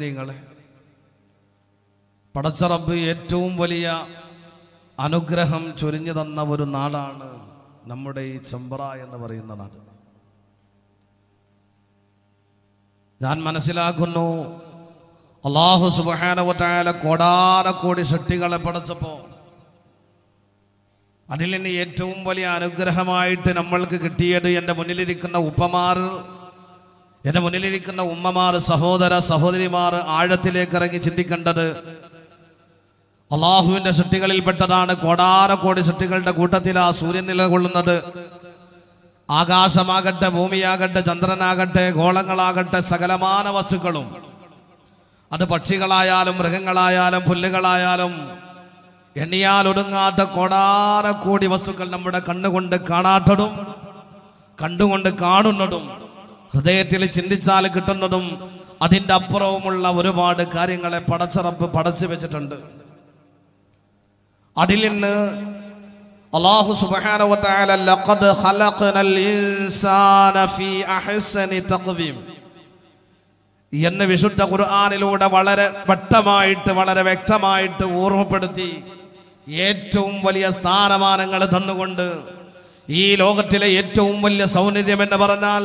നിങ്ങളെ പടച്ചറബ് ഏറ്റവും വലിയ അനുഗ്രഹം ചൊരിഞ്ഞു തന്ന ഒരു നാടാണ് നമ്മുടെ ഈ ചെമ്പറ എന്ന് പറയുന്ന നാട് ഞാൻ മനസ്സിലാക്കുന്നു അള്ളാഹു സുബാനവറ്റായ കോടാനക്കോടി സൃഷ്ടികളെ പടച്ചപ്പോ അതിൽ നിന്ന് ഏറ്റവും വലിയ അനുഗ്രഹമായിട്ട് നമ്മൾക്ക് കിട്ടിയത് എൻ്റെ മുന്നിലിരിക്കുന്ന ഉപ്പമാർ എന്റെ മുന്നിലിരിക്കുന്ന ഉമ്മമാർ സഹോദര സഹോദരിമാർ ആഴത്തിലേക്ക് ഇറങ്ങി ചിന്തിക്കേണ്ടത് അള്ളാഹുവിൻ്റെ സൃഷ്ടികളിൽപ്പെട്ടതാണ് കോടി സൃഷ്ടികളുടെ കൂട്ടത്തിൽ ആ സൂര്യൻ നിലകൊള്ളുന്നത് ആകാശമാകട്ടെ ഭൂമിയാകട്ടെ ചന്ദ്രനാകട്ടെ ഗോളങ്ങളാകട്ടെ സകലമാന വസ്തുക്കളും അത് പക്ഷികളായാലും മൃഗങ്ങളായാലും പുല്ലുകളായാലും എണ്ണിയാൽ ഒടുങ്ങാത്ത കോടി വസ്തുക്കൾ നമ്മുടെ കണ്ണുകൊണ്ട് കാണാത്തതും കണ്ടുകൊണ്ട് കാണുന്നതും ഹൃദയത്തിൽ ചിന്തിച്ചാൽ കിട്ടുന്നതും അതിൻ്റെ അപ്പുറവുമുള്ള ഒരുപാട് കാര്യങ്ങളെ പടച്ചറപ്പ് പടച്ചു വെച്ചിട്ടുണ്ട് അതിൽ നിന്ന് അള്ളാഹു സുബാന എന്ന് വിശുദ്ധ ഖുർആാനിലൂടെ വളരെ വ്യക്തമായിട്ട് വളരെ വ്യക്തമായിട്ട് ഓർമ്മപ്പെടുത്തി ഏറ്റവും വലിയ സ്ഥാനമാനങ്ങൾ തന്നുകൊണ്ട് ഈ ലോകത്തിലെ ഏറ്റവും വലിയ സൗന്ദര്യം എന്ന് പറഞ്ഞാൽ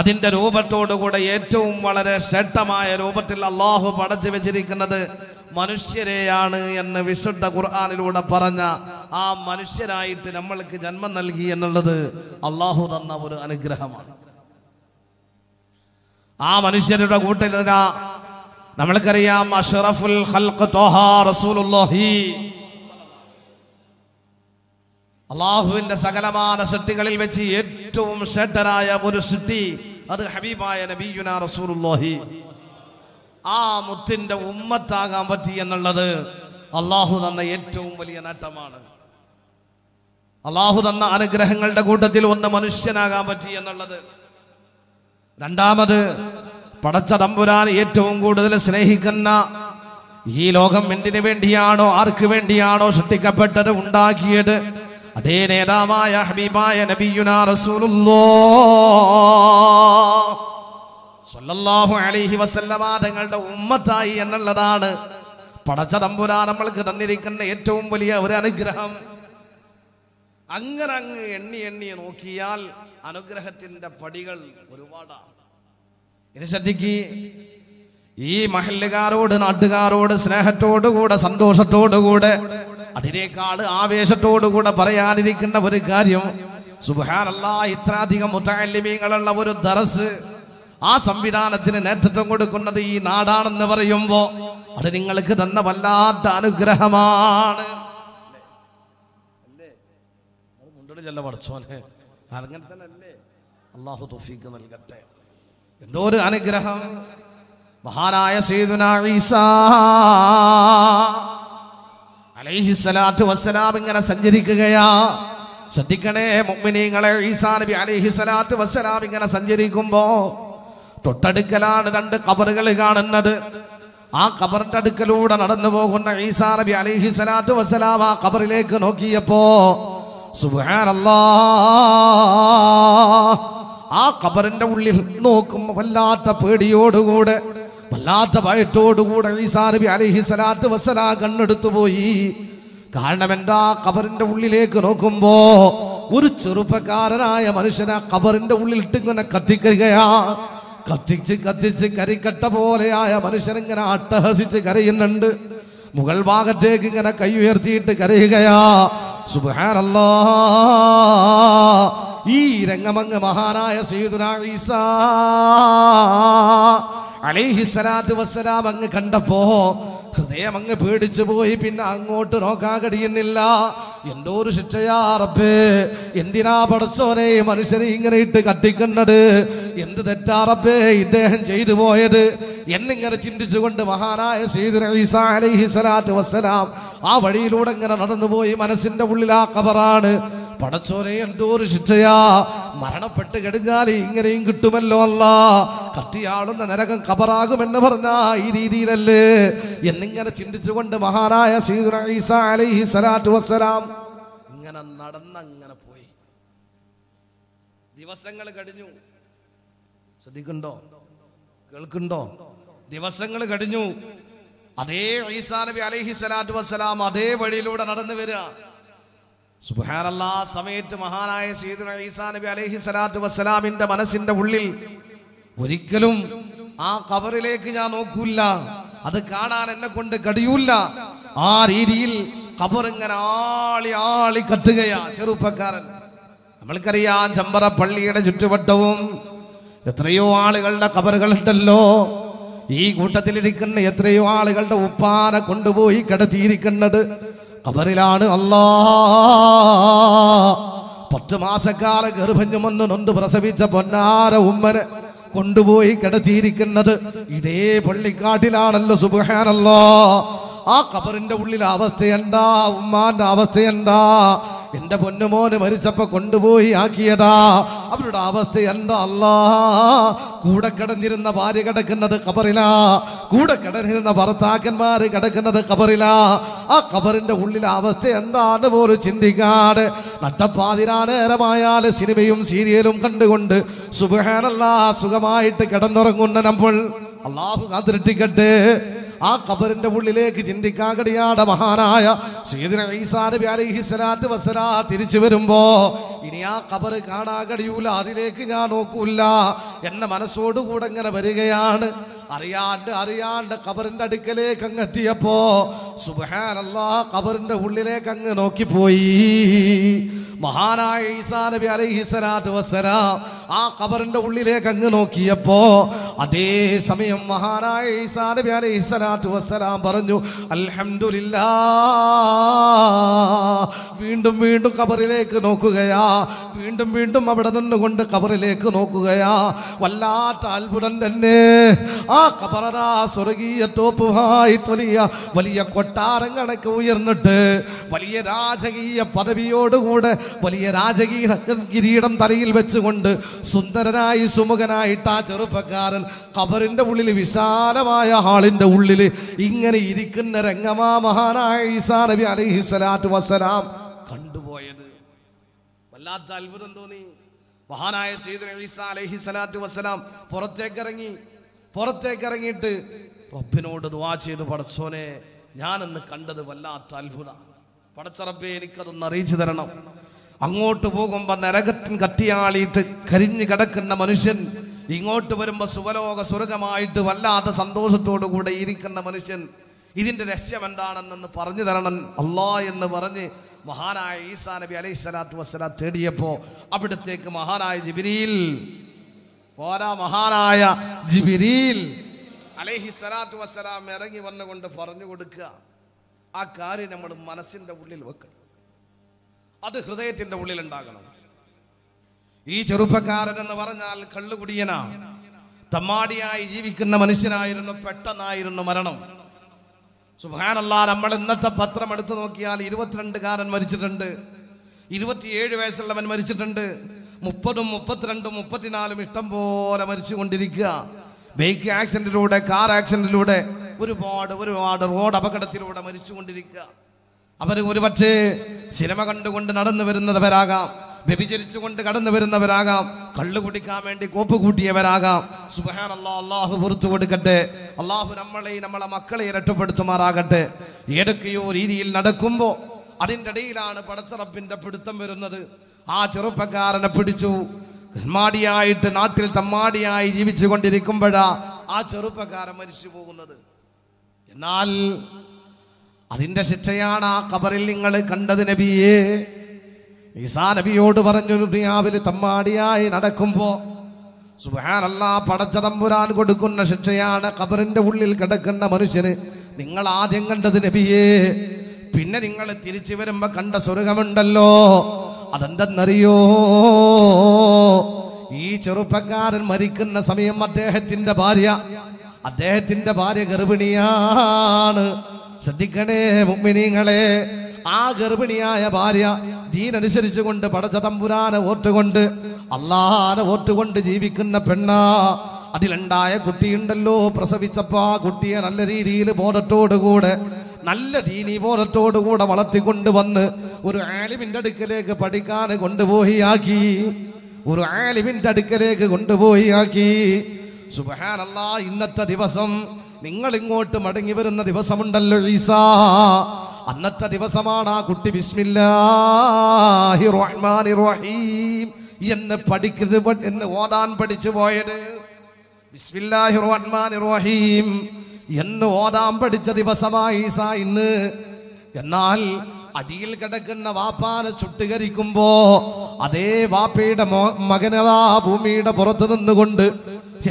അതിൻ്റെ രൂപത്തോടുകൂടെ ഏറ്റവും വളരെ ശക്തമായ രൂപത്തിൽ അള്ളാഹു പടച്ചു വെച്ചിരിക്കുന്നത് മനുഷ്യരെയാണ് എന്ന് വിശുദ്ധ ഖുർആാനിലൂടെ പറഞ്ഞ ആ മനുഷ്യരായിട്ട് നമ്മൾക്ക് ജന്മം നൽകി എന്നുള്ളത് അള്ളാഹു തന്ന ഒരു അനുഗ്രഹമാണ് ആ മനുഷ്യരുടെ കൂട്ടിൽ നമ്മൾക്കറിയാം അഷറഫുൽ റസൂലുള്ളാഹി അള്ളാഹുവിന്റെ സകലമാന സൃഷ്ടികളിൽ വെച്ച് ഏറ്റവും ശ്രദ്ധരായ ഒരു സൃഷ്ടി അത് ഹബീബായ നബീയുന റസൂലുള്ളാഹി ആ മുത്തിന്റെ ഉമ്മത്താകാൻ പറ്റി എന്നുള്ളത് അള്ളാഹു തന്ന ഏറ്റവും വലിയ നേട്ടമാണ് അള്ളാഹു തന്ന അനുഗ്രഹങ്ങളുടെ കൂട്ടത്തിൽ ഒന്ന് മനുഷ്യനാകാൻ പറ്റി എന്നുള്ളത് രണ്ടാമത് പടച്ച തമ്പുരാൻ ഏറ്റവും കൂടുതൽ സ്നേഹിക്കുന്ന ഈ ലോകം എന്തിനു വേണ്ടിയാണോ ആർക്ക് വേണ്ടിയാണോ സൃഷ്ടിക്കപ്പെട്ടത് ഉണ്ടാക്കിയത് അതേ നേതാവായ ഹബീബായ നബിയുന റസൂലുല്ലാഹു അലൈഹി വസല്ലമ തങ്ങളുടെ ഉമ്മത്തായി എന്നുള്ളതാണ് പടച്ച തമ്പുരാ നമ്മൾക്ക് തന്നിരിക്കുന്ന ഏറ്റവും വലിയ ഒരു അനുഗ്രഹം അങ്ങനെ അങ്ങ് എണ്ണി എണ്ണി നോക്കിയാൽ അനുഗ്രഹത്തിന്റെ പടികൾ ഒരുപാടാണ് ഇനി ശ്രദ്ധിക്ക് ഈ മഹല്ലുകാരോട് നാട്ടുകാരോട് സ്നേഹത്തോടുകൂടെ സന്തോഷത്തോടുകൂടെ അതിനേക്കാൾ ആവേശത്തോടുകൂടെ പറയാനിരിക്കുന്ന ഒരു കാര്യം സുബാനല്ല ഇത്രാധികം മുട്ടാലിമ്യങ്ങളുള്ള ഒരു ദറസ് ആ സംവിധാനത്തിന് നേതൃത്വം കൊടുക്കുന്നത് ഈ നാടാണെന്ന് പറയുമ്പോൾ അത് നിങ്ങൾക്ക് തന്ന വല്ലാത്ത അനുഗ്രഹമാണ് അള്ളാഹു തൊഫീക്ക് നൽകട്ടെ എന്തോ ഒരു അനുഗ്രഹം മഹാനായ സീതുന ഈസാ അലൈഹിസ്സലാത്തു വസ്സലാം ഇങ്ങനെ സഞ്ചരിക്കുകയാ ശ്രദ്ധിക്കണേ മുഗ്മിനീങ്ങളെ ഈസാ നബി അലൈഹിസ്സലാത്തു വസ്സലാം ഇങ്ങനെ സഞ്ചരിക്കുമ്പോ തൊട്ടടുക്കലാണ് രണ്ട് കബറുകൾ കാണുന്നത് ആ കബറിന്റെ അടുക്കലൂടെ നടന്നു പോകുന്ന ഈസാ നബി അലൈഹി സ്വലാത്തു വസ്സലാം ആ കബറിലേക്ക് നോക്കിയപ്പോ സുബാനല്ലാ ആ കബറിന്റെ ഉള്ളിൽ നോക്കുമ്പോ വല്ലാത്ത പേടിയോടുകൂടെ വല്ലാത്ത ഭയത്തോടുകൂടെ നിസാർബി അലഹി സലാത്ത് വസ്സലാ കണ്ണെടുത്തു പോയി കാരണം എന്താ കബറിന്റെ ഉള്ളിലേക്ക് നോക്കുമ്പോ ഒരു ചെറുപ്പക്കാരനായ മനുഷ്യനെ കബറിന്റെ ഉള്ളിലിട്ട് ഇങ്ങനെ കത്തിക്കരികയാ കത്തിച്ച് കത്തിച്ച് കരിക്കട്ട പോലെയായ മനുഷ്യൻ ഇങ്ങനെ അട്ടഹസിച്ച് കരയുന്നുണ്ട് മുകൾ ഭാഗത്തേക്ക് ഇങ്ങനെ കൈ ഉയർത്തിയിട്ട് കരയുകയാ സുബാനല്ലോ ഈ രംഗമങ്ങ് മഹാനായ സീതുനാഴീസ അലേഹിസലാത്ത് വസ്സലാം അങ്ങ് കണ്ടപ്പോ ഹൃദയം അങ്ങ് പേടിച്ചു പോയി പിന്നെ അങ്ങോട്ട് നോക്കാൻ കഴിയുന്നില്ല എന്തോ ഒരു ശിക്ഷയാ റബ്ബേ എന്തിനാ പടച്ചോനെ മനുഷ്യനെ ഇങ്ങനെ ഇട്ട് കത്തിക്കണ്ടത് എന്ത് തെറ്റാ റബ്ബേ ഇദ്ദേഹം ചെയ്തു പോയത് എന്നിങ്ങനെ ചിന്തിച്ചുകൊണ്ട് മഹാനായ അലൈഹി സ്വലാത്തു വസ്സലാം ആ വഴിയിലൂടെ ഇങ്ങനെ നടന്നുപോയി മനസ്സിന്റെ ഉള്ളിൽ ആ കബറാണ് പടച്ചോരെ എന്തോ ഒരു ശിക്ഷയാ മരണപ്പെട്ട് കഴിഞ്ഞാൽ ഇങ്ങനെയും കിട്ടുമല്ലോ അല്ല കത്തിയാളുന്ന നരകം കബറാകുമെന്ന് പറഞ്ഞ ഈ രീതിയിലല്ലേ എന്നിങ്ങനെ ചിന്തിച്ചുകൊണ്ട് മഹാനായ അലൈഹി സലാത്തു വസ്സലാം ഇങ്ങനെ നടന്നങ്ങനെ പോയി ദിവസങ്ങൾ കഴിഞ്ഞു ശ്രദ്ധിക്കുണ്ടോ കേൾക്കുണ്ടോ ദിവസങ്ങൾ കഴിഞ്ഞു അതേ ഈസാ നബി അലൈഹി സ്വലാത്തു വസ്സലാം അതേ വഴിയിലൂടെ നടന്നു വരിക സുബാനല്ലാ സമയത്ത് മഹാനായ നബി അലൈഹി സ്വലാത്തു വസ്സലാമിന്റെ മനസ്സിന്റെ ഉള്ളിൽ ഒരിക്കലും ആ കബറിലേക്ക് ഞാൻ നോക്കൂല അത് കാണാൻ എന്നെ കൊണ്ട് കഴിയൂല ആ രീതിയിൽ കബർ ഇങ്ങനെ ആളി ആളി കത്തുകയാ ചെറുപ്പക്കാരൻ നമ്മൾക്കറിയാം ചെമ്പറ പള്ളിയുടെ ചുറ്റുവട്ടവും എത്രയോ ആളുകളുടെ ഉണ്ടല്ലോ ഈ കൂട്ടത്തിലിരിക്കുന്ന എത്രയോ ആളുകളുടെ ഉപ്പാന കൊണ്ടുപോയി കിടത്തിയിരിക്കുന്നത് കബറിലാണ് അല്ലാ പത്ത് മാസക്കാല ഗർഭഞ്ഞുമന്ന് നൊന്ന് പ്രസവിച്ച പൊന്നാര ഉമ്മനെ കൊണ്ടുപോയി കിടത്തിയിരിക്കുന്നത് ഇതേ പള്ളിക്കാട്ടിലാണല്ലോ സുബഹാനല്ലോ ആ കബറിന്റെ ഉള്ളിലെ അവസ്ഥ എന്താ ഉമ്മാന്റെ അവസ്ഥ എന്താ എന്റെ പൊന്നുമോന് മരിച്ചപ്പോ കൊണ്ടുപോയി ആക്കിയതാ അവരുടെ അവസ്ഥ എന്താ അല്ല കൂടെ കിടന്നിരുന്ന ഭാര്യ കിടക്കുന്നത് കബറില കൂടെ കിടന്നിരുന്ന ഭർത്താക്കന്മാര് കിടക്കുന്നത് കബറില ആ കബറിന്റെ ഉള്ളിലെ അവസ്ഥ എന്താണ് പോലും ചിന്തിക്കാട് നട്ടപ്പാതിരാനേരമായാൽ സിനിമയും സീരിയലും കണ്ടുകൊണ്ട് സുഖേനല്ല സുഖമായിട്ട് കിടന്നുറങ്ങുന്ന നമ്മൾ അള്ളാഹു കാത്തിരട്ടിക്കട്ടെ ആ കബറിന്റെ ഉള്ളിലേക്ക് ചിന്തിക്കാകടിയാട മഹാനായ സീദനബി അലൈഹി തിരിച്ചു വരുമ്പോ ഇനി ആ കബറ് കാണാകടിയൂല അതിലേക്ക് ഞാൻ നോക്കൂല എന്ന മനസ്സോടുകൂടെ ഇങ്ങനെ വരികയാണ് അറിയാണ്ട് അറിയാണ്ട് കബറിന്റെ അടുക്കലേക്ക് അങ്ങ് എത്തിയപ്പോ സുബാനല്ലാ കബറിന്റെ ഉള്ളിലേക്ക് അങ്ങ് നോക്കിപ്പോയി മഹാനായ ഈസാ നബി അലൈഹി വസ്സലാം ആ കബറിന്റെ ഉള്ളിലേക്ക് അങ്ങ് നോക്കിയപ്പോ അതേ സമയം മഹാനായ ഈസാ നബി അലൈഹി വസ്സലാം പറഞ്ഞു അൽഹംദുലില്ലാ വീണ്ടും വീണ്ടും കബറിലേക്ക് നോക്കുകയാ വീണ്ടും വീണ്ടും അവിടെ നിന്നുകൊണ്ട് കബറിലേക്ക് നോക്കുകയാ വല്ലാത്ത അത്ഭുതം തന്നെ ആ കബറതാ സ്വർഗീയ തോപ്പുമായിട്ട് വലിയ വലിയ കൊട്ടാരം കണക്ക് ഉയർന്നിട്ട് വലിയ രാജകീയ പദവിയോടുകൂടെ വലിയ രാജകീയ കിരീടം തലയിൽ വെച്ചുകൊണ്ട് സുന്ദരനായി സുമുഖനായിട്ട് ആ ചെറുപ്പക്കാരൻ കബറിൻ്റെ ഉള്ളിൽ വിശാലമായ ഹാളിൻ്റെ ഉള്ളിൽ ഇങ്ങനെ ഇരിക്കുന്ന രംഗമാ മഹാനായ ഈസാ നബി അലൈഹി സ്വലാത്തു വസ്സലാം കണ്ടുപോയത് വല്ലാത്ത അത്ഭുതം തോന്നി മഹാനായ സീദ് അലൈഹി സ്വലാത്തു വസ്സലാം പുറത്തേക്കിറങ്ങി പുറത്തേക്ക് ഇറങ്ങിയിട്ട് റബ്ബിനോട് ദുവാ ചെയ്ത് പടച്ചോനെ ഞാനെന്ന് കണ്ടത് വല്ലാത്ത അത്ഭുത പടച്ചറപ്പേ എനിക്കതൊന്ന് അറിയിച്ചു തരണം അങ്ങോട്ട് പോകുമ്പോ നരകത്തിൽ കട്ടിയാളിയിട്ട് കരിഞ്ഞു കിടക്കുന്ന മനുഷ്യൻ ഇങ്ങോട്ട് വരുമ്പോൾ സുവലോക സ്വർഗമായിട്ട് വല്ലാത്ത സന്തോഷത്തോടു കൂടെ ഇരിക്കുന്ന മനുഷ്യൻ ഇതിന്റെ രഹസ്യം എന്താണെന്ന് പറഞ്ഞു തരണം അള്ളാ എന്ന് പറഞ്ഞ് മഹാനായ ഈസാ നബി അലൈഹി സ്വലാത്തു വസ്സലാം തേടിയപ്പോൾ അവിടത്തേക്ക് മഹാനായ ജിബിരിയിൽ പോരാ മഹാനായ ജിബിരിൽ അലൈഹി സലാത്തു വസ്സലാം ഇറങ്ങി വന്നുകൊണ്ട് പറഞ്ഞു കൊടുക്കുക ആ കാര്യം നമ്മൾ മനസ്സിന്റെ ഉള്ളിൽ വെക്കണം അത് ഹൃദയത്തിന്റെ ഉള്ളിൽ ഉണ്ടാകണം ഈ ചെറുപ്പക്കാരൻ എന്ന് പറഞ്ഞാൽ കള്ളുകുടിയനാ തമ്മാടിയായി ജീവിക്കുന്ന മനുഷ്യനായിരുന്നു പെട്ടെന്നായിരുന്നു മരണം സുഹാനല്ല നമ്മൾ ഇന്നത്തെ പത്രം എടുത്തു നോക്കിയാൽ ഇരുപത്തിരണ്ടുകാരൻ മരിച്ചിട്ടുണ്ട് ഇരുപത്തിയേഴ് വയസ്സുള്ളവൻ മരിച്ചിട്ടുണ്ട് മുപ്പതും മുപ്പത്തിരണ്ടും മുപ്പത്തിനാലും ഇഷ്ടം പോലെ മരിച്ചുകൊണ്ടിരിക്കുക ബൈക്ക് ആക്സിഡന്റിലൂടെ കാർ ആക്സിഡന്റിലൂടെ ഒരുപാട് ഒരുപാട് റോഡ് അപകടത്തിലൂടെ മരിച്ചുകൊണ്ടിരിക്കുക അവർ ഒരുപക്ഷെ സിനിമ കണ്ടുകൊണ്ട് നടന്നു വരുന്നവരാകാം വ്യഭിചരിച്ചുകൊണ്ട് കടന്നു വരുന്നവരാകാം കള്ളു കുടിക്കാൻ വേണ്ടി കോപ്പ് കൂട്ടിയവരാകാം സുബഹാൻ അല്ലാ അള്ളാഹു പുറത്തു കൊടുക്കട്ടെ അള്ളാഹു നമ്മളെ നമ്മളെ മക്കളെ രക്ഷപ്പെടുത്തുമാറാകട്ടെ ഏതൊക്കെയോ രീതിയിൽ നടക്കുമ്പോൾ അതിൻ്റെ ഇടയിലാണ് പടച്ചറപ്പിൻ്റെ പിടുത്തം വരുന്നത് ആ ചെറുപ്പക്കാരനെ പിടിച്ചു തന്മാടിയായിട്ട് നാട്ടിൽ തമ്മാടിയായി ജീവിച്ചു കൊണ്ടിരിക്കുമ്പോഴാ ആ ചെറുപ്പക്കാരൻ മരിച്ചു പോകുന്നത് എന്നാൽ അതിന്റെ ശിക്ഷയാണ് ആ കബറിൽ നിങ്ങൾ കണ്ടത് നബിയേ ഈസാ നബിയോട് പറഞ്ഞു ദുനിയാവിൽ തമ്മാടിയായി നടക്കുമ്പോ സുഹാനല്ല പടച്ച തമ്പുരാൻ കൊടുക്കുന്ന ശിക്ഷയാണ് കബറിന്റെ ഉള്ളിൽ കിടക്കുന്ന മനുഷ്യന് നിങ്ങൾ ആദ്യം കണ്ടത് നബിയേ പിന്നെ നിങ്ങൾ തിരിച്ചു വരുമ്പോ കണ്ട സ്വർഗമുണ്ടല്ലോ അതെന്തെന്നറിയോ ഈ ചെറുപ്പക്കാരൻ മരിക്കുന്ന സമയം അദ്ദേഹത്തിന്റെ ഭാര്യ അദ്ദേഹത്തിന്റെ ഭാര്യ ഗർഭിണിയാണ് ശ്രദ്ധിക്കണേ മുമ്പിനീങ്ങളെ ആ ഗർഭിണിയായ ഭാര്യ ദീനനുസരിച്ചു കൊണ്ട് പടച്ചതമ്പുരാനെ ഓർത്തുകൊണ്ട് അള്ളാഹാനെ ഓർത്തുകൊണ്ട് ജീവിക്കുന്ന പെണ്ണാ അതിലുണ്ടായ കുട്ടിയുണ്ടല്ലോ പ്രസവിച്ചപ്പോ ആ കുട്ടിയെ നല്ല രീതിയിൽ ബോധത്തോടുകൂടെ നല്ല രീതി ബോധത്തോടുകൂടെ വളർത്തിക്കൊണ്ട് വന്ന് ഒരു ആലിമിന്റെ അടുക്കലേക്ക് പഠിക്കാൻ കൊണ്ടുപോയി ആക്കി ഒരു ആലിമിന്റെ അടുക്കലേക്ക് കൊണ്ടുപോയി ആക്കി സുബഹാനല്ല ഇന്നത്തെ ദിവസം നിങ്ങൾ ഇങ്ങോട്ട് മടങ്ങി വരുന്ന ദിവസമുണ്ടല്ലോ ഈസ അന്നത്തെ ദിവസമാണ് ആ കുട്ടി ബിസ്മില്ലാഹി റഹീം എന്ന് പഠിക്കുന്നത് എന്ന് ഓതാൻ പഠിച്ചു പോയത് ബിസ്മില്ലാഹി റഹ്മാൻ റഹീം എന്ന് ഓതാൻ പഠിച്ച ദിവസമായി ഈസ ഇന്ന് എന്നാൽ അടിയിൽ കിടക്കുന്ന വാപ്പാനെ ചുട്ടുകരിക്കുമ്പോ അതേ വാപ്പയുടെ മകനതാ ഭൂമിയുടെ പുറത്ത് നിന്നുകൊണ്ട്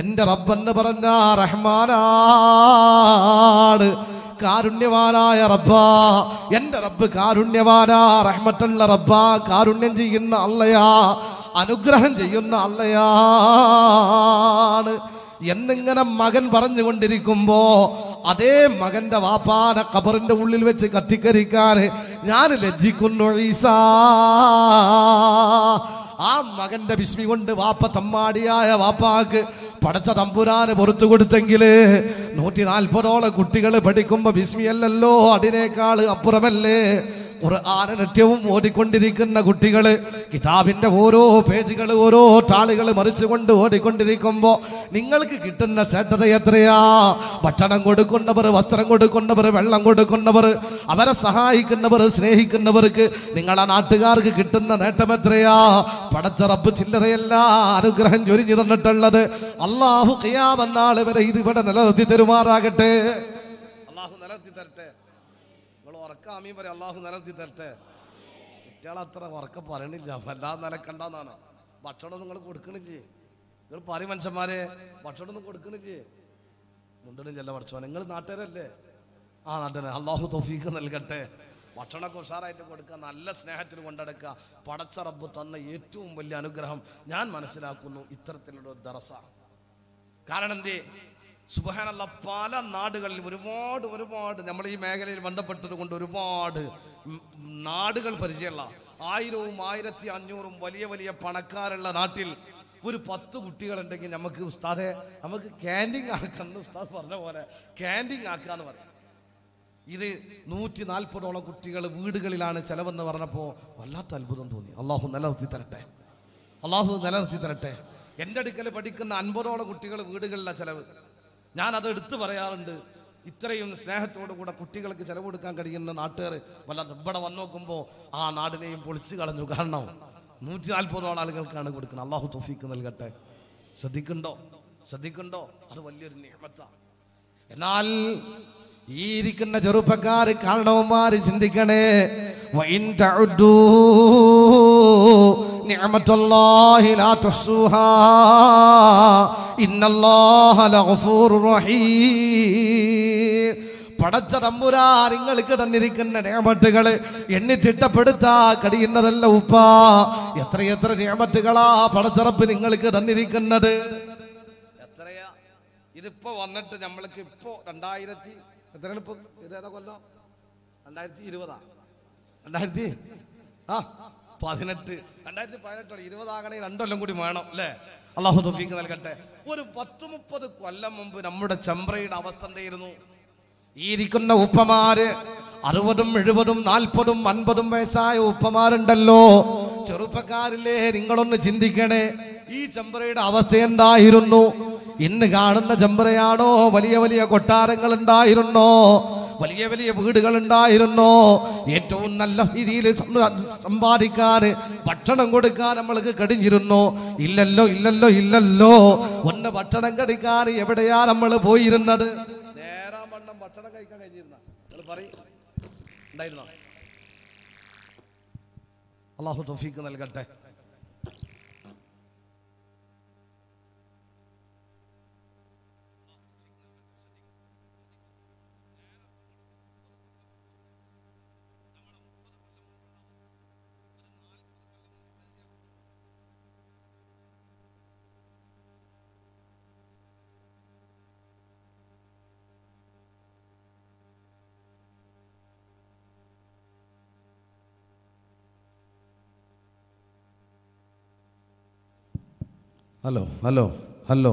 എന്റെ റബ്ബെന്ന് പറഞ്ഞ റഹ്മാനാണ് കാരുണ്യവാനായ റബ്ബാ എന്റെ റബ്ബ് കാരുണ്യവാനാ റഹ്മത്തുള്ള റബ്ബാ കാരുണ്യം ചെയ്യുന്ന അല്ലയാ അനുഗ്രഹം ചെയ്യുന്ന അല്ലയാണ് എന്നിങ്ങനെ മകൻ പറഞ്ഞുകൊണ്ടിരിക്കുമ്പോ അതേ മകന്റെ വാപ്പാന കബറിന്റെ ഉള്ളിൽ വെച്ച് കത്തിക്കരിക്കാൻ ഞാൻ ലജ്ജിക്കുന്നു ഈസാ ആ മകന്റെ വിസ്മി കൊണ്ട് വാപ്പ തമ്മാടിയായ വാപ്പാക്ക് പഠിച്ച തമ്പുരാന് പുറത്തു കൊടുത്തെങ്കില് നൂറ്റി നാൽപ്പതോളം കുട്ടികൾ പഠിക്കുമ്പോ വിസ്മിയല്ലല്ലോ അതിനേക്കാൾ അപ്പുറമല്ലേ ഖുർആാനനൃത്യവും ഓടിക്കൊണ്ടിരിക്കുന്ന കുട്ടികൾ കിതാബിൻ്റെ ഓരോ പേജുകൾ ഓരോ ടാളുകൾ മറിച്ചുകൊണ്ട് ഓടിക്കൊണ്ടിരിക്കുമ്പോൾ നിങ്ങൾക്ക് കിട്ടുന്ന ശ്രദ്ധത എത്രയാ ഭക്ഷണം കൊടുക്കുന്നവർ വസ്ത്രം കൊടുക്കുന്നവർ വെള്ളം കൊടുക്കുന്നവർ അവരെ സഹായിക്കുന്നവർ സ്നേഹിക്കുന്നവർക്ക് നിങ്ങളെ നാട്ടുകാർക്ക് കിട്ടുന്ന നേട്ടം എത്രയാ പടച്ച റബ്ബ് ചില്ലറയല്ല അനുഗ്രഹം ചൊരിഞ്ഞു തന്നിട്ടുള്ളത് അള്ളാഹു കിയാമെന്നാൾ വരെ ഇതിവിടെ നിലനിർത്തി തരുമാറാകട്ടെ അള്ളാഹു നിലനിർത്തി തരട്ടെ ആമീൻ പറയാം അള്ളാഹു നിലത്തി തരട്ടെ കുട്ടികൾ അത്ര വർക്ക് പറയണില്ല വല്ലാതെ നിലക്കണ്ടെന്നാണ് ഭക്ഷണം നിങ്ങൾ കൊടുക്കണില്ലേ നിങ്ങൾ പറയും മനുഷ്യന്മാരെ ഭക്ഷണം ഒന്നും കൊടുക്കണില്ലേ ചെല്ല പഠിച്ചോനെ നിങ്ങൾ നാട്ടുകാരല്ലേ ആ നാട്ടുകാരെ അള്ളാഹു തൊഫീക്ക് നൽകട്ടെ ഭക്ഷണമൊക്കെ ഉഷാറായിട്ട് കൊടുക്കുക നല്ല സ്നേഹത്തിന് കൊണ്ടെടുക്കുക പടച്ച റബ്ബ് തന്ന ഏറ്റവും വലിയ അനുഗ്രഹം ഞാൻ മനസ്സിലാക്കുന്നു ഇത്തരത്തിലുള്ള ദറസ കാരണം എന്തേ സുബഹാനല്ല പല നാടുകളിൽ ഒരുപാട് ഒരുപാട് നമ്മൾ ഈ മേഖലയിൽ ബന്ധപ്പെട്ടത് കൊണ്ട് ഒരുപാട് നാടുകൾ പരിചയമുള്ള ആയിരവും ആയിരത്തി അഞ്ഞൂറും വലിയ വലിയ പണക്കാരുള്ള നാട്ടിൽ ഒരു പത്ത് കുട്ടികളുണ്ടെങ്കിൽ നമുക്ക് ഉസ്താദെ നമുക്ക് ക്യാൻറ്റീൻ ആക്കാന്ന് ഉസ്താദ് പറഞ്ഞ പോലെ ക്യാൻറ്റീൻ ആക്കാന്ന് പറഞ്ഞു ഇത് നൂറ്റി നാൽപ്പതോളം കുട്ടികൾ വീടുകളിലാണ് ചെലവെന്ന് പറഞ്ഞപ്പോൾ വല്ലാത്ത അത്ഭുതം തോന്നി അള്ളാഹു നിലനിർത്തി തരട്ടെ അള്ളാഹു നിലനിർത്തി തരട്ടെ എൻ്റെ അടുക്കൽ പഠിക്കുന്ന അൻപതോളം കുട്ടികൾ വീടുകളിലാണ് ചെലവ് ഞാൻ അത് എടുത്തു പറയാറുണ്ട് ഇത്രയും സ്നേഹത്തോടു കൂടെ കുട്ടികൾക്ക് ചെലവ് കൊടുക്കാൻ കഴിയുന്ന നാട്ടുകാർ വല്ല ഇവിടെ വന്നു നോക്കുമ്പോൾ ആ നാടിനെയും പൊളിച്ചു കളഞ്ഞു കാരണം നൂറ്റി നാൽപ്പതോളം ആളുകൾക്കാണ് കൊടുക്കുന്നത് അള്ളാഹു തൊഫീക്ക് നൽകട്ടെ ശ്രദ്ധിക്കുന്നുണ്ടോ ശ്രദ്ധിക്കുന്നുണ്ടോ അത് വലിയൊരു നിയമത്താണ് എന്നാൽ ഈ ഇരിക്കുന്ന ചെറുപ്പക്കാർ കാരണവന്മാർ ചിന്തിക്കണേ വൈൻ نعمة الله لا تحصوها إن الله പടച്ച തമ്പുരാ നിങ്ങൾക്ക് തന്നിരിക്കുന്ന നിയമറ്റുകൾ എണ്ണിട്ടിട്ടപ്പെടുത്താ കഴിയുന്നതല്ല ഉപ്പാ എത്രയെത്ര നിയമറ്റുകളാ പടച്ചറപ്പ് നിങ്ങൾക്ക് തന്നിരിക്കുന്നത് എത്രയാ ഇതിപ്പോ വന്നിട്ട് നമ്മൾക്ക് ഇപ്പോ രണ്ടായിരത്തി എത്ര ഇപ്പൊ ഇതേതാ കൊല്ലം രണ്ടായിരത്തി ഇരുപതാ രണ്ടായിരത്തി ആ പതിനെട്ട് രണ്ടായിരത്തി പതിനെട്ടാണ് ഇരുപതാകണേ രണ്ടൊല്ലം കൂടി വേണം അല്ലേ അള്ളാഹു തൊഫീക്ക് നൽകട്ടെ ഒരു പത്ത് മുപ്പത് കൊല്ലം മുമ്പ് നമ്മുടെ ചെമ്പ്രയുടെ അവസ്ഥ എന്തായിരുന്നു ഈ ഇരിക്കുന്ന ഉപ്പമാര് അറുപതും എഴുപതും നാൽപ്പതും അൻപതും വയസ്സായ ഉപ്പമാരുണ്ടല്ലോ ചെറുപ്പക്കാരില്ലേ നിങ്ങളൊന്ന് ചിന്തിക്കണേ ഈ ചെമ്പറയുടെ അവസ്ഥ എന്തായിരുന്നു ഇന്ന് കാണുന്ന ചെമ്പറയാണോ വലിയ വലിയ കൊട്ടാരങ്ങൾ ഉണ്ടായിരുന്നോ വലിയ വലിയ വീടുകൾ ഉണ്ടായിരുന്നോ ഏറ്റവും നല്ല രീതിയിൽ സമ്പാദിക്കാൻ ഭക്ഷണം കൊടുക്കാൻ നമ്മൾക്ക് കടിഞ്ഞിരുന്നു ഇല്ലല്ലോ ഇല്ലല്ലോ ഇല്ലല്ലോ ഒന്ന് ഭക്ഷണം കടിക്കാൻ എവിടെയാ നമ്മൾ പോയിരുന്നത് നേരം വണ്ണം ഭക്ഷണം കഴിക്കാൻ കഴിഞ്ഞിരുന്നു ഉണ്ടായിരുന്നോ അള്ളാഹു തൊഫീക്ക് നൽകട്ടെ ഹലോ ഹലോ ഹലോ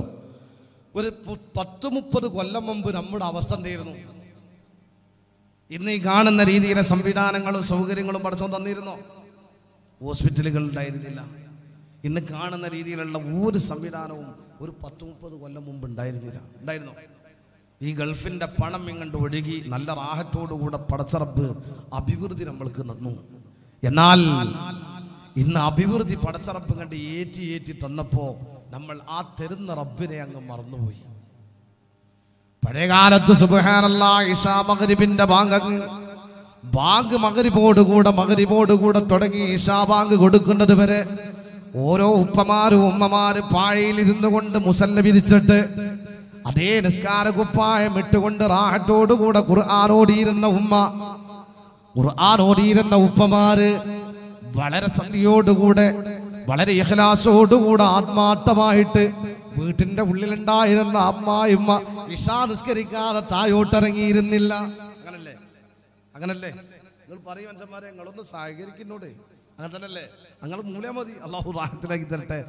ഒരു പത്ത് മുപ്പത് കൊല്ലം മുമ്പ് നമ്മുടെ അവസ്ഥ എന്തായിരുന്നു ഇന്ന് ഈ കാണുന്ന രീതിയിലെ സംവിധാനങ്ങളും സൗകര്യങ്ങളും പഠിച്ചു തന്നിരുന്നോ ഹോസ്പിറ്റലുകൾ ഉണ്ടായിരുന്നില്ല ഇന്ന് കാണുന്ന രീതിയിലുള്ള ഒരു സംവിധാനവും ഒരു പത്ത് മുപ്പത് കൊല്ലം മുമ്പ് ഉണ്ടായിരുന്നില്ല ഉണ്ടായിരുന്നു ഈ ഗൾഫിന്റെ പണം ഇങ്ങോട്ട് ഒഴുകി നല്ല റാഹറ്റോടുകൂടെ പടച്ചറപ്പ് അഭിവൃദ്ധി നമ്മൾക്ക് തന്നു എന്നാൽ ഇന്ന് അഭിവൃദ്ധി പടച്ചറപ്പ് കണ്ട് ഏറ്റി ഏറ്റി തന്നപ്പോൾ നമ്മൾ ആ തരുന്ന റബ്ബിനെ അങ്ങ് മറന്നുപോയി പഴയകാലത്ത് സുബഹാനല്ല ഇഷാ മകരിബിന്റെ ബാങ്ക് കൂടെ മകരിബോടുകൂടെ കൂടെ തുടങ്ങി ഇഷാ ബാങ്ക് കൊടുക്കുന്നത് വരെ ഓരോ ഉപ്പമാരും ഉമ്മമാരും പാഴയിലിരുന്നു കൊണ്ട് മുസല്ല വിരിച്ചിട്ട് അതേ നിസ്കാര കുപ്പായം ഇട്ടുകൊണ്ട് കൂടെ ഖുർആാനോടിയിരുന്ന ഉമ്മ ഖുർആാനോടിയിരുന്ന ഉപ്പമാര് വളരെ ചന്തിയോടുകൂടെ വളരെ ഇഹലാസോടുകൂടെ ആത്മാർത്ഥമായിട്ട് വീട്ടിന്റെ ഉള്ളിലുണ്ടായിരുന്ന അമ്മായിമ്മ വിഷാദസ്കരിക്കാതെ തായോട്ടിറങ്ങിയിരുന്നില്ല അങ്ങനല്ലേ അങ്ങനല്ലേ നിങ്ങൾ പറയും മനുഷ്യന്മാരെ നിങ്ങളൊന്ന് സഹകരിക്കുന്നോടേ അങ്ങനെ തന്നെയല്ലേ അങ്ങനെ മൂലം മതി അള്ളാഹു തരട്ടെ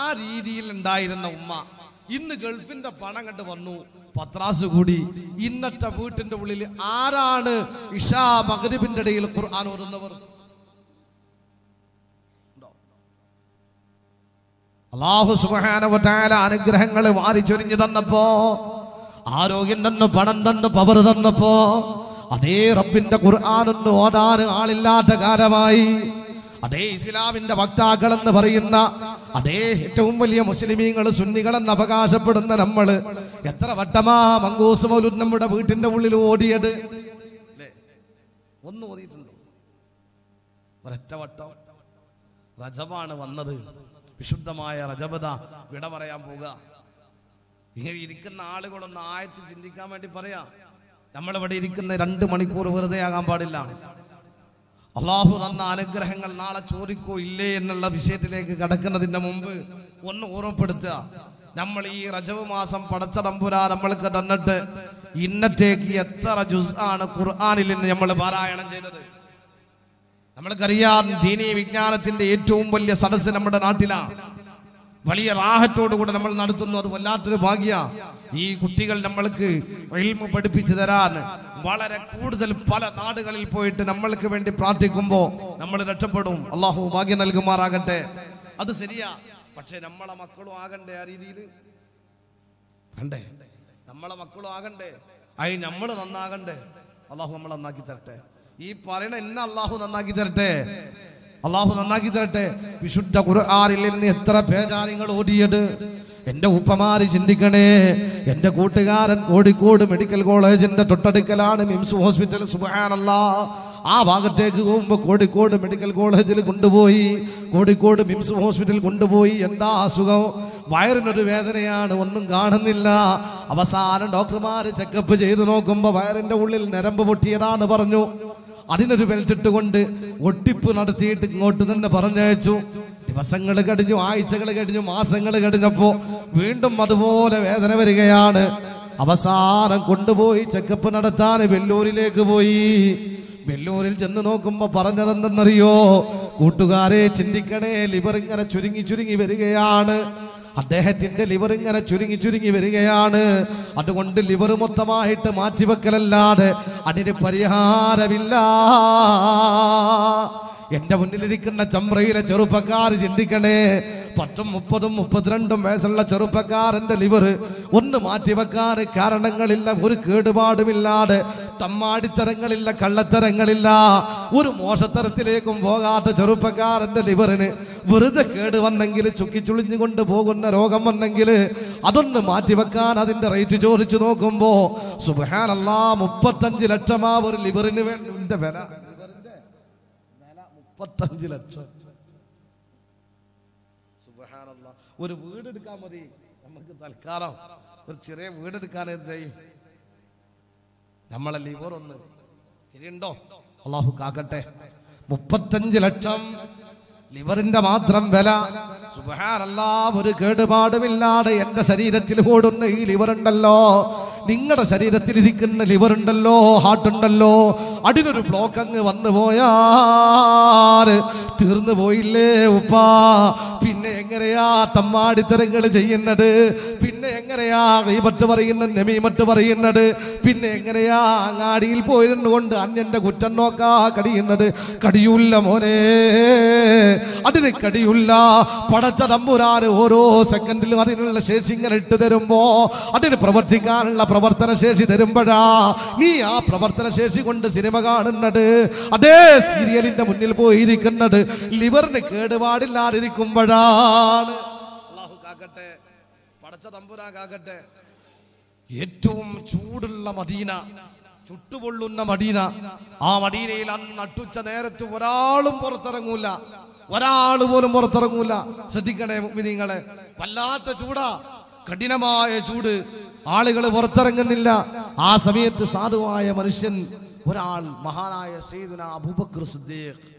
ആ രീതിയിൽ ഉണ്ടായിരുന്ന ഉമ്മ ഇന്ന് ഗൾഫിന്റെ പണം കണ്ട് വന്നു പത്രാസ് കൂടി ഇന്നത്തെ വീട്ടിന്റെ ഉള്ളിൽ ആരാണ് ഇഷാ മകരിബിന്റെ ഇടയിൽ ഖുർആൻ ഓരുന്നവർ അള്ളാഹു സുഹാനവറ്റായ അനുഗ്രഹങ്ങൾ വാരിച്ചൊരിഞ്ഞു തന്നപ്പോ ആരോഗ്യം തന്നു പണം തന്ന് പവർ തന്നപ്പോ അതേ റബ്ബിന്റെ ഖുർആാനൊന്ന് ഓടാൻ ആളില്ലാത്ത കാലമായി അതേ ഇസ്ലാമിന്റെ വക്താക്കൾ എന്ന് പറയുന്ന അതേ ഏറ്റവും വലിയ മുസ്ലിമീങ്ങൾ സുന്നികളെന്ന് അവകാശപ്പെടുന്ന നമ്മൾ എത്ര വട്ടമാ മങ്കൂസ് മൗലൂദ് നമ്മുടെ വീട്ടിന്റെ ഉള്ളിൽ ഓടിയത് ഒന്ന് ഓടിയിട്ടുണ്ടോ ഒരൊറ്റ വട്ടം റജബാണ് വന്നത് വിശുദ്ധമായ രജപത വിട പറയാൻ പോകുക ഇങ്ങനെ ഇരിക്കുന്ന ആളുകളൊന്ന് ആയത്ത് ചിന്തിക്കാൻ വേണ്ടി പറയാ നമ്മളിവിടെ ഇരിക്കുന്ന രണ്ട് മണിക്കൂർ വെറുതെ ആകാൻ പാടില്ല അള്ളാഹു തന്ന അനുഗ്രഹങ്ങൾ നാളെ ചോദിക്കോ ഇല്ലേ എന്നുള്ള വിഷയത്തിലേക്ക് കടക്കുന്നതിന്റെ മുമ്പ് ഒന്ന് ഓർമ്മപ്പെടുത്തുക നമ്മൾ ഈ റജവ് മാസം പടച്ച തമ്പുരാ നമ്മൾക്ക് തന്നിട്ട് ഇന്നത്തേക്ക് എത്ര ജുസ് ആണ് ഖുർആാനിൽ നിന്ന് നമ്മൾ പാരായണം ചെയ്തത് നമ്മൾക്കറിയാം ദീനീ വിജ്ഞാനത്തിന്റെ ഏറ്റവും വലിയ സദസ്സ് നമ്മുടെ നാട്ടിലാണ് വലിയ റാഹത്തോടുകൂടെ നമ്മൾ നടത്തുന്നു അത് വല്ലാത്തൊരു ഭാഗ്യ ഈ കുട്ടികൾ നമ്മൾക്ക് എൽമ പഠിപ്പിച്ചു തരാൻ വളരെ കൂടുതൽ പല നാടുകളിൽ പോയിട്ട് നമ്മൾക്ക് വേണ്ടി പ്രാർത്ഥിക്കുമ്പോൾ നമ്മൾ രക്ഷപ്പെടും അള്ളാഹു ഭാഗ്യം നൽകുമാറാകട്ടെ അത് ശരിയാ പക്ഷെ നമ്മളെ മക്കളും ആകണ്ടേ ആ രീതിയിൽ കണ്ടേ നമ്മളെ മക്കളും ആകണ്ടേ അയ്യ നമ്മൾ നന്നാകണ്ടേ അള്ളാഹു നമ്മൾ നന്നാക്കി തരട്ടെ ഈ പറയണ എന്നെ അള്ളാഹു നന്നാക്കി തരട്ടെ അള്ളാഹു നന്നാക്കി തരട്ടെ വിശുദ്ധ ഖുർആനിൽ നിന്ന് എത്ര പേജാരിങ്ങൾ ഓടിയത് എൻ്റെ ഉപ്പമാര് ചിന്തിക്കണേ എൻ്റെ കൂട്ടുകാരൻ കോഴിക്കോട് മെഡിക്കൽ കോളേജിന്റെ തൊട്ടടുക്കലാണ് മിംസ് ഹോസ്പിറ്റൽ സുബാനല്ലാ ആ ഭാഗത്തേക്ക് പോകുമ്പോൾ കോഴിക്കോട് മെഡിക്കൽ കോളേജിൽ കൊണ്ടുപോയി കോഴിക്കോട് മിംസ് ഹോസ്പിറ്റലിൽ കൊണ്ടുപോയി എന്താ അസുഖം വയറിനൊരു വേദനയാണ് ഒന്നും കാണുന്നില്ല അവസാനം ഡോക്ടർമാർ ചെക്കപ്പ് ചെയ്ത് നോക്കുമ്പോൾ വയറിൻ്റെ ഉള്ളിൽ നരമ്പ് പൊട്ടിയതാണ് പറഞ്ഞു അതിനൊരു ബെൽറ്റിട്ട് കൊണ്ട് ഒട്ടിപ്പ് നടത്തിയിട്ട് ഇങ്ങോട്ട് തന്നെ പറഞ്ഞയച്ചു ദിവസങ്ങൾ കഴിഞ്ഞു ആഴ്ചകൾ കഴിഞ്ഞു മാസങ്ങൾ കഴിഞ്ഞപ്പോൾ വീണ്ടും അതുപോലെ വേദന വരികയാണ് അവസാനം കൊണ്ടുപോയി ചെക്കപ്പ് നടത്താൻ വെല്ലൂരിലേക്ക് പോയി വെല്ലൂരിൽ ചെന്ന് നോക്കുമ്പോ പറഞ്ഞതെന്തെന്നറിയോ കൂട്ടുകാരെ ചിന്തിക്കണേ ലിവർ ഇങ്ങനെ ചുരുങ്ങി ചുരുങ്ങി വരികയാണ് അദ്ദേഹത്തിന്റെ ലിവർ ഇങ്ങനെ ചുരുങ്ങി ചുരുങ്ങി വരികയാണ് അതുകൊണ്ട് ലിവർ മൊത്തമായിട്ട് മാറ്റിവെക്കലല്ലാതെ അതിന് പരിഹാരമില്ല എന്റെ മുന്നിലിരിക്കുന്ന ചമ്രയിലെ ചെറുപ്പക്കാർ ചിന്തിക്കണേ പത്തും മുപ്പതും മുപ്പത്തിരണ്ടും വയസ്സുള്ള ചെറുപ്പക്കാരന്റെ ലിവർ ഒന്ന് മാറ്റിവെക്കാൻ കാരണങ്ങളില്ല ഒരു കേടുപാടുമില്ലാതെ തമ്മാടിത്തരങ്ങളില്ല കള്ളത്തരങ്ങളില്ല ഒരു മോശത്തരത്തിലേക്കും പോകാത്ത ചെറുപ്പക്കാരന്റെ ലിവറിന് വെറുതെ കേട് വന്നെങ്കിൽ ചുക്കിച്ചുളിഞ്ഞു പോകുന്ന രോഗം വന്നെങ്കിൽ അതൊന്ന് മാറ്റിവെക്കാൻ അതിന്റെ റേറ്റ് ചോദിച്ചു നോക്കുമ്പോ സുബാനല്ലാ മുപ്പത്തഞ്ച് ലക്ഷമാ ഒരു ലിവറിന് വേണ്ടി വില പത്തഞ്ച് ലക്ഷം സുബഹാനല്ല ഒരു വീടെടുക്കാൻ മതി നമുക്ക് തൽക്കാലം ഒരു ചെറിയ വീടെടുക്കാൻ എന്ത് ചെയ്യും നമ്മളെ ലിവർ ഒന്ന് തിരിയുണ്ടോ അള്ളാഹു കാക്കട്ടെ മുപ്പത്തഞ്ച് ലക്ഷം ലിവറിന്റെ മാത്രം വില സുബഹാനെല്ലാം ഒരു കേടുപാടുമില്ലാതെ എൻ്റെ ശരീരത്തിൽ ഓടുന്ന ഈ ലിവറുണ്ടല്ലോ നിങ്ങളുടെ ശരീരത്തിൽ ഇരിക്കുന്ന ലിവറുണ്ടല്ലോ ഹാർട്ടുണ്ടല്ലോ അതിനൊരു ബ്ലോക്ക് അങ്ങ് വന്നു പോയാൽ തീർന്നു പോയില്ലേ ഉപ്പാ പിന്നെ എങ്ങനെയാ തമ്മാടിത്തരങ്ങൾ ചെയ്യുന്നത് പിന്നെ എങ്ങനെയാ കൈപറ്റ് പറയുന്നത് നെമീമറ്റ് പറയുന്നത് പിന്നെ എങ്ങനെയാ അങ്ങാടിയിൽ പോയിരുന്നു കൊണ്ട് അന്യന്റെ കുറ്റം നോക്കാ കടിയുന്നത് കടിയൂല്ല മോനേ അതിന് കടിയുള്ള പടച്ച തമ്പുരാൻ ഓരോ സെക്കൻഡിലും അതിനുള്ള ശേഷി ഇങ്ങനെ ഇട്ട് തരുമ്പോ അതിന് പ്രവർത്തിക്കാനുള്ള പ്രവർത്തന ശേഷി തരുമ്പോഴാ നീ ആ പ്രവർത്തന ശേഷി കൊണ്ട് സിനിമ കാണുന്നത് അതേ സീരിയലിന്റെ മുന്നിൽ പോയിരിക്കുന്നത് ലിവറിന് കേടുപാടില്ലാതിരിക്കുമ്പോഴാണ് കാക്കട്ടെ പടച്ച കാക്കട്ടെ ഏറ്റവും ചൂടുള്ള മദീന ചുട്ടുപൊള്ളുന്ന മദീന ആ മദീനയിൽ അന്ന് നട്ടുച്ച നേരത്ത് ഒരാളും പുറത്തിറങ്ങൂല ഒരാൾ പോലും പുറത്തിറങ്ങൂല ശ്രദ്ധിക്കണേ നിങ്ങളെ വല്ലാത്ത ചൂടാ കഠിനമായ ചൂട് ആളുകൾ പുറത്തിറങ്ങുന്നില്ല ആ സമയത്ത് സാധുവായ മനുഷ്യൻ ഒരാൾ മഹാനായ സൈദുന അബൂബക്കർ സിദ്ദീഖ്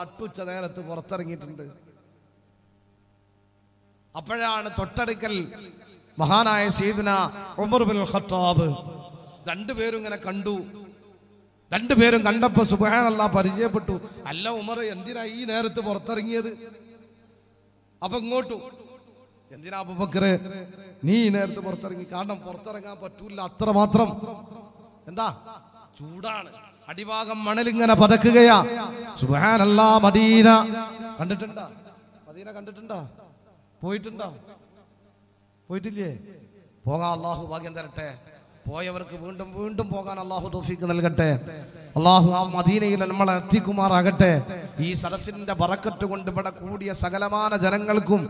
നട്ടുച്ച നേരത്ത് പുറത്തിറങ്ങിയിട്ടുണ്ട് അപ്പോഴാണ് തൊട്ടടുക്കൽ മഹാനായ സീദന ഉമർ ബിൻ ഖത്താബ് രണ്ടുപേരും ഇങ്ങനെ കണ്ടു രണ്ടുപേരും കണ്ടപ്പോ സുബാനല്ല പരിചയപ്പെട്ടു അല്ല ഉമർ എന്തിനാ ഈ നേരത്ത് പുറത്തിറങ്ങിയത് അപ്പൊ ഇങ്ങോട്ടു എന്തിനാ അബുബക്കറെ നീ ഈ നേരത്ത് പുറത്തിറങ്ങി കാരണം പുറത്തിറങ്ങാൻ പറ്റൂല അത്ര മാത്രം എന്താ ചൂടാണ് അടിഭാഗം മണലിങ്ങനെ പതക്കുകയാ സുബാനല്ല മദീന കണ്ടിട്ടുണ്ടാ മദീന കണ്ടിട്ടുണ്ടാ പോയിട്ടുണ്ടോ പോയിട്ടില്ലേ പോകാം അള്ളാഹു ഭാഗ്യം തരട്ടെ പോയവർക്ക് വീണ്ടും വീണ്ടും പോകാൻ അള്ളാഹു തോഫിക്ക് നൽകട്ടെ അള്ളാഹു ആ മദീനയിൽ നമ്മളെ എത്തിക്കുമാറാകട്ടെ ഈ സരസിന്റെ പറക്കറ്റ് കൊണ്ട് ഇവിടെ കൂടിയ സകലമാന ജനങ്ങൾക്കും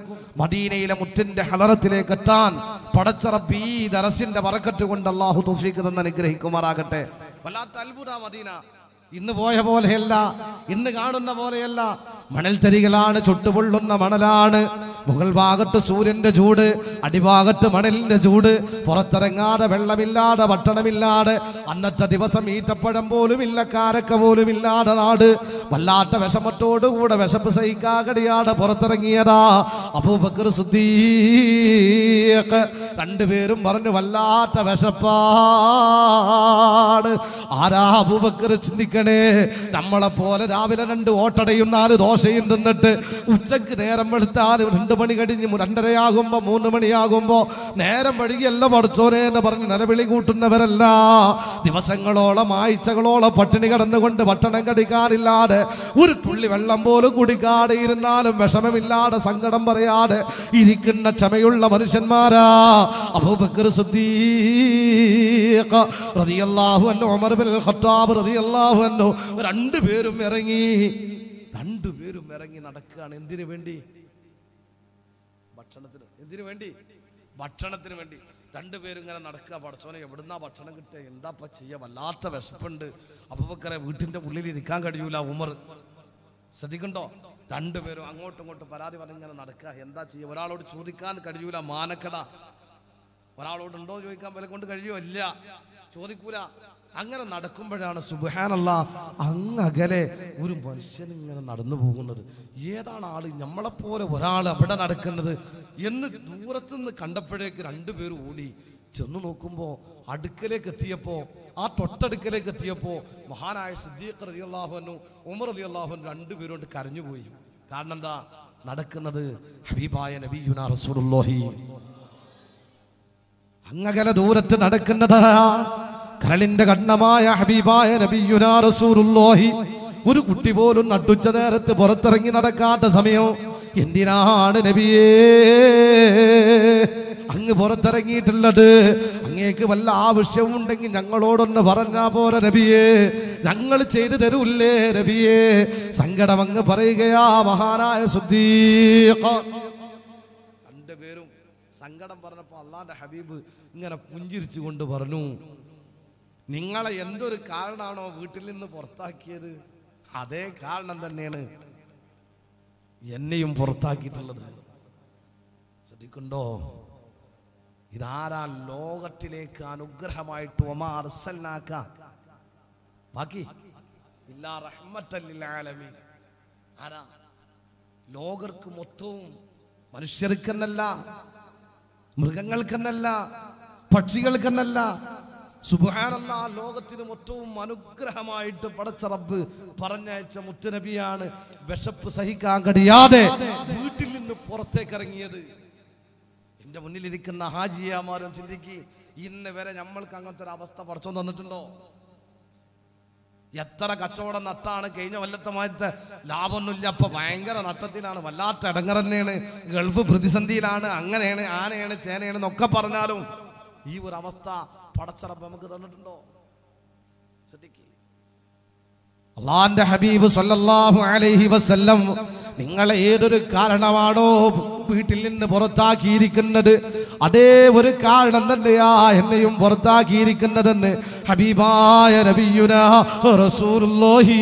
മദീനയിലെ മുറ്റിന്റെ ഹലറത്തിലേക്ക് എത്താൻ പടച്ചറപ്പ് ഈ ദരസിന്റെ പറക്കറ്റ് കൊണ്ട് അള്ളാഹു തോഫിക്ക് നിന്ന് അനുഗ്രഹിക്കുമാറാകട്ടെ വല്ലാത്ത അത്ഭുത മദീന ഇന്ന് പോയ പോലെയല്ല ഇന്ന് കാണുന്ന പോലെയല്ല മണൽത്തരികളാണ് ചുട്ടുപൊള്ളുന്ന മണലാണ് മുകൾ ഭാഗത്ത് സൂര്യന്റെ ചൂട് അടിഭാഗത്ത് മണലിന്റെ ചൂട് പുറത്തിറങ്ങാതെ വെള്ളമില്ലാതെ ഭക്ഷണമില്ലാതെ അന്നത്തെ ദിവസം ഈറ്റപ്പഴം പോലുമില്ല കാരക്ക ഇല്ലാതെ നാട് വല്ലാത്ത വിഷമത്തോടുകൂടെ വിശപ്പ് സഹിക്കാകടിയാണ് പുറത്തിറങ്ങിയതാ അബൂബക്കർ സുദ്ധീക്ക് രണ്ടുപേരും പറഞ്ഞു വല്ലാത്ത വിശപ്പാണ് ആരാ അബൂബക്കർ ചിന്തിക്കണം ചെയ്യണേ നമ്മളെ പോലെ രാവിലെ രണ്ട് ഓട്ടടയും നാല് ദോശയും തിന്നിട്ട് ഉച്ചക്ക് നേരം ആറ് രണ്ട് മണി കഴിഞ്ഞ് രണ്ടരയാകുമ്പോൾ മൂന്ന് മണിയാകുമ്പോൾ നേരം വഴുകിയല്ല പഠിച്ചോനെ എന്ന് പറഞ്ഞ് നിലവിളി കൂട്ടുന്നവരല്ല ദിവസങ്ങളോളം ആഴ്ചകളോളം പട്ടിണി കടന്നുകൊണ്ട് ഭക്ഷണം കടിക്കാറില്ലാതെ ഒരു തുള്ളി വെള്ളം പോലും കുടിക്കാതെ ഇരുന്നാലും വിഷമമില്ലാതെ സങ്കടം പറയാതെ ഇരിക്കുന്ന ക്ഷമയുള്ള മനുഷ്യന്മാരാ അബൂബക്കർ സിദ്ദീഖ് റളിയല്ലാഹു അൻഹു ഉമർ ബിൻ ഖത്താബ് റളിയല്ലാഹു അള്ളാഹുവിനോ രണ്ടുപേരും ഇറങ്ങി രണ്ടുപേരും ഇറങ്ങി നടക്കുകയാണ് എന്തിനു വേണ്ടി ഭക്ഷണത്തിന് എന്തിനു വേണ്ടി ഭക്ഷണത്തിന് വേണ്ടി രണ്ടുപേരും ഇങ്ങനെ നടക്കുക പടച്ചോനെ എവിടുന്നാ ഭക്ഷണം കിട്ടുക എന്താപ്പ ചെയ്യ വല്ലാത്ത വിശപ്പുണ്ട് അപ്പൊക്കറെ വീട്ടിന്റെ ഉള്ളിൽ ഇരിക്കാൻ കഴിയൂല ഉമർ ശ്രദ്ധിക്കണ്ടോ രണ്ടുപേരും അങ്ങോട്ടും ഇങ്ങോട്ടും പരാതി പറഞ്ഞ് ഇങ്ങനെ നടക്കുക എന്താ ചെയ്യുക ഒരാളോട് ചോദിക്കാൻ കഴിയൂല മാനക്കട ഒരാളോട് ഉണ്ടോ ചോദിക്കാൻ വില കൊണ്ട് കഴിയോ ഇല്ല ചോദിക്കൂല അങ്ങനെ നടക്കുമ്പോഴാണ് സുബഹാനല്ല അങ്ങകലെ ഒരു മനുഷ്യൻ ഇങ്ങനെ നടന്നു പോകുന്നത് ഏതാണ് ആള് നമ്മളെപ്പോലെ ഒരാൾ അവിടെ നടക്കുന്നത് എന്ന് ദൂരത്തുനിന്ന് കണ്ടപ്പോഴേക്ക് രണ്ടുപേരും ഓടി ചെന്ന് നോക്കുമ്പോൾ അടുക്കലേക്ക് എത്തിയപ്പോൾ ആ തൊട്ടടുക്കലേക്ക് എത്തിയപ്പോൾ മഹാനായ സിദ്ദീഖ് റതി അള്ളാഹുനും ഉമർ റതി അള്ളാഹു രണ്ടുപേരും കൊണ്ട് കരഞ്ഞുപോയി കാരണം എന്താ നടക്കുന്നത് ഹബീബായ നബിയുന റസൂലുള്ളാഹി അങ്ങകല ദൂരത്ത് നടക്കുന്നതാ കരളിന്റെ കണ്ണമായ ഹബീബായ നബിയുന റസൂലുള്ളാഹി ഒരു കുട്ടി പോലും നട്ടുച്ച നേരത്ത് പുറത്തിറങ്ങി നടക്കാത്ത സമയം എന്തിനാണ് നബിയേ അങ്ങ് പുറത്തിറങ്ങിയിട്ടുള്ളത് അങ്ങേക്ക് വല്ല ആവശ്യവും ഉണ്ടെങ്കിൽ ഞങ്ങളോടൊന്ന് പറഞ്ഞാ പോരെ നബിയേ ഞങ്ങൾ ചെയ്തു തരൂല്ലേ നബിയേ സങ്കടം അങ്ങ് പറയുകയാ മഹാനായ സുദ്ദീഖ രണ്ടുപേരും സങ്കടം പറഞ്ഞപ്പോൾ അള്ളാന്റെ ഹബീബ് ഇങ്ങനെ പുഞ്ചിരിച്ചുകൊണ്ട് പറഞ്ഞു നിങ്ങളെ എന്തൊരു കാരണമാണോ വീട്ടിൽ നിന്ന് പുറത്താക്കിയത് അതേ കാരണം തന്നെയാണ് എന്നെയും പുറത്താക്കിയിട്ടുള്ളത് ശ്രദ്ധിക്കുണ്ടോ ഇതാരാ ലോകത്തിലേക്ക് അനുഗ്രഹമായിട്ട് ആരാ ലോകർക്ക് മൊത്തവും മനുഷ്യർക്കെന്നല്ല മൃഗങ്ങൾക്കെന്നല്ല പക്ഷികൾക്കെന്നല്ല സുബാനല്ലാ ലോകത്തിന് മൊത്തവും അനുഗ്രഹമായിട്ട് പടച്ച റബ്ബ് പറഞ്ഞയച്ച മുത്തനബിയാണ് വിശപ്പ് സഹിക്കാൻ കഴിയാതെ വീട്ടിൽ നിന്ന് പുറത്തേക്ക് ഇറങ്ങിയത് എൻ്റെ മുന്നിലിരിക്കുന്ന ഹാജിയമാരും ചിന്തിക്ക് ഇന്ന് വരെ നമ്മൾക്ക് അങ്ങനത്തെ ഒരു അവസ്ഥ പറച്ചു തന്നിട്ടുണ്ടോ എത്ര കച്ചവടം നട്ടാണ് കഴിഞ്ഞ വല്ലത്തമായിട്ട് ലാഭമൊന്നുമില്ല അപ്പൊ ഭയങ്കര നട്ടത്തിലാണ് വല്ലാത്ത ഇടങ്ങർ തന്നെയാണ് ഗൾഫ് പ്രതിസന്ധിയിലാണ് അങ്ങനെയാണ് ആനയാണ് ചേനയാണ് എന്നൊക്കെ പറഞ്ഞാലും ഈ ഒരു അവസ്ഥ പടച്ചറപ്പ് നമുക്ക് തന്നിട്ടുണ്ടോ ശ്രദ്ധിക്കുക അള്ളാന്റെ ഹബീബ് സല്ലല്ലാഹു അലൈഹി വസല്ലം നിങ്ങൾ ഏതൊരു കാരണമാണോ വീട്ടിൽ നിന്ന് പുറത്താക്കിയിരിക്കുന്നത് അതേ ഒരു കാരണം തന്നെയാ എന്നെയും പുറത്താക്കിയിരിക്കുന്നതെന്ന് ഹബീബായ നബിയുന റസൂലുള്ളാഹി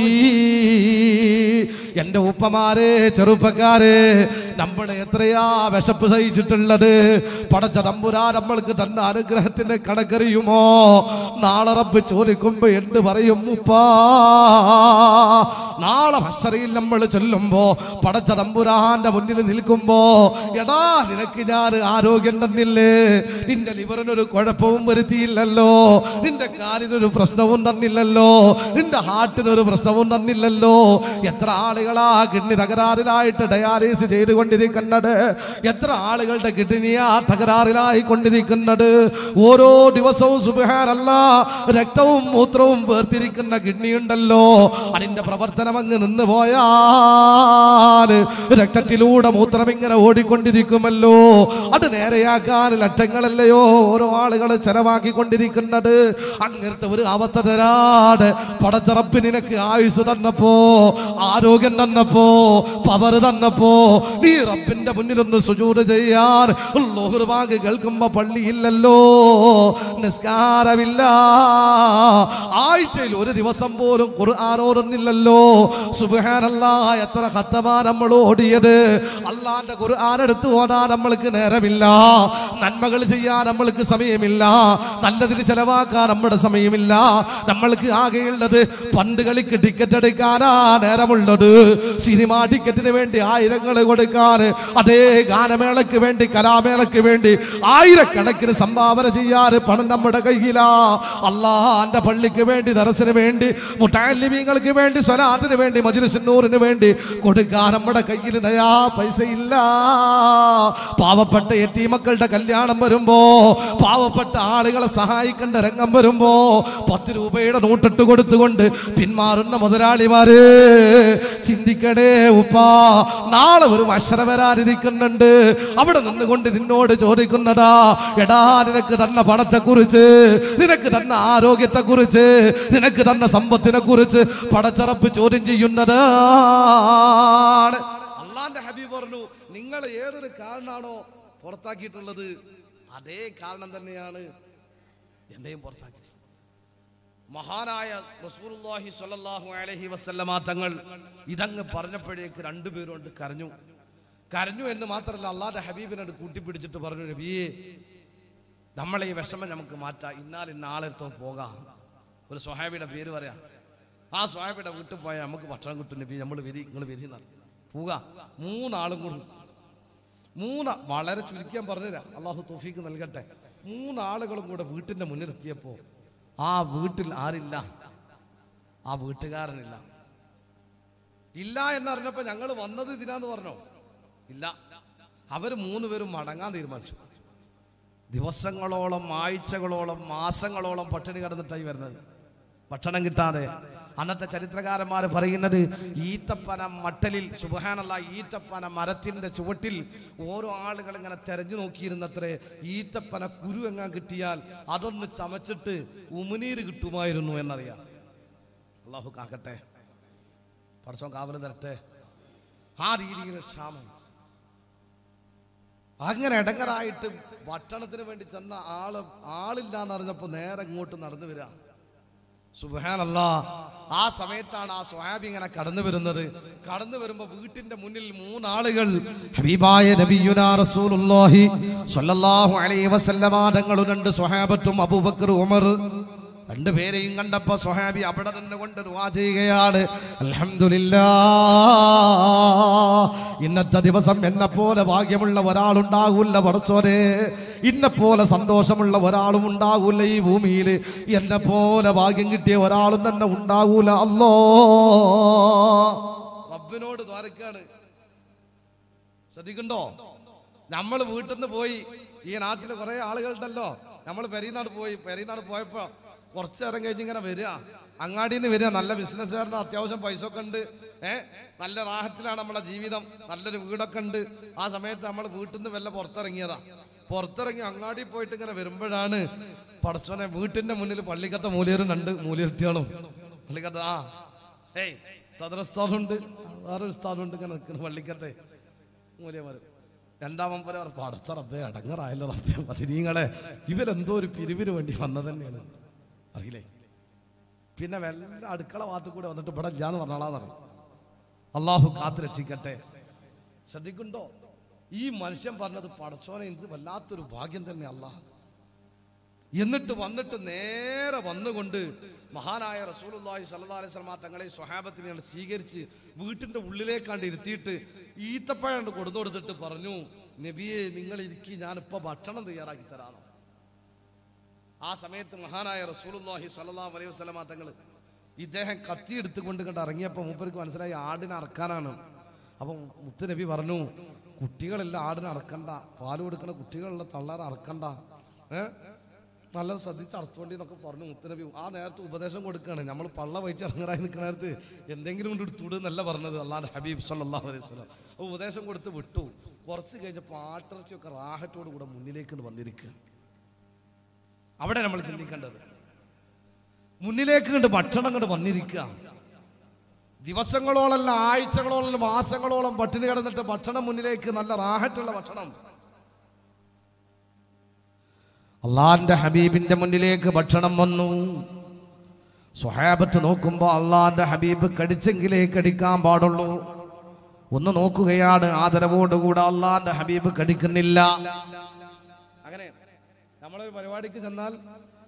എൻ്റെ ഉപ്പമാരെ ചെറുപ്പക്കാരെ നമ്മൾ എത്രയാ വിശപ്പ് സഹിച്ചിട്ടുള്ളത് പടച്ച തമ്പുരാ നമ്മൾക്ക് തന്ന അനുഗ്രഹത്തിന് കണക്കറിയുമോ നാളെ റബ്ബ് ചോദിക്കുമ്പോ എന്ത് പറയും ഉപ്പാ നാളെ ഭക്ഷറിയിൽ നമ്മൾ ചൊല്ലുമ്പോ പടച്ച തമ്പുരാന്റെ മുന്നിൽ നിൽക്കുമ്പോ എടാ നിനക്ക് ഞാൻ ആരോഗ്യം തന്നില്ലേ നിന്റെ ലിവറിനൊരു കുഴപ്പവും വരുത്തിയില്ലല്ലോ നിന്റെ കാലിനൊരു പ്രശ്നവും തന്നില്ലല്ലോ നിന്റെ ഹാർട്ടിനൊരു പ്രശ്നവും തന്നില്ലല്ലോ എത്ര ആളുകളാ കിഡ്നി തകരാറിലായിട്ട് ഡയാലിസിസ് ചെയ്തുകൊണ്ടിരിക്കുന്നത് എത്ര ആളുകളുടെ കിഡ്നിയാ തകരാറിലായി കൊണ്ടിരിക്കുന്നത് ഓരോ ദിവസവും സുബഹാനല്ല രക്തവും മൂത്രവും വേർത്തിരിക്കുന്ന കിഡ്നി ഉണ്ടല്ലോ അതിന്റെ പ്രവർത്തനം അങ്ങ് നിന്ന് പോയാൽ രക്തത്തിലൂടെ മൂത്രം ഇങ്ങനെ ഓടി ഓടിക്കൊണ്ടിരിക്കുമല്ലോ അത് നേരെയാക്കാൻ ലക്ഷങ്ങളല്ലയോ ഓരോ ആളുകൾ ചെലവാക്കിക്കൊണ്ടിരിക്കുന്നത് അങ്ങനത്തെ ഒരു അവസ്ഥ തരാട് പടത്തിറപ്പ് നിനക്ക് ആയുസ് തന്നപ്പോ ആരോഗ്യം തന്നപ്പോ പവർ തന്നപ്പോ നീ റബ്ബിന്റെ മുന്നിലൊന്ന് സുജൂട് ചെയ്യാൻ ലോഹുർവാഗ് കേൾക്കുമ്പോ പള്ളിയില്ലല്ലോ നിസ്കാരമില്ല ആഴ്ചയിൽ ഒരു ദിവസം പോലും ഖുർആാനോടുന്നില്ലല്ലോ സുബാനല്ല എത്ര കത്തമാ നമ്മൾ ഓടിയത് അല്ലാന്റെ ഖുർആൻ ഖുർആാനെടുത്ത് ഓടാൻ നമ്മൾക്ക് നേരമില്ല നന്മകൾ ചെയ്യാൻ നമ്മൾക്ക് സമയമില്ല നല്ലതിന് ചെലവാക്കാൻ നമ്മുടെ സമയമില്ല നമ്മൾക്ക് ആകെയുള്ളത് പണ്ട് കളിക്ക് ടിക്കറ്റ് എടുക്കാനാ നേരമുള്ളത് സിനിമാ ടിക്കറ്റിന് വേണ്ടി ആയിരങ്ങൾ കൊടുക്കാൻ അതേ ഗാനമേളയ്ക്ക് വേണ്ടി കലാമേളയ്ക്ക് വേണ്ടി ആയിരക്കണക്കിന് സംഭാവന ചെയ്യാൻ പണം നമ്മുടെ കയ്യിലാ അള്ളാഹാന്റെ പള്ളിക്ക് വേണ്ടി ദറസിന് വേണ്ടി മുട്ടാലിമീങ്ങൾക്ക് വേണ്ടി സ്വലാത്തിന് വേണ്ടി മജിലിസിനൂറിന് വേണ്ടി കൊടുക്കാൻ നമ്മുടെ കയ്യിൽ നയാ പൈസ ഇല്ലാ പാവപ്പെട്ട മക്കളുടെ കല്യാണം വരുമ്പോ പാവപ്പെട്ട ആളുകളെ സഹായിക്കേണ്ട രംഗം വരുമ്പോ പത്ത് രൂപയുടെ നോട്ടിട്ട് കൊടുത്തുകൊണ്ട് പിന്മാറുന്ന മുതലാളിമാര് ചിന്തിക്കണേ ഉപ്പാ നാളെ ഒരു വശര വരാനിരിക്കുന്നുണ്ട് അവിടെ നിന്നുകൊണ്ട് നിന്നോട് ചോദിക്കുന്നതാ എടാ നിനക്ക് തന്ന പണത്തെ കുറിച്ച് നിനക്ക് തന്ന ആരോഗ്യത്തെ കുറിച്ച് നിനക്ക് തന്ന സമ്പത്തിനെ കുറിച്ച് പടച്ചറപ്പ് ചോദ്യം ചെയ്യുന്നതാണ് അള്ളാന്റെ ഹബീബ് പറഞ്ഞു നിങ്ങൾ ഏതൊരു കാരണമാണോ പുറത്താക്കിയിട്ടുള്ളത് അതേ കാരണം തന്നെയാണ് എന്നെയും പുറത്താക്കിയിട്ടുള്ളത് മഹാനായ റസൂർഹി സൊല്ലാഹു അലഹി വസ്ലമാ തങ്ങൾ ഇതങ്ങ് പറഞ്ഞപ്പോഴേക്ക് രണ്ടുപേരും കൊണ്ട് കരഞ്ഞു കരഞ്ഞു എന്ന് മാത്രമല്ല അള്ളാഹുടെ ഹബീബിനോട് കൂട്ടിപ്പിടിച്ചിട്ട് പറഞ്ഞു രബിയെ നമ്മളെ ഈ വിഷമം നമുക്ക് മാറ്റാം ഇന്നാൽ ഇന്ന ആളെടുത്തോ പോകാം ഒരു സ്വഹാബിയുടെ പേര് പറയാം ആ സ്വഹാബിയുടെ വീട്ടിൽ പോയാൽ നമുക്ക് ഭക്ഷണം കിട്ടും നബി നമ്മൾ വിരി നിങ്ങൾ വിരി നടത്തി പോകാം മൂന്നാളും കൂടി മൂന്ന് വളരെ ചുരുക്കിയാൻ പറഞ്ഞുതരാം അള്ളാഹു തോഫീക്ക് നൽകട്ടെ മൂന്നാളുകളും കൂടെ വീട്ടിന്റെ മുന്നിലെത്തിയപ്പോ ആ വീട്ടിൽ ആരില്ല ആ വീട്ടുകാരനില്ല ഇല്ല എന്നറിഞ്ഞപ്പോ ഞങ്ങൾ വന്നത് ഇതിനാന്ന് പറഞ്ഞോ ഇല്ല അവർ പേരും മടങ്ങാൻ തീരുമാനിച്ചു ദിവസങ്ങളോളം ആഴ്ചകളോളം മാസങ്ങളോളം പട്ടിണി കിടന്നിട്ടായി വരുന്നത് ഭക്ഷണം കിട്ടാതെ അന്നത്തെ ചരിത്രകാരന്മാർ പറയുന്നത് ഈത്തപ്പന മട്ടലിൽ സുബഹാനല്ല ഈത്തപ്പന മരത്തിൻ്റെ ചുവട്ടിൽ ഓരോ ആളുകൾ ഇങ്ങനെ തെരഞ്ഞു നോക്കിയിരുന്നത്രേ ഈത്തപ്പന കുരു എങ്ങാൻ കിട്ടിയാൽ അതൊന്ന് ചമച്ചിട്ട് ഉമിനീര് കിട്ടുമായിരുന്നു എന്നറിയാം അള്ളാഹു കാക്കട്ടെ പടച്ചോ കാവൽ തരട്ടെ ആ രീതിയിൽ ക്ഷാമം അങ്ങനെ ഇടങ്ങറായിട്ട് ഭക്ഷണത്തിന് വേണ്ടി ചെന്ന ആള് ആളില്ലാന്നറിഞ്ഞപ്പോ നേരെ ഇങ്ങോട്ട് നടന്നു വരാം സുബാനല്ല ആ സമയത്താണ് ആ സ്വഹാബി ഇങ്ങനെ കടന്നു വരുന്നത് കടന്നു വരുമ്പോ വീട്ടിന്റെ മുന്നിൽ മൂന്നാളുകൾ ഹബീബായ നബിയുനാ റസൂലുള്ളാഹി സ്വല്ലല്ലാഹു അലൈഹി വസല്ലമ തങ്ങളും രണ്ട് സ്വഹാബത്തും അബൂബക്കർ ഉമർ രണ്ടുപേരെയും കണ്ടപ്പോ സ്വഹാബി അവിടെ തന്നെ കൊണ്ട് ദുആ ചെയ്യുകയാണ് അൽഹംദുലില്ലാ ഇന്നത്തെ ദിവസം എന്നെപ്പോലെ ഭാഗ്യമുള്ള ഒരാളുണ്ടാകൂല ഇന്ന പോലെ സന്തോഷമുള്ള ഒരാളും ഉണ്ടാകൂല ഈ ഭൂമിയിൽ എന്നെപ്പോലെ ഭാഗ്യം കിട്ടിയ ഒരാളും തന്നെ ഉണ്ടാകൂല അല്ലോ റബ്ബിനോട് ദ്വാരക്കാണ് ശ്രദ്ധിക്കണ്ടോ നമ്മൾ വീട്ടിൽ നിന്ന് പോയി ഈ നാട്ടിൽ കുറെ ആളുകളുണ്ടല്ലോ നമ്മൾ പെരിയനാട് പോയി പെരിയനാട് പോയപ്പോ കുറച്ച് നേരം കഴിഞ്ഞ് ഇങ്ങനെ വരിക അങ്ങാടിന്ന് വരിക നല്ല ബിസിനസ്സുകാരന് അത്യാവശ്യം പൈസ ഒക്കെ ഉണ്ട് ഏഹ് നല്ല റാഹത്തിലാണ് നമ്മളെ ജീവിതം നല്ലൊരു വീടൊക്കെ ഉണ്ട് ആ സമയത്ത് നമ്മൾ വീട്ടിൽ നിന്ന് വല്ല പുറത്തിറങ്ങിയതാ പുറത്തിറങ്ങി അങ്ങാടി പോയിട്ട് ഇങ്ങനെ വരുമ്പോഴാണ് പടച്ചോനെ വീട്ടിന്റെ മുന്നിൽ പള്ളിക്കത്ത മൂലിയരും രണ്ട് മൂലിയർട്ടികളും പള്ളിക്കത്ത ആ ഏയ് സദർ ഉസ്താദുണ്ട് വേറൊരു ഉസ്താദുണ്ട് ഇങ്ങനെ നിൽക്കുന്നു പള്ളിക്കത്തെ മൂലിയമാര് രണ്ടാമൻ പോലെ അവർ പടച്ച റബ്ബേ അടങ്ങറായല്ലോ റബ്ബേ പതിനീങ്ങളെ ഇവരെന്തോ ഒരു പിരിവിന് വേണ്ടി വന്നതന്നെയാണ് അറിയില്ലേ പിന്നെ വല്ല അടുക്കള വാത്തു കൂടെ വന്നിട്ട് ഇവിടെ ഇല്ലാന്ന് പറഞ്ഞാളാന്നറിയും അള്ളാഹു കാത്ത് രക്ഷിക്കട്ടെ ശ്രദ്ധിക്കുണ്ടോ ഈ മനുഷ്യൻ പറഞ്ഞത് പടച്ചോനെ എന്ത് വല്ലാത്തൊരു ഭാഗ്യം തന്നെ അള്ളാഹ് എന്നിട്ട് വന്നിട്ട് നേരെ വന്നുകൊണ്ട് മഹാനായ റസൂലി സല്ലാസ് തങ്ങളെ സ്വഹാബത്തിനെയാണ് സ്വീകരിച്ച് വീട്ടിന്റെ ഉള്ളിലേക്കാണ്ട് ഇരുത്തിയിട്ട് ഈത്തപ്പഴം കൊടുത്തു കൊടുത്തിട്ട് പറഞ്ഞു നബിയെ നിങ്ങൾ ഇരിക്കി ഞാനിപ്പോ ഭക്ഷണം തയ്യാറാക്കി തരാം ആ സമയത്ത് മഹാനായ റസൂലുല്ലാഹി സ്വല്ലല്ലാഹു അലൈഹി വസ്ലമ തങ്ങൾ ഇദ്ദേഹം കത്തി എടുത്തുകൊണ്ട് കണ്ട് ഇറങ്ങിയപ്പോൾ മൂപ്പർക്ക് മനസ്സിലായി ആടിനെ അറക്കാനാണ് അപ്പം മുത്തുനബി പറഞ്ഞു കുട്ടികളെല്ലാം ആടിനെ അറക്കണ്ട പാല് കൊടുക്കണ കുട്ടികളുള്ള തള്ളാറ് അറക്കണ്ട ഏഹ് നല്ല ശ്രദ്ധിച്ച് അർത്ഥവേണ്ടി എന്നൊക്കെ പറഞ്ഞു മുത്തനബി ആ നേരത്തെ ഉപദേശം കൊടുക്കുകയാണ് നമ്മൾ പള്ള വഹിച്ച് ഇറങ്ങണായി നിൽക്കുന്ന നേരത്ത് എന്തെങ്കിലും കൊണ്ട് തുടു എന്നല്ല പറഞ്ഞത് അള്ളാഹ് ഹബീബ് സല്ലാ അലൈഹി സ്വലം ഉപദേശം കൊടുത്ത് വിട്ടു കുറച്ച് കഴിഞ്ഞപ്പോൾ ആട്ടിറച്ചിയൊക്കെ റാഹറ്റോട് കൂടെ മുന്നിലേക്ക് വന്നിരിക്കുകയാണ് അവിടെ നമ്മൾ ചിന്തിക്കേണ്ടത് മുന്നിലേക്ക് കണ്ട് ഭക്ഷണം കണ്ട് വന്നിരിക്കുക ദിവസങ്ങളോളല്ല ആഴ്ചകളോളല്ല മാസങ്ങളോളം പട്ടിണി കിടന്നിട്ട് ഭക്ഷണം മുന്നിലേക്ക് നല്ല റാഹറ്റുള്ള ഭക്ഷണം അള്ളാന്റെ ഹബീബിന്റെ മുന്നിലേക്ക് ഭക്ഷണം വന്നു സ്വഹാബത്ത് നോക്കുമ്പോൾ അള്ളാന്റെ ഹബീബ് കടിച്ചെങ്കിലേ കടിക്കാൻ പാടുള്ളൂ ഒന്ന് നോക്കുകയാണ് ആദരവോടുകൂടെ അള്ളാന്റെ ഹബീബ് കടിക്കുന്നില്ല നമ്മളൊരു പരിപാടിക്ക് ചെന്നാൽ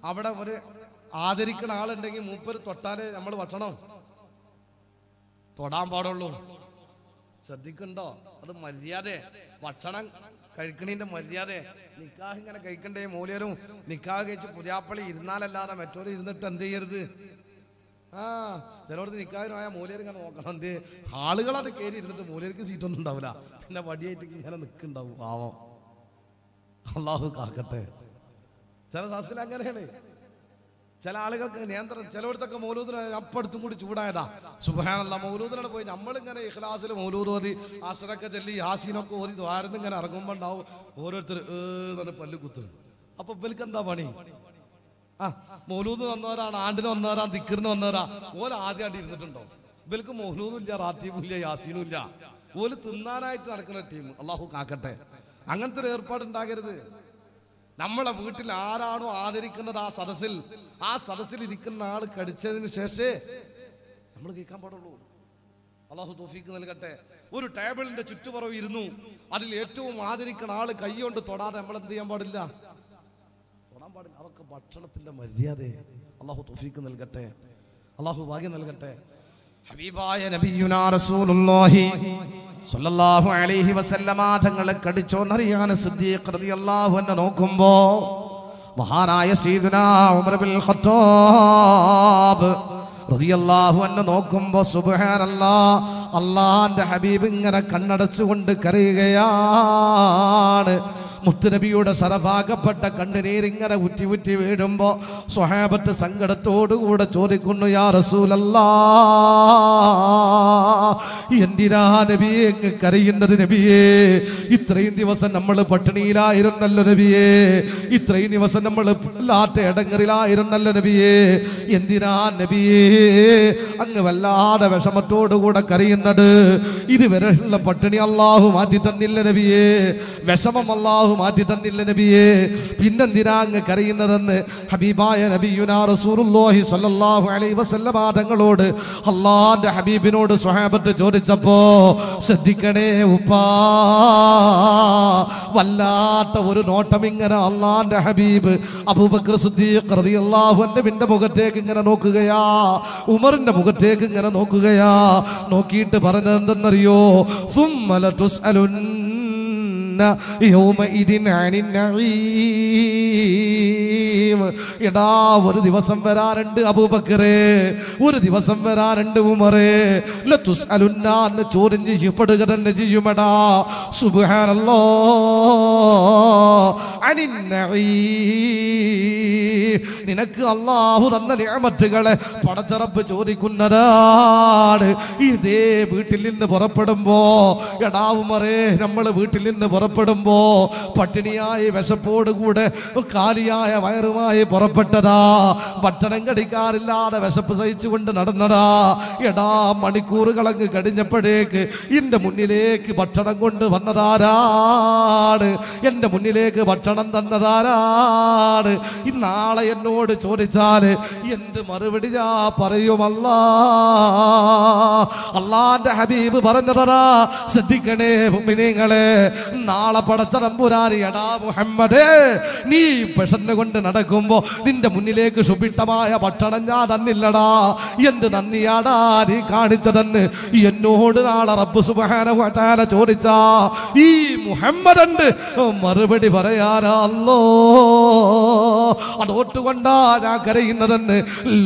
അവിടെ ഒരു ആദരിക്കുന്ന ആളുണ്ടെങ്കിൽ മൂപ്പർ തൊട്ടാല് നമ്മൾ ഭക്ഷണം തൊടാൻ പാടുള്ളൂ ശ്രദ്ധിക്കണ്ടോ അത് മര്യാദ ഭക്ഷണം കഴിക്കണിന്റെ മര്യാദ നിക്കാഹ് ഇങ്ങനെ കഴിക്കണ്ടേ മൂല്യരും നിക്കാഹ് കഴിച്ച് പുതിയാപ്പള്ളി ഇരുന്നാലല്ലാതെ മറ്റോ ഇരുന്നിട്ട് എന്ത് ചെയ്യരുത് ആ ചിലടത്ത് നിക്കാഹിനായ മൂലയർ ഇങ്ങനെ നോക്കണം എന്ത് ആളുകളത് കയറി ഇരുന്നിട്ട് മൂലയർക്ക് സീറ്റൊന്നും ഉണ്ടാവില്ല പിന്നെ വടിയായിട്ട് ഇങ്ങനെ നിൽക്കുന്നുണ്ടാവും പാവം അള്ളാഹു കാക്കട്ടെ ചില സദസ്സിൽ അങ്ങനെയാണ് ചില ആളുകൾക്ക് നിയന്ത്രണം ചിലവിടത്തൊക്കെ മൗലൂദിന് അപ്പടുത്തും കൂടി ചൂടായതാ സുബാനല്ല മൗലൂദിനോട് പോയി നമ്മളിങ്ങനെ ഇഖ്ലാസിൽ മൗലൂദ് ഓതി ആസനൊക്കെ ചെല്ലി യാസീനൊക്കെ ഓതി ദ്വാരന്ന് ഇങ്ങനെ ഇറങ്ങുമ്പോൾ ഉണ്ടാവും ഓരോരുത്തർ ഏന്ന് പല്ല് കുത്തും അപ്പൊ ഇവർക്ക് എന്താ പണി ആ മൗലൂദ് വന്നവരാണ് ആണ്ടിന് വന്നവരാ ദിക്കറിന് വന്നവരാ ഓല ആദ്യമായിട്ട് ഇരുന്നിട്ടുണ്ടോ ഇവർക്ക് മൗലൂദും ഇല്ല റാത്തീബും ഇല്ല യാസീനും ഇല്ല ഓല് തിന്നാനായിട്ട് നടക്കുന്ന ടീം അള്ളാഹു കാക്കട്ടെ അങ്ങനത്തെ ഒരു ഏർപ്പാട് ഉണ്ടാകരുത് നമ്മളെ വീട്ടിൽ ആരാണോ ആദരിക്കുന്നത് ആ സദസ്സിൽ ആ സദസ്സിൽ ഇരിക്കുന്ന ആൾ കടിച്ചതിന് ശേഷേ നമ്മൾ കേൾക്കാൻ പാടുള്ളൂ അള്ളാഹു തോഫിക്ക് നൽകട്ടെ ഒരു ടേബിളിന്റെ ചുറ്റുപുറവ് ഇരുന്നു അതിൽ ഏറ്റവും ആദരിക്കുന്ന ആള് കൈകൊണ്ട് തൊടാതെ നമ്മൾ എന്ത് ചെയ്യാൻ പാടില്ല തൊടാൻ പാടില്ല അതൊക്കെ ഭക്ഷണത്തിന്റെ മര്യാദ അള്ളാഹു തോഫിക്ക് നൽകട്ടെ അള്ളാഹു ഭാഗ്യം നൽകട്ടെ ഹബീബായ നബിയുനാ റസൂലുള്ളാഹി സല്ലല്ലാഹു അലൈഹി കടിച്ചോ കടിച്ചോന്നറിയാൻ സിദ്ദീഖ് റളിയല്ലാഹു അൻഹു നോക്കുമ്പോൾ മഹാനായ സീദുനാ ഉമർ ബിൻ ഖത്താബ് റളിയല്ലാഹു അൻഹു നോക്കുമ്പോൾ സുബ്ഹാനല്ലാഹ് അല്ലാഹുവിന്റെ ഹബീബ് ഇങ്ങനെ കണ്ണടച്ചുകൊണ്ട് കരയുകയാണ് മുത്തുനബിയുടെ സറഭാഗപ്പെട്ട കണ്ണുനീരിങ്ങനെ ഉറ്റി ഉറ്റി വീഴുമ്പോൾ സ്വഹാബത്ത് സങ്കടത്തോടുകൂടെ ചോദിക്കുന്നു യാ റസൂലല്ലാ എന്തിനാ നബിയെ കരയുന്നത് നബിയേ ഇത്രയും ദിവസം നമ്മൾ പട്ടിണിയിലായിരുന്നല്ലോ നബിയേ ഇത്രയും ദിവസം നമ്മൾ വല്ലാത്ത ഇടങ്ങറിലായിരുന്നല്ലോ നബിയേ എന്തിനാ നബിയേ അങ്ങ് വല്ലാതെ വിഷമത്തോടുകൂടെ കരയുന്നത് ഇതുവരെയുള്ള പട്ടിണി അള്ളാഹു മാറ്റി തന്നില്ല നബിയേ വിഷമം അള്ളാഹു അള്ളാഹു മാറ്റി തന്നില്ല നബിയെ പിന്നെന്തിനാ അങ്ങ് കരയുന്നതെന്ന് ഹബീബായ നബിയുനാ റസൂറുല്ലാഹി സല്ലല്ലാഹു അലൈഹി തങ്ങളോട് അള്ളാന്റെ ഹബീബിനോട് സ്വഹാബത്ത് ചോദിച്ചപ്പോ ശ്രദ്ധിക്കണേ ഉപ്പാ വല്ലാത്ത ഒരു നോട്ടം ഇങ്ങനെ അള്ളാന്റെ ഹബീബ് അബൂബക്കർ സിദ്ദീഖ് റളിയല്ലാഹുവിന്റെ പിന്റെ മുഖത്തേക്ക് ഇങ്ങനെ നോക്കുകയാ ഉമറിന്റെ മുഖത്തേക്ക് ഇങ്ങനെ നോക്കുകയാ നോക്കിയിട്ട് പറഞ്ഞെന്തെന്നറിയോ സുമ്മല തുസ്അലുൻ എടാ ഒരു ദിവസം വരാനുണ്ട് അബൂബക്കറേ ഒരു ദിവസം വരാനുണ്ട് ഉമറേ എന്ന് ചോദ്യം ചെയ്യപ്പെടുക തന്നെ ചെയ്യുമെടാ സുബാനല്ലോ നിനക്ക് അള്ളാഹു തന്ന നിയമത്തുകളെ പടച്ചറപ്പ് ചോദിക്കുന്നതാണ് ഇതേ വീട്ടിൽ നിന്ന് പുറപ്പെടുമ്പോ എടാവുമറേ നമ്മൾ വീട്ടിൽ നിന്ന് പുറ പുറപ്പെടുമ്പോ പട്ടിണിയായി വിശപ്പോടുകൂടെ കാലിയായ വയറുമായി പുറപ്പെട്ടതാ ഭക്ഷണം കടിക്കാറില്ലാതെ വിശപ്പ് സഹിച്ചുകൊണ്ട് നടന്നതാ എടാ മണിക്കൂറുകളങ്ങ് കഴിഞ്ഞപ്പോഴേക്ക് എന്റെ മുന്നിലേക്ക് ഭക്ഷണം കൊണ്ട് വന്നതാരാണ് എന്റെ മുന്നിലേക്ക് ഭക്ഷണം തന്നതാരാണ് ഇന്നാളെ എന്നോട് ചോദിച്ചാൽ എന്ത് മറുപടി ഞാ പറയുമല്ല അള്ളാന്റെ ഹബീബ് പറഞ്ഞതാ ശ്രദ്ധിക്കണേ നിങ്ങളെ നാളെ പടച്ചടമ്പുരാനി എടാ മുഹമ്മദേ നീ പെഷന് കൊണ്ട് നടക്കുമ്പോ നിന്റെ മുന്നിലേക്ക് സുഭിഷ്ടമായ ഭക്ഷണം ഞാൻ തന്നില്ലടാ എന്ത് നന്ദിയാടാ നീ കാണിച്ചതെന്ന് എന്നോട് നാളെ റബ്ബ് സുബാന ചോദിച്ചാ ഈ മുഹമ്മദണ്ട് മറുപടി പറയാനല്ലോ അതോട്ടുകൊണ്ടാ ഞാൻ കരയുന്നതെന്ന്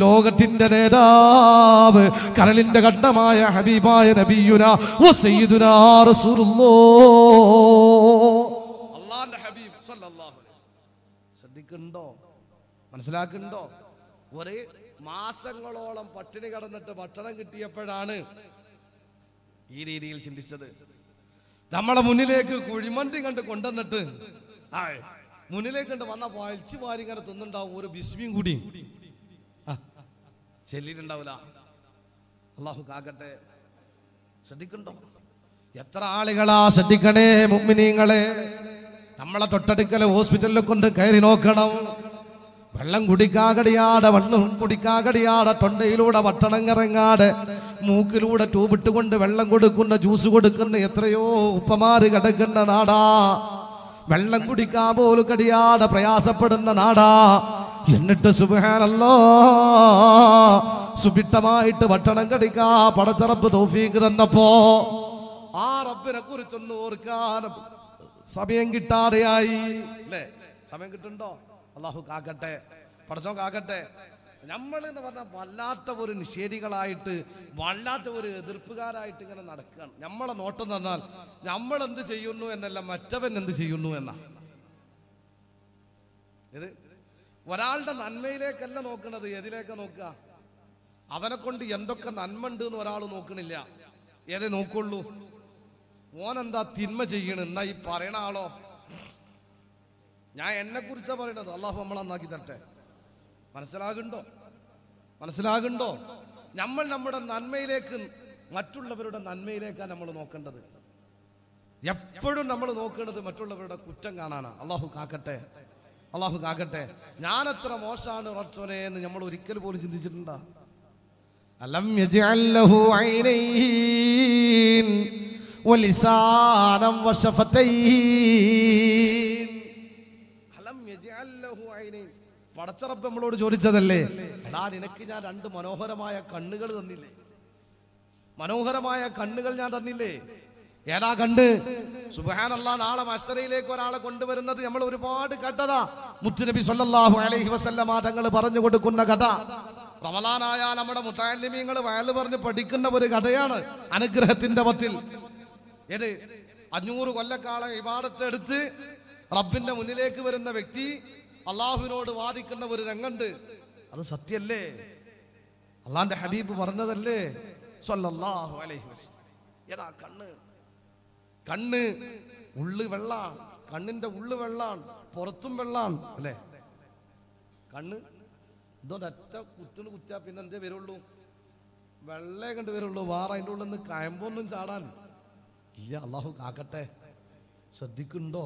ലോകത്തിന്റെ നേതാവ് കരലിന്റെ ഘട്ടമായ ഹബീബായ നബിയുന ഓ റസൂലുള്ളാഹ് അള്ളാന്റെ ഹബീബ് ശ്രദ്ധിക്കുന്നുണ്ടോ മനസ്സിലാക്കുന്നുണ്ടോ ഒരു മാസങ്ങളോളം പട്ടിണി കടന്നിട്ട് ഭക്ഷണം കിട്ടിയപ്പോഴാണ് ഈ രീതിയിൽ ചിന്തിച്ചത് നമ്മളെ മുന്നിലേക്ക് കുഴിമന്തി കണ്ട് കൊണ്ടുവന്നിട്ട് ആ മുന്നിലേക്ക് കണ്ട് വന്ന വലിച്ചു വാരി ഇങ്ങനെ തിന്നുണ്ടാവും ഒരു ബിസ്മിയും കൂടി ചെല്ലിട്ടുണ്ടാവൂല അള്ളാഹു കാക്കട്ടെ ശ്രദ്ധിക്കണ്ടോ എത്ര ആളുകളാ ശ്രദ്ധിക്കണേ മുമ്മിനീങ്ങളെ നമ്മളെ തൊട്ടടുക്കലെ ഹോസ്പിറ്റലിൽ കൊണ്ട് കയറി നോക്കണം വെള്ളം കുടിക്കാകടിയാടെ വെള്ളം കുടിക്കാകടിയാടെ തൊണ്ടയിലൂടെ വട്ടണം കറങ്ങാടെ മൂക്കിലൂടെ ട്യൂബിട്ടുകൊണ്ട് വെള്ളം കൊടുക്കുന്ന ജ്യൂസ് കൊടുക്കുന്ന എത്രയോ ഉപ്പമാര് കിടക്കുന്ന നാടാ വെള്ളം കുടിക്കാൻ പോലും കടിയാടെ പ്രയാസപ്പെടുന്ന നാടാ എന്നിട്ട് സുഖാനല്ലോ സുഭിട്ടമായിട്ട് ഭക്ഷണം കടിക്കാ പടച്ചറപ്പ് തോഫീക്ക് തന്നപ്പോ ആ റബ്ബിനെ കുറിച്ചൊന്ന് ഓർക്കാൻ സമയം കിട്ടാതെയായി അല്ലേ സമയം കിട്ടുണ്ടോ അള്ളാഹു കാക്കട്ടെ പഠിച്ചോ കാക്കട്ടെ നമ്മൾ എന്ന് പറഞ്ഞാൽ വല്ലാത്ത ഒരു നിഷേധികളായിട്ട് വല്ലാത്ത ഒരു എതിർപ്പുകാരായിട്ട് ഇങ്ങനെ നടക്കുകയാണ് നമ്മളെ നോട്ടം തന്നാൽ പറഞ്ഞാൽ നമ്മൾ എന്ത് ചെയ്യുന്നു എന്നല്ല മറ്റവൻ എന്ത് ചെയ്യുന്നു എന്നാ ഇത് ഒരാളുടെ നന്മയിലേക്കല്ല നോക്കുന്നത് ഏതിലേക്കാ നോക്കുക അവനെ കൊണ്ട് എന്തൊക്കെ നന്മ ഉണ്ട് എന്ന് ഒരാൾ നോക്കണില്ല ഏതേ നോക്കുള്ളൂ ഓനെന്താ തിന്മ ചെയ്യണ എന്നാ ഈ പറയണ ആളോ ഞാൻ എന്നെ കുറിച്ചാ പറയണത് അള്ളാഹു നമ്മൾ നന്നാക്കി തരട്ടെ മനസ്സിലാകുണ്ടോ മനസ്സിലാകുണ്ടോ നമ്മൾ നമ്മുടെ നന്മയിലേക്ക് മറ്റുള്ളവരുടെ നന്മയിലേക്കാണ് നമ്മൾ നോക്കേണ്ടത് എപ്പോഴും നമ്മൾ നോക്കേണ്ടത് മറ്റുള്ളവരുടെ കുറ്റം കാണാനാണ് അള്ളാഹു കാക്കട്ടെ അള്ളാഹു കാക്കട്ടെ ഞാൻ എത്ര മോശമാണ് റച്ചോനെ എന്ന് നമ്മൾ ഒരിക്കൽ പോലും ചിന്തിച്ചിട്ടുണ്ടോ അലം ولسانا وشفتين അലം യജ്അൽ ലഹു പടച്ച പടച്ചറപ്പ് നമ്മളോട് ചോദിച്ചതല്ലേ എടാ നിനക്ക് ഞാൻ രണ്ട് മനോഹരമായ കണ്ണുകൾ തന്നില്ലേ മനോഹരമായ കണ്ണുകൾ ഞാൻ തന്നില്ലേ ഏടാ കണ്ട് സുബാനല്ല നാളെ മഷറയിലേക്ക് ഒരാളെ കൊണ്ടുവരുന്നത് നമ്മൾ ഒരുപാട് കഥതാ മുത്തുനബി സല്ലാഹു അലൈഹി വസല്ലമ തങ്ങൾ പറഞ്ഞു കൊടുക്കുന്ന കഥ റമലാനായ നമ്മുടെ മുത്താലിമീങ്ങൾ വയൽ പറഞ്ഞ് പഠിക്കുന്ന ഒരു കഥയാണ് അനുഗ്രഹത്തിന്റെ പത്തിൽ ഏത് അഞ്ഞൂറ് കൊല്ലക്കാലം ഇബാടത്തെടുത്ത് റബ്ബിന്റെ മുന്നിലേക്ക് വരുന്ന വ്യക്തി അള്ളാഹുവിനോട് വാദിക്കുന്ന ഒരു രംഗണ്ട് അത് സത്യല്ലേ അള്ളാന്റെ ഹബീബ് പറഞ്ഞതല്ലേ സല്ലല്ലാഹു അലൈഹി വസല്ലം ഏതാ കണ്ണ് കണ്ണ് ഉള്ളു വെള്ളാണ് കണ്ണിന്റെ ഉള്ളു വെള്ളാണ് പുറത്തും വെള്ളാണ് അല്ലേ കണ്ണ് അറ്റ കുത്തിന് കുത്തിയാ പിന്നെ എന്തേ വരുള്ളൂ വെള്ളേ കണ്ട് വരുള്ളൂ വാറ അതിൻ്റെ ഉള്ളിൽ നിന്ന് കയമ്പൊന്നും ചാടാൻ ഇല്ല അള്ളാഹു കാക്കട്ടെ ശ്രദ്ധിക്കുന്നുണ്ടോ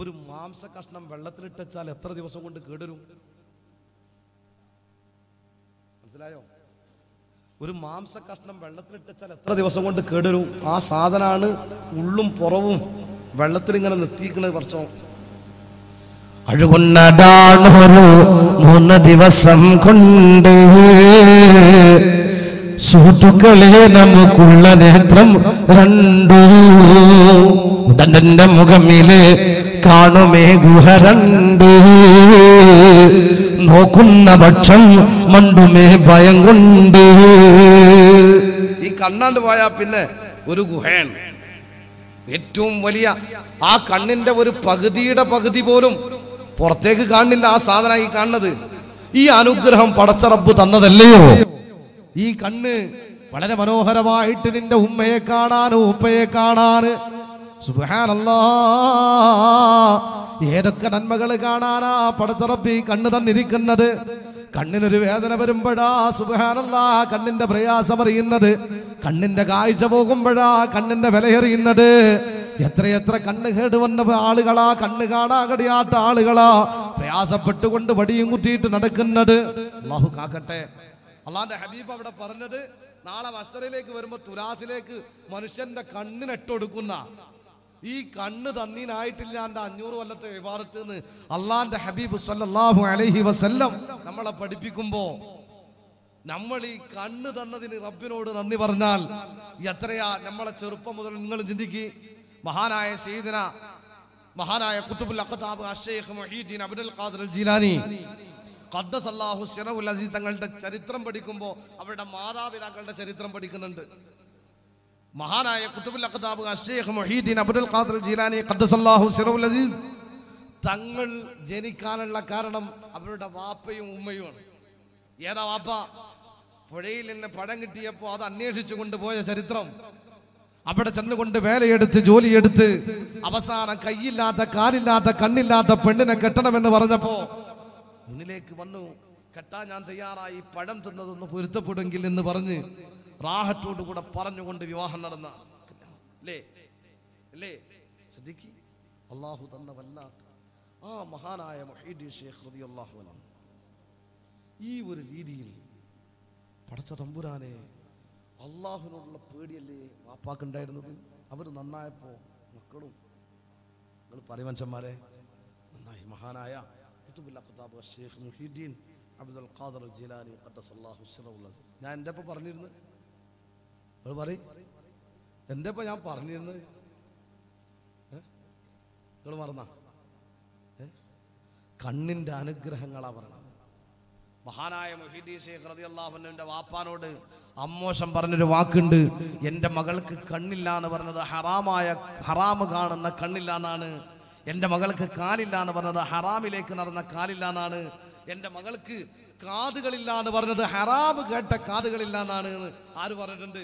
ഒരു മാംസ കഷ്ണം വെള്ളത്തിലിട്ടാൽ എത്ര ദിവസം കൊണ്ട് കേടുവരും മനസ്സിലായോ ഒരു മാംസ കഷ്ണം വെള്ളത്തിലിട്ടാൽ എത്ര ദിവസം കൊണ്ട് കേടുവരും ആ സാധനമാണ് ഉള്ളും പുറവും വെള്ളത്തിൽ ഇങ്ങനെ നിർത്തിയിരിക്കുന്നത് കുറച്ചോ അഴുകുന്നതാണ് ഒരു മൂന്ന് ദിവസം കൊണ്ട് സുഹൃത്തുക്കളെ നമുക്കുള്ള നേത്രം രണ്ടു മുഖമില് കാണുമേ ഗുഹ രണ്ടു നോക്കുന്ന പക്ഷം മണ്ടുമേ ഭയം കൊണ്ട് ഈ കണ്ണാണ്ട് പോയാ പിന്നെ ഒരു ഗുഹയാണ് ഏറ്റവും വലിയ ആ കണ്ണിന്റെ ഒരു പകുതിയുടെ പകുതി പോലും പുറത്തേക്ക് കാണില്ല ആ സാധനമായി കാണുന്നത് ഈ അനുഗ്രഹം പടച്ചറപ്പ് തന്നതല്ലയോ ഈ കണ്ണ് വളരെ മനോഹരമായിട്ട് നിന്റെ ഉമ്മയെ കാണാൻ ഉപ്പയെ കാണാൻ സുബാനല്ലാ ഏതൊക്കെ നന്മകൾ കാണാനാ പടത്തുറപ്പി കണ്ണ് തന്നിരിക്കുന്നത് കണ്ണിനൊരു വേദന വരുമ്പോഴാ സുഖാനല്ല കണ്ണിന്റെ പ്രയാസം അറിയുന്നത് കണ്ണിന്റെ കാഴ്ച പോകുമ്പോഴാ കണ്ണിന്റെ വിലയെറിയുന്നത് എത്രയെത്ര കണ്ണ് കേട് വന്ന ആളുകളാ കണ്ണ് കാണാൻ കഴിയാത്ത ആളുകളാ പ്രയാസപ്പെട്ടുകൊണ്ട് വടിയും കുത്തിയിട്ട് നടക്കുന്നത് ബാഹു കാക്കട്ടെ അള്ളാന്റെ ഹബീബ് അവിടെ പറഞ്ഞത് നാളെ വസ്ത്രയിലേക്ക് വരുമ്പോൾ തുലാസിലേക്ക് മനുഷ്യന്റെ കണ്ണിനെട്ടൊടുക്കുന്ന ഈ കണ്ണ് തന്നീനായിട്ടില്ല എന്റെ അഞ്ഞൂറ് കൊല്ലത്തെ വിവാദത്ത് നിന്ന് അള്ളാന്റെ ഹബീബ് സല്ലാഹു അലഹി വസല്ലം നമ്മളെ പഠിപ്പിക്കുമ്പോ നമ്മൾ ഈ കണ്ണ് തന്നതിന് റബ്ബിനോട് നന്ദി പറഞ്ഞാൽ എത്രയാ നമ്മളെ ചെറുപ്പം മുതൽ നിങ്ങൾ ചിന്തിക്ക് മഹാനായ സീദന മഹാനായ കുത്തുബുൽ അഖത്താബ് അഷേഖ് മൊഹീദ്ദീൻ അബ്ദുൽ ഖാദർ ജീലാനി ഖദ്ദസ് അള്ളാഹു ഷിറവുൽ അസീസ് തങ്ങളുടെ ചരിത്രം പഠിക്കുമ്പോൾ അവരുടെ മാതാപിതാക്കളുടെ ചരിത്രം പഠിക്കുന്നുണ്ട് മഹാനായ കുത്തുബുൽ അഖ്താബ് അഷേഖ് മൊഹീദ്ദീൻ അബ്ദുൽ ഖാദർ ജീലാനി ഖദ്ദസ് അള്ളാഹു ഷിറവുൽ അസീസ് തങ്ങൾ ജനിക്കാനുള്ള കാരണം അവരുടെ വാപ്പയും ഉമ്മയുമാണ് ഏതാ വാപ്പ പുഴയിൽ നിന്ന് പഴം കിട്ടിയപ്പോൾ അത് അന്വേഷിച്ചു കൊണ്ടുപോയ ചരിത്രം അവിടെ ചെന്നുകൊണ്ട് വേലയെടുത്ത് ജോലിയെടുത്ത് അവസാനം കൈയില്ലാത്ത കാലില്ലാത്ത കണ്ണില്ലാത്ത പെണ്ണിനെ കെട്ടണമെന്ന് പറഞ്ഞപ്പോ മുന്നിലേക്ക് വന്നു കെട്ടാൻ ഞാൻ തയ്യാറായി പഴം തിന്നതൊന്ന് പൊരുത്തപ്പെടുമെങ്കിൽ എന്ന് പറഞ്ഞ് റാഹറ്റോട് കൂടെ പറഞ്ഞുകൊണ്ട് വിവാഹം നടന്ന അല്ലേ അല്ലേ ശ്രദ്ധിക്കി അള്ളാഹു തന്ന വല്ല ആ മഹാനായ ഈ ഒരു രീതിയിൽ പടച്ച തമ്പുരാനെ അള്ളാഹുനോടുള്ള പേടിയല്ലേ വാപ്പാക്കുണ്ടായിരുന്നത് അവർ നന്നായപ്പോൾ മക്കളും നിങ്ങൾ പറയുമനുഷ്യന്മാരെ നന്നായി മഹാനായ കുത്തുബുൽ അഖ്താബ് ഷെയ്ഖ് മുഹിദ്ദീൻ അബ്ദുൽ ഖാദർ ജിലാനി ഖദ്ദസ് അല്ലാഹു ഞാൻ എൻ്റെ ഒപ്പം പറഞ്ഞിരുന്നു അവൾ പറയും എൻ്റെ ഒപ്പം ഞാൻ പറഞ്ഞിരുന്നത് നിങ്ങൾ മറന്നാ കണ്ണിൻ്റെ അനുഗ്രഹങ്ങളാണ് പറഞ്ഞത് മഹാനായ മൊഹീദി ഷെയ്ഖ് റതി അള്ളാഹുവിൻ്റെ വാപ്പാനോട് അമ്മോശം പറഞ്ഞൊരു വാക്കുണ്ട് എൻ്റെ മകൾക്ക് കണ്ണില്ല എന്ന് പറഞ്ഞത് ഹറാമായ ഹറാമ് കാണുന്ന കണ്ണില്ല എന്നാണ് എൻ്റെ മകൾക്ക് കാലില്ല എന്ന് പറഞ്ഞത് ഹറാമിലേക്ക് നടന്ന കാലില്ല എന്നാണ് എൻ്റെ മകൾക്ക് കാതുകളില്ല എന്ന് പറഞ്ഞത് ഹറാബ് കേട്ട കാതുകളില്ല എന്നാണ് ആര് പറഞ്ഞിട്ടുണ്ട്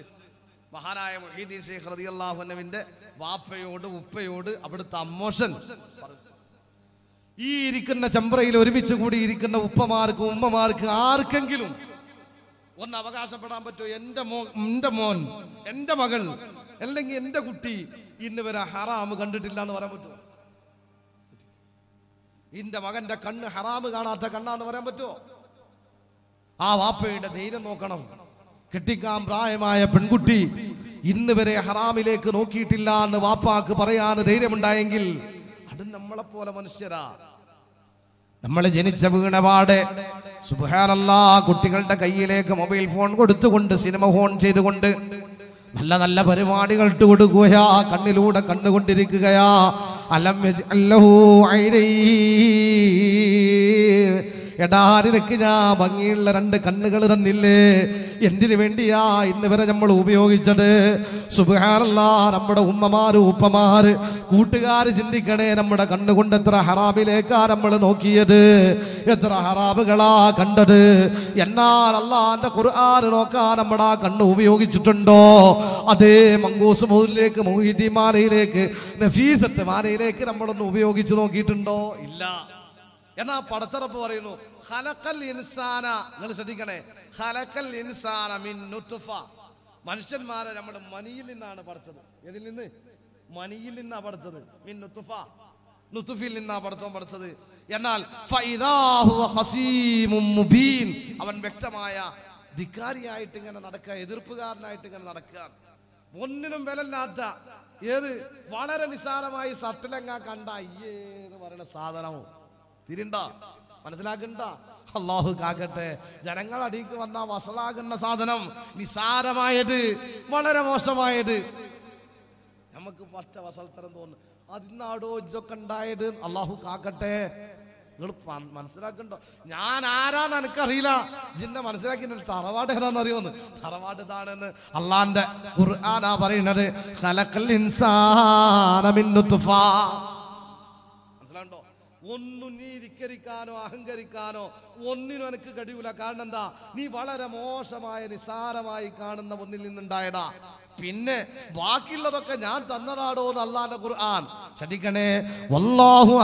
മഹാനായ മൊഹീദ്ദീൻ ഷെയ്ഖ് റതി അള്ളാഹുനവിന്റെ വാപ്പയോട് ഉപ്പയോട് അവിടുത്തെ അമ്മോഷൻ ഈ ഇരിക്കുന്ന ചമ്പ്രയിൽ ഒരുമിച്ച് കൂടി ഇരിക്കുന്ന ഉപ്പമാർക്ക് ഉമ്മമാർക്ക് ആർക്കെങ്കിലും ഒന്ന് അവകാശപ്പെടാൻ പറ്റുമോ എന്റെ മോ എന്റെ മോൻ എന്റെ മകൾ അല്ലെങ്കിൽ എന്റെ കുട്ടി ഇന്ന് വരെ ഹറാമ് കണ്ടിട്ടില്ല എന്ന് പറയാൻ പറ്റുമോ ഇന്റെ മകന്റെ കണ്ണ് ഹറാമ് കാണാത്ത കണ്ണാന്ന് പറയാൻ പറ്റുമോ ആ വാപ്പയുടെ ധൈര്യം നോക്കണം കെട്ടിക്കാൻ പ്രായമായ പെൺകുട്ടി ഇന്ന് വരെ ഹറാമിലേക്ക് നോക്കിയിട്ടില്ല എന്ന് വാപ്പാക്ക് പറയാൻ ധൈര്യമുണ്ടായെങ്കിൽ അത് നമ്മളെ പോലെ മനുഷ്യരാ നമ്മൾ ജനിച്ച വീണപാട് സുബാനല്ലാ കുട്ടികളുടെ കയ്യിലേക്ക് മൊബൈൽ ഫോൺ കൊടുത്തുകൊണ്ട് സിനിമ ഫോൺ ചെയ്തുകൊണ്ട് നല്ല നല്ല പരിപാടികൾ ഇട്ട് കൊടുക്കുകയാ കണ്ണിലൂടെ കണ്ടുകൊണ്ടിരിക്കുകയാ അലം അല്ലഹൂ എടാ നിനക്ക് ഞാൻ ഭംഗിയുള്ള രണ്ട് കണ്ണുകൾ തന്നില്ലേ എന്തിനു വേണ്ടിയാ ഇന്ന് വരെ നമ്മൾ ഉപയോഗിച്ചത് സുബാറല്ല നമ്മുടെ ഉമ്മമാര് ഉപ്പമാര് കൂട്ടുകാര് ചിന്തിക്കണേ നമ്മുടെ കണ്ണുകൊണ്ട് എത്ര ഹറാബിലേക്കാ നമ്മൾ നോക്കിയത് എത്ര ഹറാബുകളാ കണ്ടത് എന്നാൽ അള്ളാന്റെ ഖുർആാന് നോക്കാൻ നമ്മുടെ ആ കണ്ണ് ഉപയോഗിച്ചിട്ടുണ്ടോ അതേ മങ്കൂസ് മുതലിലേക്ക് മൊഹീദി മാലയിലേക്ക് നഫീസത്ത് മാലയിലേക്ക് നമ്മളൊന്ന് ഉപയോഗിച്ച് നോക്കിയിട്ടുണ്ടോ ഇല്ല എന്നാ പടച്ചറപ്പ് പറയുന്നു ഹലക്കൽ ഇൻസാന നിങ്ങൾ ശ്രദ്ധിക്കണേ ഹലക്കൽ ഇൻസാന മിൻ നുത്തുഫ മനുഷ്യന്മാരെ നമ്മുടെ മണിയിൽ നിന്നാണ് പഠിച്ചത് ഇതിൽ നിന്ന് മണിയിൽ നിന്നാ പഠിച്ചത് മിൻ നുത്തുഫ നുത്തുഫിൽ നിന്നാ പഠിച്ചോ പഠിച്ചത് എന്നാൽ മുബീൻ അവൻ വ്യക്തമായ ധിക്കാരിയായിട്ട് ഇങ്ങനെ നടക്കുക എതിർപ്പുകാരനായിട്ട് ഇങ്ങനെ നടക്കുക ഒന്നിനും വിലല്ലാത്ത ഏത് വളരെ നിസാരമായി സത്തിലങ്ങ കണ്ട അയ്യേ എന്ന് പറയുന്ന സാധനവും തിരിണ്ട മനസ്സിലാക്കണ്ട അള്ളാഹു കാക്കട്ടെ ജനങ്ങൾ അടിക്ക് വന്ന വഷളാകുന്ന സാധനം നിസാരമായിട്ട് വളരെ മോശമായിട്ട് നമുക്ക് പച്ച വസൽത്തരം തോന്നുന്നു അതിന്നാടോ ഇതൊക്കെ ഉണ്ടായത് അള്ളാഹു കാക്കട്ടെ നിങ്ങൾ മനസ്സിലാക്കണ്ടോ ഞാൻ ആരാന്ന് എനിക്കറിയില്ല ജിന്നെ മനസ്സിലാക്കിയിട്ട് തറവാട് ഏതാന്ന് അറിയുമെന്ന് തറവാട് ഇതാണെന്ന് അള്ളാന്റെ ഖുർആനാ പറയുന്നത് ഒന്നും നീ ധിക്കരിക്കാനോ അഹങ്കരിക്കാനോ ഒന്നിനും എനിക്ക് കഴിയൂല കാരണം എന്താ നീ വളരെ മോശമായ നിസാരമായി കാണുന്ന ഒന്നിൽ നിന്നുണ്ടായടാ പിന്നെ ബാക്കിയുള്ളതൊക്കെ ഞാൻ തന്നതാടോ എന്ന് ഖുർആൻ വല്ലാഹു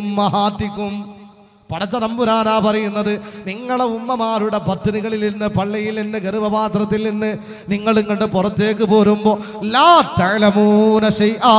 ഉമ്മഹാത്തിക്കും പടച്ച തമ്പുരാനാ പറയുന്നത് നിങ്ങളെ ഉമ്മമാരുടെ പത്തിനുകളിൽ നിന്ന് പള്ളിയിൽ നിന്ന് ഗർഭപാത്രത്തിൽ നിന്ന് നിങ്ങൾ ഇങ്ങോട്ട് പുറത്തേക്ക് പോരുമ്പോൾ ലാ തഴലമൂന ആ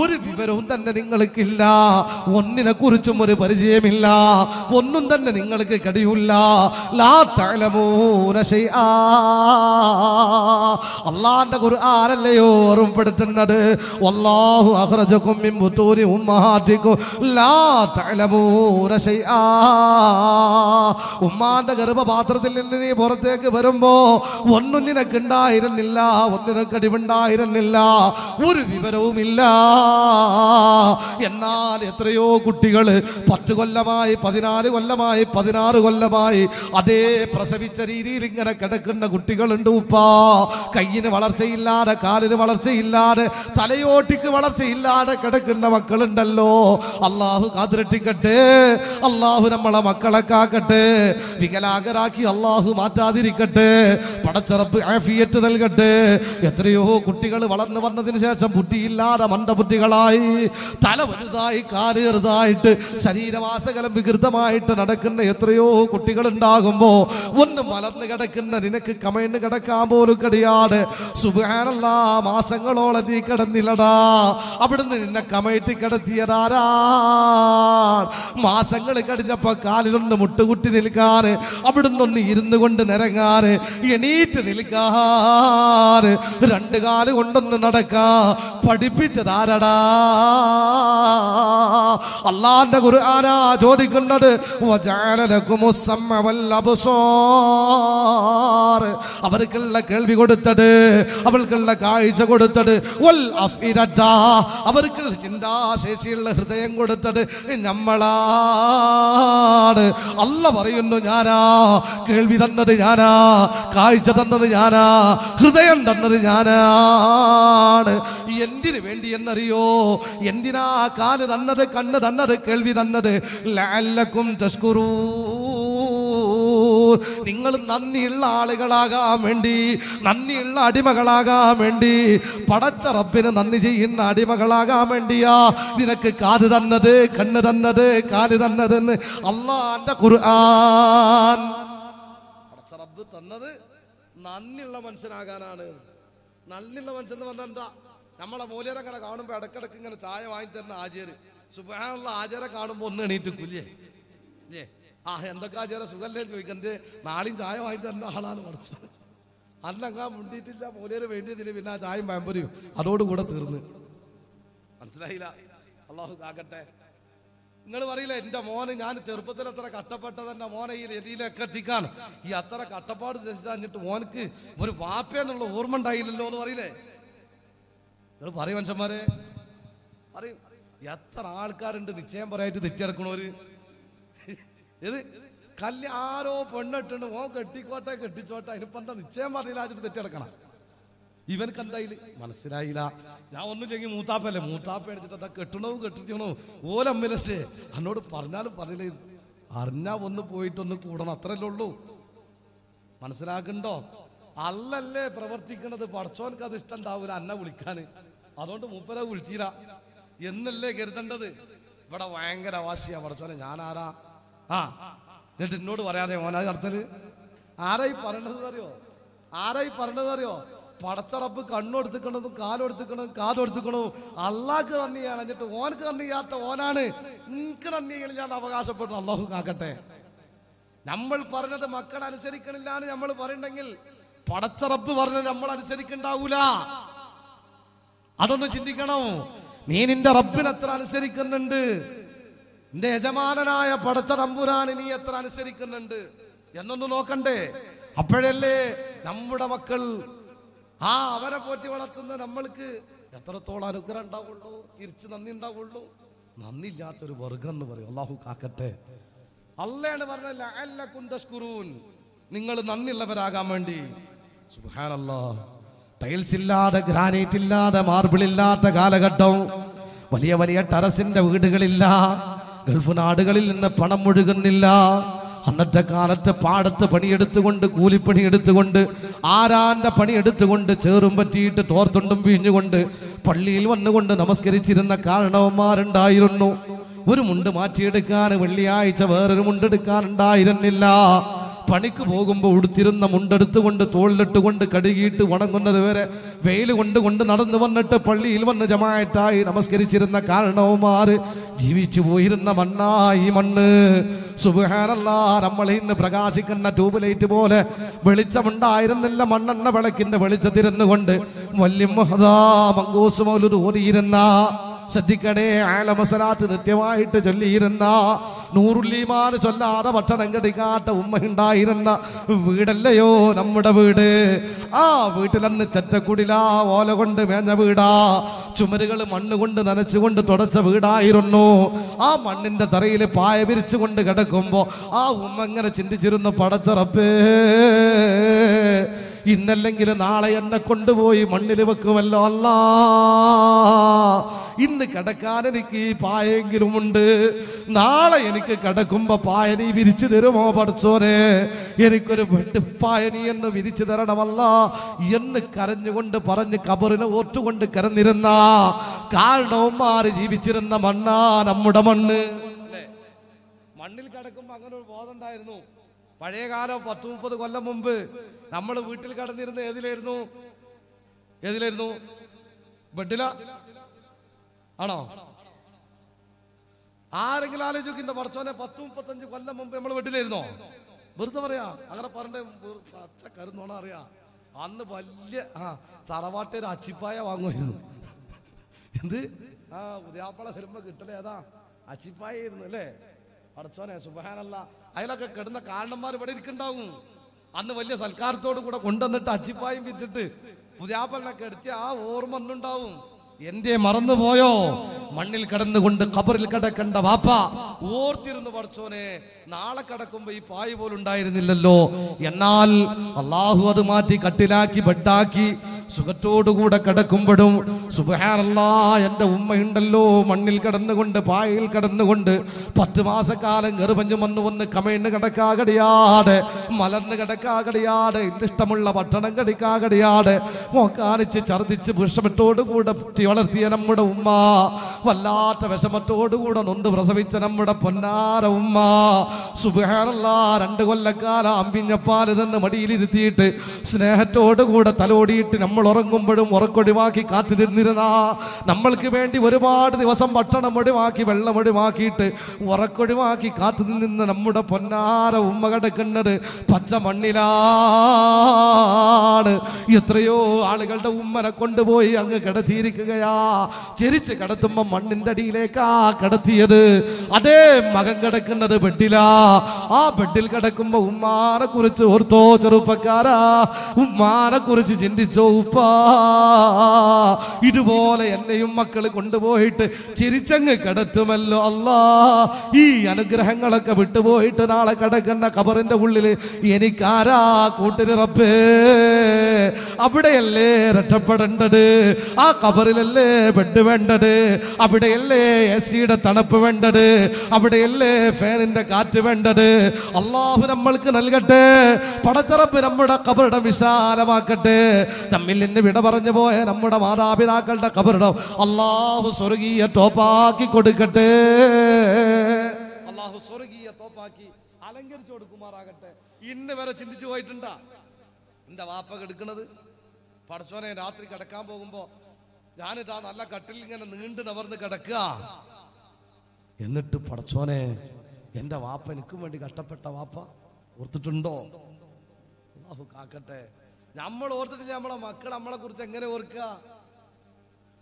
ഒരു വിവരവും തന്നെ നിങ്ങൾക്കില്ല ഒന്നിനെ കുറിച്ചും ഒരു പരിചയമില്ല ഒന്നും തന്നെ നിങ്ങൾക്ക് കടിയില്ല ലാ തലമൂനശ ആരല്ലയോ ഓർമ്മപ്പെടുത്തുന്നത് അള്ളാഹു അഹ്റജക്കും ലാ ഉമ്മാന്റെ ഗർഭപാത്രത്തിൽ നിന്ന് നീ പുറത്തേക്ക് വരുമ്പോ ഒന്നും നിനക്കുണ്ടായിരുന്നില്ല ഒന്നിനക്കടിവുണ്ടായിരുന്നില്ല ഒരു വിവരവുമില്ലാ എന്നാൽ എത്രയോ കുട്ടികൾ പത്ത് കൊല്ലമായി പതിനാല് കൊല്ലമായി പതിനാറ് കൊല്ലമായി അതേ പ്രസവിച്ച രീതിയിൽ ഇങ്ങനെ കിടക്കുന്ന കുട്ടികളുണ്ട് ഉപ്പാ കയ്യിന് വളർച്ചയില്ലാതെ കാലിന് വളർച്ചയില്ലാതെ തലയോട്ടിക്ക് വളർച്ചയില്ലാതെ കിടക്കുന്ന മക്കളുണ്ടല്ലോ അള്ളാഹു കാതിരട്ടിക്കട്ടെ അള്ളാഹു നമ്മളെ മക്കളെ കാക്കട്ടെ വികലാകരാക്കി അള്ളാഹു മാറ്റാതിരിക്കട്ടെ പടച്ചിറപ്പ് ആഫിയറ്റ് നൽകട്ടെ എത്രയോ കുട്ടികൾ വളർന്നു വന്നതിന് ശേഷം ബുദ്ധിയില്ലാതെ മണ്ഡപ കുട്ടികളായി തല വലുതായി കാലുകറുതായിട്ട് ശരീരവാസകലം വികൃതമായിട്ട് നടക്കുന്ന എത്രയോ കുട്ടികൾ ഉണ്ടാകുമ്പോ ഒന്ന് വളർന്നു കിടക്കുന്ന നിനക്ക് കമഴ്ന്ന് കിടക്കാൻ പോലും കടിയാണ് സുബാനല്ല മാസങ്ങളോളം നീ കിടന്നില്ലടാ അവിടുന്ന് നിന്നെ കമയിട്ട് കിടത്തിയതാരാ മാസങ്ങൾ കഴിഞ്ഞപ്പോ കാലിലൊന്ന് മുട്ടുകുട്ടി നിൽക്കാൻ അവിടുന്ന് ഒന്ന് ഇരുന്നു കൊണ്ട് നിരങ്ങാൻ എണീറ്റ് നിൽക്കാറ് രണ്ട് കാല് കൊണ്ടൊന്ന് നടക്കാ പഠിപ്പിച്ചതാരാ അല്ലടാ അള്ളാന്റെ ആരാ ചോദിക്കുന്നത് അവർക്കുള്ള കേൾവി കൊടുത്തത് അവൾക്കുള്ള കാഴ്ച കൊടുത്തത് അവർക്കുള്ള ചിന്താശേഷിയുള്ള ഹൃദയം കൊടുത്തത് നമ്മളാണ് അല്ല പറയുന്നു ഞാനാ കേൾവി തന്നത് ഞാനാ കാഴ്ച തന്നത് ഞാനാ ഹൃദയം തന്നത് ഞാനാണ് എന്തിനു വേണ്ടി എന്നറിയ മതിയോ എന്തിനാ കാല് തന്നത് കണ്ണ് തന്നത് കേൾവി തന്നത് ലാലക്കും തസ്കുറൂ നിങ്ങൾ നന്ദിയുള്ള ആളുകളാകാൻ വേണ്ടി നന്ദിയുള്ള അടിമകളാകാൻ വേണ്ടി പടച്ച റബ്ബിന് നന്ദി ചെയ്യുന്ന അടിമകളാകാൻ വേണ്ടിയാ നിനക്ക് കാത് തന്നത് കണ്ണ് തന്നത് കാല് തന്നതെന്ന് അള്ളാന്റെ ഖുർആൻ പടച്ച റബ്ബ് തന്നത് നന്ദിയുള്ള മനുഷ്യനാകാനാണ് നന്ദിയുള്ള മനുഷ്യൻ എന്ന് പറഞ്ഞാൽ എന്താ നമ്മളെ മൂലരങ്ങനെ കാണുമ്പോൾ ഇടക്കിടക്ക് ഇങ്ങനെ ചായ വാങ്ങി തരുന്ന ആചാര് സുബാനുള്ള ആചാരം കാണുമ്പോൾ ഒന്ന് എണീറ്റ് കുല്ലേ ഏ ആ എന്തൊക്കെ ആചാര സുഖല്ലേ ചോദിക്കന്തെ നാളെയും ചായ വാങ്ങി തരുന്ന ആളാണ് പഠിച്ചത് അന്നങ്ങാ മുണ്ടിട്ടില്ല മൂലേര് വേണ്ടിയതില്ല പിന്നെ ആ ചായം പാമ്പരിയും അതോടുകൂടെ തീർന്ന് മനസ്സിലായില്ല അള്ളാഹു കാക്കട്ടെ നിങ്ങൾ പറയില്ലേ എന്റെ മോനെ ഞാൻ ചെറുപ്പത്തിൽ അത്ര എന്റെ മോനെ ഈ രതിയിലൊക്കെ എത്തിക്കാണ് ഈ അത്ര കഷ്ടപ്പാട് ദശിച്ചിട്ട് മോനക്ക് ഒരു വാപ്പയെന്നുള്ള ഓർമ്മ ഉണ്ടായില്ലല്ലോ എന്ന് പറയില്ലേ നിങ്ങൾ പറയും മനുഷ്യന്മാരെ പറയും എത്ര ആൾക്കാരുണ്ട് നിശ്ചയം പറയായിട്ട് തെറ്റിടക്കണോര് ഏത് കല്യാ ആരോ പെണ്ണിട്ടുണ്ട് ഓ കെട്ടിക്കോട്ടെ കെട്ടിച്ചോട്ടെ അതിനിപ്പം എന്താ നിശ്ചയം പറയില്ല വെച്ചിട്ട് തെറ്റിടക്കണം ഇവനക്ക് എന്തായില് മനസ്സിലായില്ല ഞാൻ ഒന്നുമില്ലെങ്കിൽ മൂത്താപ്പല്ലേ മൂത്താപ്പ അടിച്ചിട്ട് എന്താ കെട്ടണോ കെട്ടിച്ചണോ ഓലമ്മലല്ലേ എന്നോട് പറഞ്ഞാലും പറഞ്ഞില്ല അറിഞ്ഞാ ഒന്ന് പോയിട്ടൊന്ന് കൂടണം അത്രല്ലേ ഉള്ളൂ മനസ്സിലാക്കണ്ടോ അല്ലല്ലേ പ്രവർത്തിക്കണത് പഠിച്ചോനക്ക് അത് ഇഷ്ടം ഉണ്ടാവൂല അന്ന വിളിക്കാന് അതുകൊണ്ട് മൂപ്പര വിളിച്ചില്ല എന്നല്ലേ കരുതേണ്ടത് ഇവിടെ ഭയങ്കര വാശിയാ പറച്ചോനെ ഞാനാരാ ആ എന്നിട്ട് എന്നോട് പറയാതെ ഓനാ നടത്തല് ആരായി പറയണത് അറിയോ ആരായി പറയണത് അറിയോ പടച്ചറപ്പ് കണ്ണെടുത്തുക്കണതും കാലെടുത്തുക്കണതും കാതെടുത്തുക്കണതും അള്ളാക്ക് നന്ദിയാണ് എന്നിട്ട് ഓനക്ക് നന്ദിയാത്ത ഓനാണ് നിനക്ക് നന്ദിയെങ്കിൽ ഞാൻ അവകാശപ്പെടുന്നു അള്ളാഹു കാക്കട്ടെ നമ്മൾ പറഞ്ഞത് മക്കൾ അനുസരിക്കണില്ലാന്ന് എന്ന് നമ്മൾ പറയണ്ടെങ്കിൽ പടച്ചറപ്പ് പറഞ്ഞത് നമ്മൾ അനുസരിക്കണ്ടാവൂല അതൊന്ന് ചിന്തിക്കണം നീ നിന്റെ റബ്ബിന് എത്ര അനുസരിക്കുന്നുണ്ട് നിന്റെ യജമാനനായ പടച്ച തമ്പുരാന് നീ എത്ര അനുസരിക്കുന്നുണ്ട് എന്നൊന്ന് നോക്കണ്ടേ അപ്പോഴല്ലേ നമ്മുടെ മക്കൾ ആ അവരെ പോറ്റി വളർത്തുന്ന നമ്മൾക്ക് എത്രത്തോളം അനുഗ്രഹം ഉണ്ടാവുള്ളൂ തിരിച്ച് നന്ദി ഉണ്ടാവുള്ളൂ നന്ദിയില്ലാത്തൊരു വർഗം എന്ന് പറയും അള്ളാഹു കാക്കട്ടെ അള്ളയാണ് പറഞ്ഞല്ല നിങ്ങൾ നന്ദിയുള്ളവരാകാൻ വേണ്ടി സുഹാനല്ലാ ടൈൽസ് ഇല്ലാതെ ഗ്രാനൈറ്റ് ഇല്ലാതെ മാർബിൾ ഇല്ലാത്ത കാലഘട്ടം വലിയ വലിയ ടെറസിന്റെ വീടുകളില്ല ഗൾഫ് നാടുകളിൽ നിന്ന് പണം ഒഴുകുന്നില്ല അന്നത്തെ കാലത്ത് പാടത്ത് പണിയെടുത്തുകൊണ്ട് കൂലിപ്പണി എടുത്തുകൊണ്ട് ആരാന്റെ പണി എടുത്തുകൊണ്ട് ചേറും പറ്റിയിട്ട് തോർത്തുണ്ടും പിഴിഞ്ഞുകൊണ്ട് പള്ളിയിൽ വന്നുകൊണ്ട് നമസ്കരിച്ചിരുന്ന കാരണവന്മാരുണ്ടായിരുന്നു ഒരു മുണ്ട് മാറ്റിയെടുക്കാൻ വെള്ളിയാഴ്ച വേറൊരു മുണ്ടെടുക്കാനുണ്ടായിരുന്നില്ല ഉണ്ടായിരുന്നില്ല പണിക്ക് പോകുമ്പോൾ ഉടുത്തിരുന്ന മുണ്ടെടുത്തുകൊണ്ട് കൊണ്ട് കടുകിയിട്ട് ഉണങ്ങുന്നത് വരെ വെയിൽ കൊണ്ട് കൊണ്ട് നടന്നു വന്നിട്ട് പള്ളിയിൽ വന്ന് ജമായിട്ടായി നമസ്കരിച്ചിരുന്ന കാരണവുമാർ ജീവിച്ചു പോയിരുന്ന മണ്ണായി മണ്ണ് സുബഹാനല്ല നമ്മളെ ഇന്ന് പ്രകാശിക്കുന്ന ട്യൂബ് ലൈറ്റ് പോലെ വെളിച്ചമുണ്ടായിരുന്നില്ല മണ്ണെണ്ണ വിളക്കിന്റെ വെളിച്ചത്തിരുന്നുകൊണ്ട് മഹദാ മങ്കൂസ് മൗലൂർ ഓരിയിരുന്ന ശ്രദ്ധിക്കണേ ആലമസലാത്ത് കൃത്യമായിട്ട് ചൊല്ലിയിരുന്ന നൂറുല്ലിമാർ ചൊല്ലാതെ ഭക്ഷണം കടിക്കാത്ത ഉമ്മ ഉണ്ടായിരുന്ന വീടല്ലയോ നമ്മുടെ വീട് ആ വീട്ടിലന്ന് ചെറ്റക്കുടിലാ ഓല കൊണ്ട് മേഞ്ഞ വീടാ ചുമരുകൾ മണ്ണ് കൊണ്ട് നനച്ചുകൊണ്ട് തുടച്ച വീടായിരുന്നു ആ മണ്ണിന്റെ തറയിൽ പായ വിരിച്ചുകൊണ്ട് കിടക്കുമ്പോ ആ ഉമ്മ ഇങ്ങനെ ചിന്തിച്ചിരുന്നു പടച്ചറപ്പേ ഇന്നല്ലെങ്കിൽ നാളെ എന്നെ കൊണ്ടുപോയി മണ്ണിൽ വെക്കുമല്ലോ അല്ല ഇന്ന് കിടക്കാൻ എനിക്ക് ഈ പായെങ്കിലും ഉണ്ട് നാളെ എനിക്ക് കിടക്കുമ്പോ നീ വിരിച്ചു തരുമോ പഠിച്ചോനെ എനിക്കൊരു വെട്ടിപ്പായനി എന്ന് വിരിച്ചു തരണമല്ല എന്ന് കരഞ്ഞുകൊണ്ട് പറഞ്ഞ് കബറിനെ ഓർത്തുകൊണ്ട് കരന്നിരുന്ന മാറി ജീവിച്ചിരുന്ന മണ്ണാ നമ്മുടെ മണ്ണ് മണ്ണിൽ കിടക്കുമ്പോ അങ്ങനെ ഒരു ബോധം ഉണ്ടായിരുന്നു പഴയ കാലം പത്ത് മുപ്പത് കൊല്ലം മുമ്പ് നമ്മൾ വീട്ടിൽ കടന്നിരുന്ന ഏതിലായിരുന്നു ഏതിലായിരുന്നു ബെഡില ആണോ ആരെങ്കിലും ആലോചിക്കും എന്റെ പറച്ചോനെ പത്ത് മുപ്പത്തഞ്ച് കൊല്ലം മുമ്പ് നമ്മൾ വെട്ടിലായിരുന്നോ വെറുതെ പറയാ അങ്ങനെ പറഞ്ഞ കരുന്നോണ അറിയാ അന്ന് വലിയ ആ തറവാട്ടേ ഒരു അച്ചിപ്പായ വാങ്ങുമായിരുന്നു എന്ത് ആ ഉദയാപ്പള വരുമ്പോ കിട്ടലേ അതാ അച്ചിപ്പായ ആയിരുന്നു അല്ലേ പറച്ചോനെ സുബഹാനല്ല അയാളൊക്കെ കിടന്ന കാരണന്മാർ ഇവിടെ ഇരിക്കുന്നുണ്ടാവും അന്ന് വലിയ സൽക്കാരത്തോട് കൂടെ കൊണ്ടുവന്നിട്ട് അച്ചിപ്പായും പിരിച്ചിട്ട് പുതിയാപ്പലിനൊക്കെ എടുത്തി ആ ഓർമ്മ അന്നുണ്ടാവും എന്റെ മറന്നുപോയോ മണ്ണിൽ കടന്നുകൊണ്ട് കബറിൽ കിടക്കേണ്ട വാപ്പ ഓർത്തിരുന്നു പഠിച്ചോനെ നാളെ കിടക്കുമ്പോ ഈ പായ് പോലുണ്ടായിരുന്നില്ലല്ലോ എന്നാൽ അള്ളാഹു അത് മാറ്റി കട്ടിലാക്കി ബെഡാക്കി സുഖത്തോടുകൂടെ കിടക്കുമ്പോഴും സുബഹാനല്ലാ എന്റെ ഉമ്മയുണ്ടല്ലോ മണ്ണിൽ കിടന്നുകൊണ്ട് പായയിൽ കിടന്നുകൊണ്ട് പത്ത് മാസക്കാലം ഗർഭഞ്ചു വന്നു വന്ന് കമയിന്ന് കിടക്കാകടിയാട് മലർന്ന് കിടക്കാകടിയാട് ഇഷ്ടമുള്ള ഭക്ഷണം കടിക്കാകടിയാട് മോക്കാനിച്ച് ഛർദിച്ച് കൂടെ വളർത്തിയ നമ്മുടെ ഉമ്മ വല്ലാത്ത വിഷമത്തോടുകൂടെ നൊന്ത് പ്രസവിച്ച നമ്മുടെ പൊന്നാര ഉമ്മ സുബാനല്ല രണ്ട് കൊല്ലക്കാല അമ്പിഞ്ഞപ്പാൽ തന്നെ മടിയിലിരുത്തിയിട്ട് സ്നേഹത്തോടുകൂടെ തലോടിയിട്ട് നമ്മൾ ഉറങ്ങുമ്പോഴും ഉറക്കൊടിവാക്കി കാത്തിരുന്നിരുന്ന നമ്മൾക്ക് വേണ്ടി ഒരുപാട് ദിവസം ഭക്ഷണം ഒഴിവാക്കി വെള്ളം ഒഴിവാക്കിയിട്ട് ഉറക്കൊഴിവാക്കി കാത്തു നിന്ന് നമ്മുടെ പൊന്നാര ഉമ്മ കിടക്കുന്നത് പച്ച മണ്ണിലാണ് എത്രയോ ആളുകളുടെ ഉമ്മനെ കൊണ്ടുപോയി അങ്ങ് കിടത്തിയിരിക്കുക കുഞ്ഞിനെയാ ചിരിച്ച് കടത്തുമ്പോ മണ്ണിന്റെ അടിയിലേക്കാ കടത്തിയത് അതേ മകൻ കിടക്കുന്നത് ബെഡിലാ ആ ബെഡിൽ കിടക്കുമ്പോ ഉമ്മാനെ കുറിച്ച് ഓർത്തോ ചെറുപ്പക്കാരാ ഉമ്മാനെ കുറിച്ച് ചിന്തിച്ചോ ഉപ്പാ ഇതുപോലെ എന്നെയും മക്കൾ കൊണ്ടുപോയിട്ട് ചിരിച്ചങ്ങ് കിടത്തുമല്ലോ അല്ലാ ഈ അനുഗ്രഹങ്ങളൊക്കെ വിട്ടുപോയിട്ട് നാളെ കിടക്കുന്ന കബറിന്റെ ഉള്ളിൽ എനിക്കാരാ കൂട്ടിനിറപ്പേ റബ്ബേ അവിടെയല്ലേ രക്ഷപ്പെടേണ്ടത് ആ കബറിലെ അവിടെയല്ലേ ബെഡ് വേണ്ടത് അവിടെയല്ലേ എ സിയുടെ തണുപ്പ് വേണ്ടത് അവിടെയല്ലേ ഫാനിന്റെ കാറ്റ് വേണ്ടത് അള്ളാഹു നമ്മൾക്ക് നൽകട്ടെ പടച്ചറപ്പ് നമ്മുടെ കബറിടം വിശാലമാക്കട്ടെ നമ്മിൽ നിന്ന് വിട പറഞ്ഞു പോയ നമ്മുടെ മാതാപിതാക്കളുടെ കബറിടം അള്ളാഹു സ്വർഗീയ ടോപ്പാക്കി കൊടുക്കട്ടെ അള്ളാഹു സ്വർഗീയ ടോപ്പാക്കി അലങ്കരിച്ചു കൊടുക്കുമാറാകട്ടെ ഇന്ന് വരെ ചിന്തിച്ചു പോയിട്ടുണ്ടാ എന്റെ വാപ്പ കെടുക്കണത് പടച്ചോനെ രാത്രി കിടക്കാൻ പോകുമ്പോൾ ആ നല്ല കട്ടിൽ ഇങ്ങനെ നീണ്ടു നവർന്ന് കിടക്കുക എന്നിട്ട് പടച്ചോനെ എൻ്റെ വാപ്പ എനിക്കും വേണ്ടി കഷ്ടപ്പെട്ട വാപ്പ ഓർത്തിട്ടുണ്ടോ അള്ളാഹു കാക്കട്ടെ നമ്മൾ ഓർത്തിട്ടില്ല നമ്മളെ മക്കൾ നമ്മളെ കുറിച്ച് എങ്ങനെ ഓർക്കുക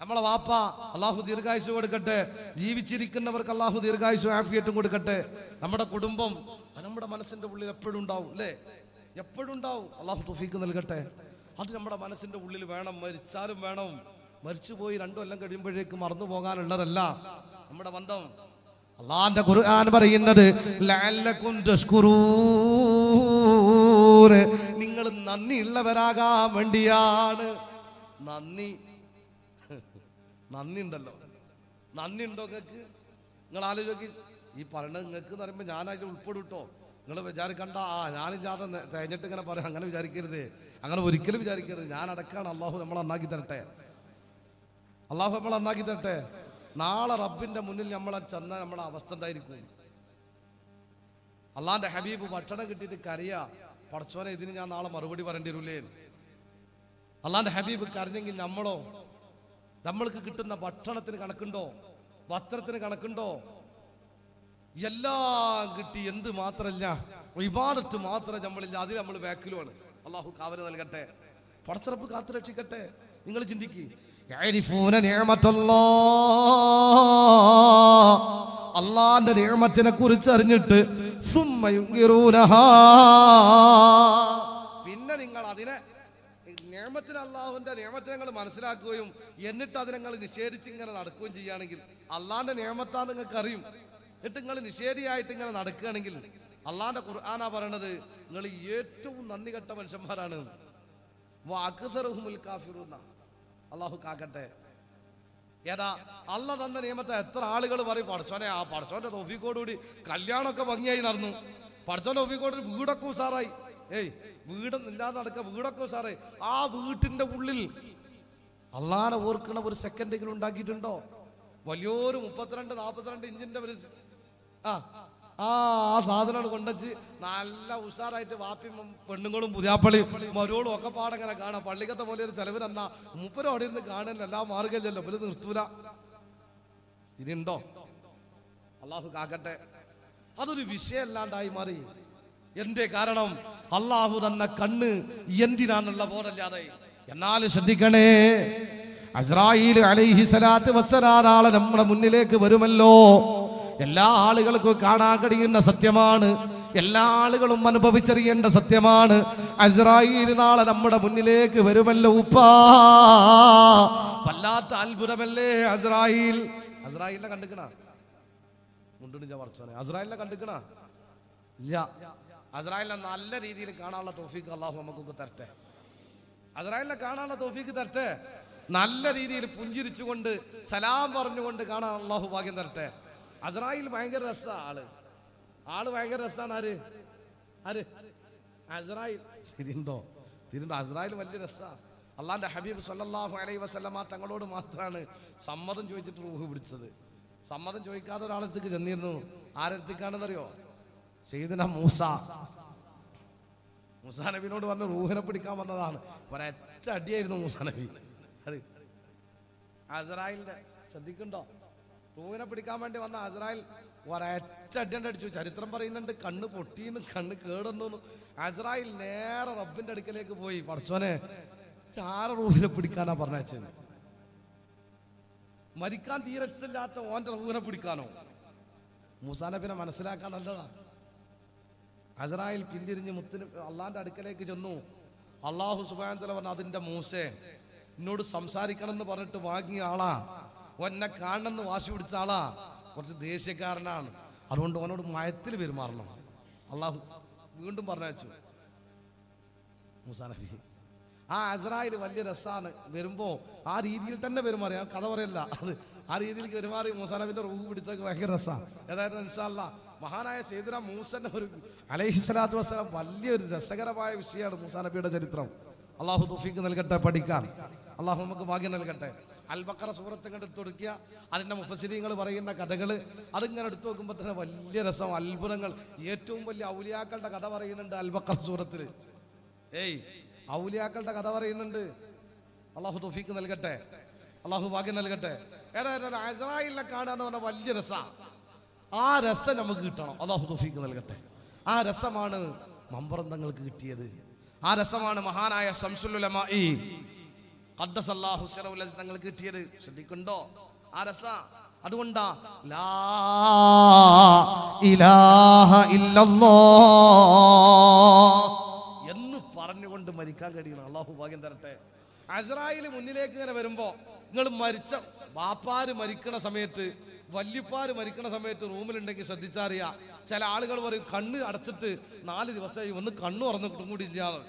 നമ്മളെ വാപ്പ അള്ളാഹു ദീർഘായുസ് കൊടുക്കട്ടെ ജീവിച്ചിരിക്കുന്നവർക്ക് അള്ളാഹു ദീർഘായുസ് ആഫിയറ്റും കൊടുക്കട്ടെ നമ്മുടെ കുടുംബം നമ്മുടെ മനസ്സിന്റെ ഉള്ളിൽ എപ്പോഴും ഉണ്ടാവും അല്ലേ എപ്പോഴും ഉണ്ടാവും അള്ളാഹു തുഫീക്ക് നൽകട്ടെ അത് നമ്മുടെ മനസ്സിന്റെ ഉള്ളിൽ വേണം മരിച്ചാലും വേണം മരിച്ചുപോയി രണ്ടു കൊല്ലം കഴിയുമ്പോഴേക്ക് മറന്നു പോകാനുള്ളതല്ല നമ്മുടെ ബന്ധം അള്ളാന്റെ ഖുർആൻ പറയുന്നത് നിങ്ങൾ നന്ദിയുള്ളവരാകാൻ വേണ്ടിയാണ് നന്ദി നന്ദി ഉണ്ടല്ലോ നന്ദി ഉണ്ടോ നിങ്ങൾക്ക് നിങ്ങൾ ആലോചിക്കും ഈ പറയണത് നിങ്ങൾക്ക് എന്ന് പറയുമ്പോൾ ഞാനായിട്ട് ഉൾപ്പെടുട്ടോ നിങ്ങൾ വിചാരിക്കണ്ട ആ ജാതെ തേഞ്ഞിട്ട് ഇങ്ങനെ പറയാം അങ്ങനെ വിചാരിക്കരുത് അങ്ങനെ ഒരിക്കലും വിചാരിക്കരുത് ഞാൻ അടക്കാണ് അള്ളാഹു നമ്മൾ നന്നാക്കി തരട്ടെ അള്ളാഹു നമ്മൾ നന്നാക്കി തരട്ടെ നാളെ റബ്ബിന്റെ മുന്നിൽ നമ്മളെ ചെന്ന നമ്മളെ അവസ്ഥ എന്തായിരിക്കും അള്ളാന്റെ ഹബീബ് ഭക്ഷണം കിട്ടിയിട്ട് കരയാ പടച്ചോനെ ഇതിന് ഞാൻ നാളെ മറുപടി പറയേണ്ടി വരില്ലേ അള്ളാന്റെ ഹബീബ് കരഞ്ഞെങ്കിൽ നമ്മളോ നമ്മൾക്ക് കിട്ടുന്ന ഭക്ഷണത്തിന് കണക്കുണ്ടോ വസ്ത്രത്തിന് കണക്കുണ്ടോ എല്ലാം കിട്ടി എന്ത് മാത്രല്ല വിവാദത്ത് മാത്രം നമ്മളില്ല അതിൽ നമ്മൾ ബാക്കിലുമാണ് അള്ളാഹു കാവല് നൽകട്ടെ പടച്ചറപ്പ് കാത്തു രക്ഷിക്കട്ടെ നിങ്ങൾ ചിന്തിക്കുക യഅരിഫൂന നിഅമത്തല്ലാഹ് അള്ളാന്റെ നിയമത്തിനെ കുറിച്ച് അറിഞ്ഞിട്ട് പിന്നെ നിങ്ങൾ അതിനെ നിയമത്തിന് അള്ളാഹുവിന്റെ നിയമത്തെ നിങ്ങൾ മനസ്സിലാക്കുകയും എന്നിട്ട് അത് നിങ്ങൾ നിഷേധിച്ച് ഇങ്ങനെ നടക്കുകയും ചെയ്യുകയാണെങ്കിൽ അള്ളാന്റെ നിയമത്താ നിങ്ങൾക്ക് അറിയും എന്നിട്ട് നിങ്ങൾ നിഷേധിയായിട്ട് ഇങ്ങനെ നടക്കുകയാണെങ്കിൽ അള്ളാന്റെ ഖുർആാനാ പറയണത് നിങ്ങൾ ഏറ്റവും നന്ദി കെട്ട മനുഷ്യന്മാരാണ് വാക്കുസറഹുമുൽ കാഫിറുന്നാണ് അള്ളാഹു കാക്കട്ടെ ഏതാ അല്ല തന്ന നിയമത്തെ എത്ര ആളുകൾ പറയും പഠിച്ചോനെ ആ പടച്ചോന്റെ കൂടി കല്യാണമൊക്കെ ഭംഗിയായി നടന്നു പഠിച്ചോന്റെ തൊഫിക്കോട് വീടൊക്കെ ഉസാറായി ഏയ് വീടൊന്നും ഇല്ലാതെ നടക്ക വീടൊക്കെ ഉസാറായി ആ വീട്ടിന്റെ ഉള്ളിൽ അള്ളാനെ ഓർക്കണ ഒരു സെക്കൻഡെങ്കിലും ഉണ്ടാക്കിയിട്ടുണ്ടോ വലിയൊരു മുപ്പത്തിരണ്ട് നാപ്പത്തിരണ്ട് ഇഞ്ചിന്റെ ഒരു ആ ആ ആ സാധനം കൊണ്ടുവച്ച് നല്ല ഉഷാറായിട്ട് വാപ്പിയും പെണ്ണുങ്ങളും പുതിയാപ്പള്ളി മരുവളും ഒക്കെ പാടങ്ങനെ കാണാം പള്ളിക്കത്തെ പോലെ ഒരു ചെലവ് തന്നാ മുപ്പരും അവിടെ ഇരുന്ന് കാണാൻ എല്ലാ മാർഗമില്ലല്ലോ പിന്നെ നിർത്തൂല ഉണ്ടോ അള്ളാഹു കാക്കട്ടെ അതൊരു വിഷയമല്ലാണ്ടായി മാറി എന്റെ കാരണം അള്ളാഹു തന്ന കണ്ണ് എന്തിനാന്നുള്ള പോലല്ലാതെ എന്നാലും ശ്രദ്ധിക്കണേ അസ്രായിൽ അലൈഹി സലാത്ത് വസ്സരാളെ നമ്മുടെ മുന്നിലേക്ക് വരുമല്ലോ എല്ലാ ആളുകൾക്കും കാണാൻ കഴിയുന്ന സത്യമാണ് എല്ലാ ആളുകളും അനുഭവിച്ചറിയേണ്ട സത്യമാണ് അസ്രായിൽ നാളെ നമ്മുടെ മുന്നിലേക്ക് വരുമല്ലോ ഉപ്പാ വല്ലാത്ത അത്ഭുതമല്ലേ അസ്രായിൽ അസ്രായിലിനെ കണ്ടിക്കണ മുണ്ടിന് ഞാൻ മറച്ചോനെ അസ്രായിലിനെ കണ്ടിക്കണ ഇല്ല അസ്രായിലിനെ നല്ല രീതിയിൽ കാണാനുള്ള തോഫീക്ക് അള്ളാഹു നമുക്കൊക്കെ തരട്ടെ അസ്രായിലിനെ കാണാനുള്ള തോഫീക്ക് തരട്ടെ നല്ല രീതിയിൽ പുഞ്ചിരിച്ചുകൊണ്ട് സലാം പറഞ്ഞുകൊണ്ട് കാണാൻ അള്ളാഹു ഭാഗ്യം തരട്ടെ അസ്രായിൽ ഭയങ്കര രസാ ആള് ആള് ഭയങ്കര രസാണ് ആര് ആര് അസ്രായിൽ തിരുണ്ടോ തിരുണ്ടോ അസ്രായിൽ വലിയ രസാ അള്ളാന്റെ ഹബീബ് സല്ലാഹു അലൈ വസ്ലമ തങ്ങളോട് മാത്രമാണ് സമ്മതം ചോദിച്ചിട്ട് റൂഹ് പിടിച്ചത് സമ്മതം ചോദിക്കാതെ ഒരാളടുത്തേക്ക് ചെന്നിരുന്നു ആരടുത്തേക്കാണെന്നറിയോ ചെയ്തന മൂസ മൂസാ നബിനോട് പറഞ്ഞ റൂഹിനെ പിടിക്കാൻ വന്നതാണ് ഒരറ്റ അടിയായിരുന്നു മൂസാ നബി അത് അസറായിലിന്റെ ശ്രദ്ധിക്കണ്ടോ റൂഹിനെ പിടിക്കാൻ വേണ്ടി വന്ന അസ്രായേൽ ഒരറ്റ അടിയണ്ട അടിച്ചു ചരിത്രം പറയുന്നുണ്ട് കണ്ണ് പൊട്ടിന്ന് കണ്ണ് കേടുന്നു അസ്രായേൽ നേരെ റബ്ബിന്റെ അടുക്കലേക്ക് പോയി പടച്ചോനെ ചാര റൂവിനെ പിടിക്കാനാ പറഞ്ഞു മരിക്കാൻ തീരച്ചില്ലാത്ത ഓന്റെ റൂവിനെ പിടിക്കാനോ മുസാനബിനെ മനസ്സിലാക്കാൻ നല്ലതാ അസറായിൽ പിന്തിരിഞ്ഞ് മുത്തിന് അള്ളാന്റെ അടുക്കലേക്ക് ചെന്നു അള്ളാഹു സുബാൻ തല പറഞ്ഞ അതിന്റെ മൂസെ എന്നോട് സംസാരിക്കണം എന്ന് പറഞ്ഞിട്ട് വാങ്ങിയ ആളാ ഒന്നെ കാണണമെന്ന് വാശി പിടിച്ച ആളാ കുറച്ച് ദേഷ്യക്കാരനാണ് അതുകൊണ്ട് ഓനോട് മയത്തിൽ പെരുമാറണം അള്ളാഹു വീണ്ടും പറഞ്ഞു മൂസാ ആ അസറായിൽ വലിയ രസമാണ് വരുമ്പോ ആ രീതിയിൽ തന്നെ പെരുമാറി ആ കഥ പറയല്ല അത് ആ രീതിയിൽ പെരുമാറി മൂസാനബിൻ്റെ റൂഹ് പിടിച്ചൊക്കെ ഭയങ്കര രസമാണ് ഏതായിരുന്നു ഇൻഷാല്ല മഹാനായ സേതുന മൂസന്റെ ഒരു സ്വലാത്തു വസ്സലാം വലിയൊരു രസകരമായ വിഷയമാണ് മൂസാനബിയുടെ ചരിത്രം അള്ളാഹു തുഫീക്ക് നൽകട്ടെ പഠിക്കാൻ അള്ളാഹു നമുക്ക് ഭാഗ്യം നൽകട്ടെ അൽബക്കറ സൂറത്ത് ഇങ്ങോട്ട് എടുത്തു കൊടുക്കുക അതിൻ്റെ മുഫസിരിങ്ങൾ പറയുന്ന കഥകൾ അതിങ്ങനെ എടുത്തു നോക്കുമ്പോൾ തന്നെ വലിയ രസം അത്ഭുതങ്ങൾ ഏറ്റവും വലിയ ഔലിയാക്കളുടെ കഥ പറയുന്നുണ്ട് അൽബക്കറ സൂറത്തിൽ ഏയ് ഔലിയാക്കളുടെ കഥ പറയുന്നുണ്ട് അള്ളാഹു തൊഫീക്ക് നൽകട്ടെ അള്ളാഹു ഭാഗ്യം നൽകട്ടെ ഏതായാലും അസറായിലെ എന്ന് പറഞ്ഞാൽ വലിയ രസമാണ് ആ രസം നമുക്ക് കിട്ടണം അള്ളാഹു തൊഫീക്ക് നൽകട്ടെ ആ രസമാണ് മമ്പറന്തങ്ങൾക്ക് കിട്ടിയത് ആ രസമാണ് മഹാനായ സംസുലുലമ ഈ തങ്ങൾക്ക് കിട്ടിയത് ശ്രദ്ധിക്കുന്നുണ്ടോ ആ രസ അതുകൊണ്ടാ എന്ന് പറഞ്ഞുകൊണ്ട് മരിക്കാൻ കഴിയണം അള്ളാഹു ഭാഗ്യം തരട്ടെ അസറായിൽ മുന്നിലേക്ക് ഇങ്ങനെ വരുമ്പോ നിങ്ങൾ മരിച്ച വാപ്പാര് മരിക്കണ സമയത്ത് വല്യപ്പാര് മരിക്കണ സമയത്ത് റൂമിലുണ്ടെങ്കിൽ ശ്രദ്ധിച്ചറിയാ ചില ആളുകൾ പറയും കണ്ണ് അടച്ചിട്ട് നാല് ദിവസമായി ഒന്ന് കണ്ണു തുറന്നു കൂടി ഇല്ലാതെ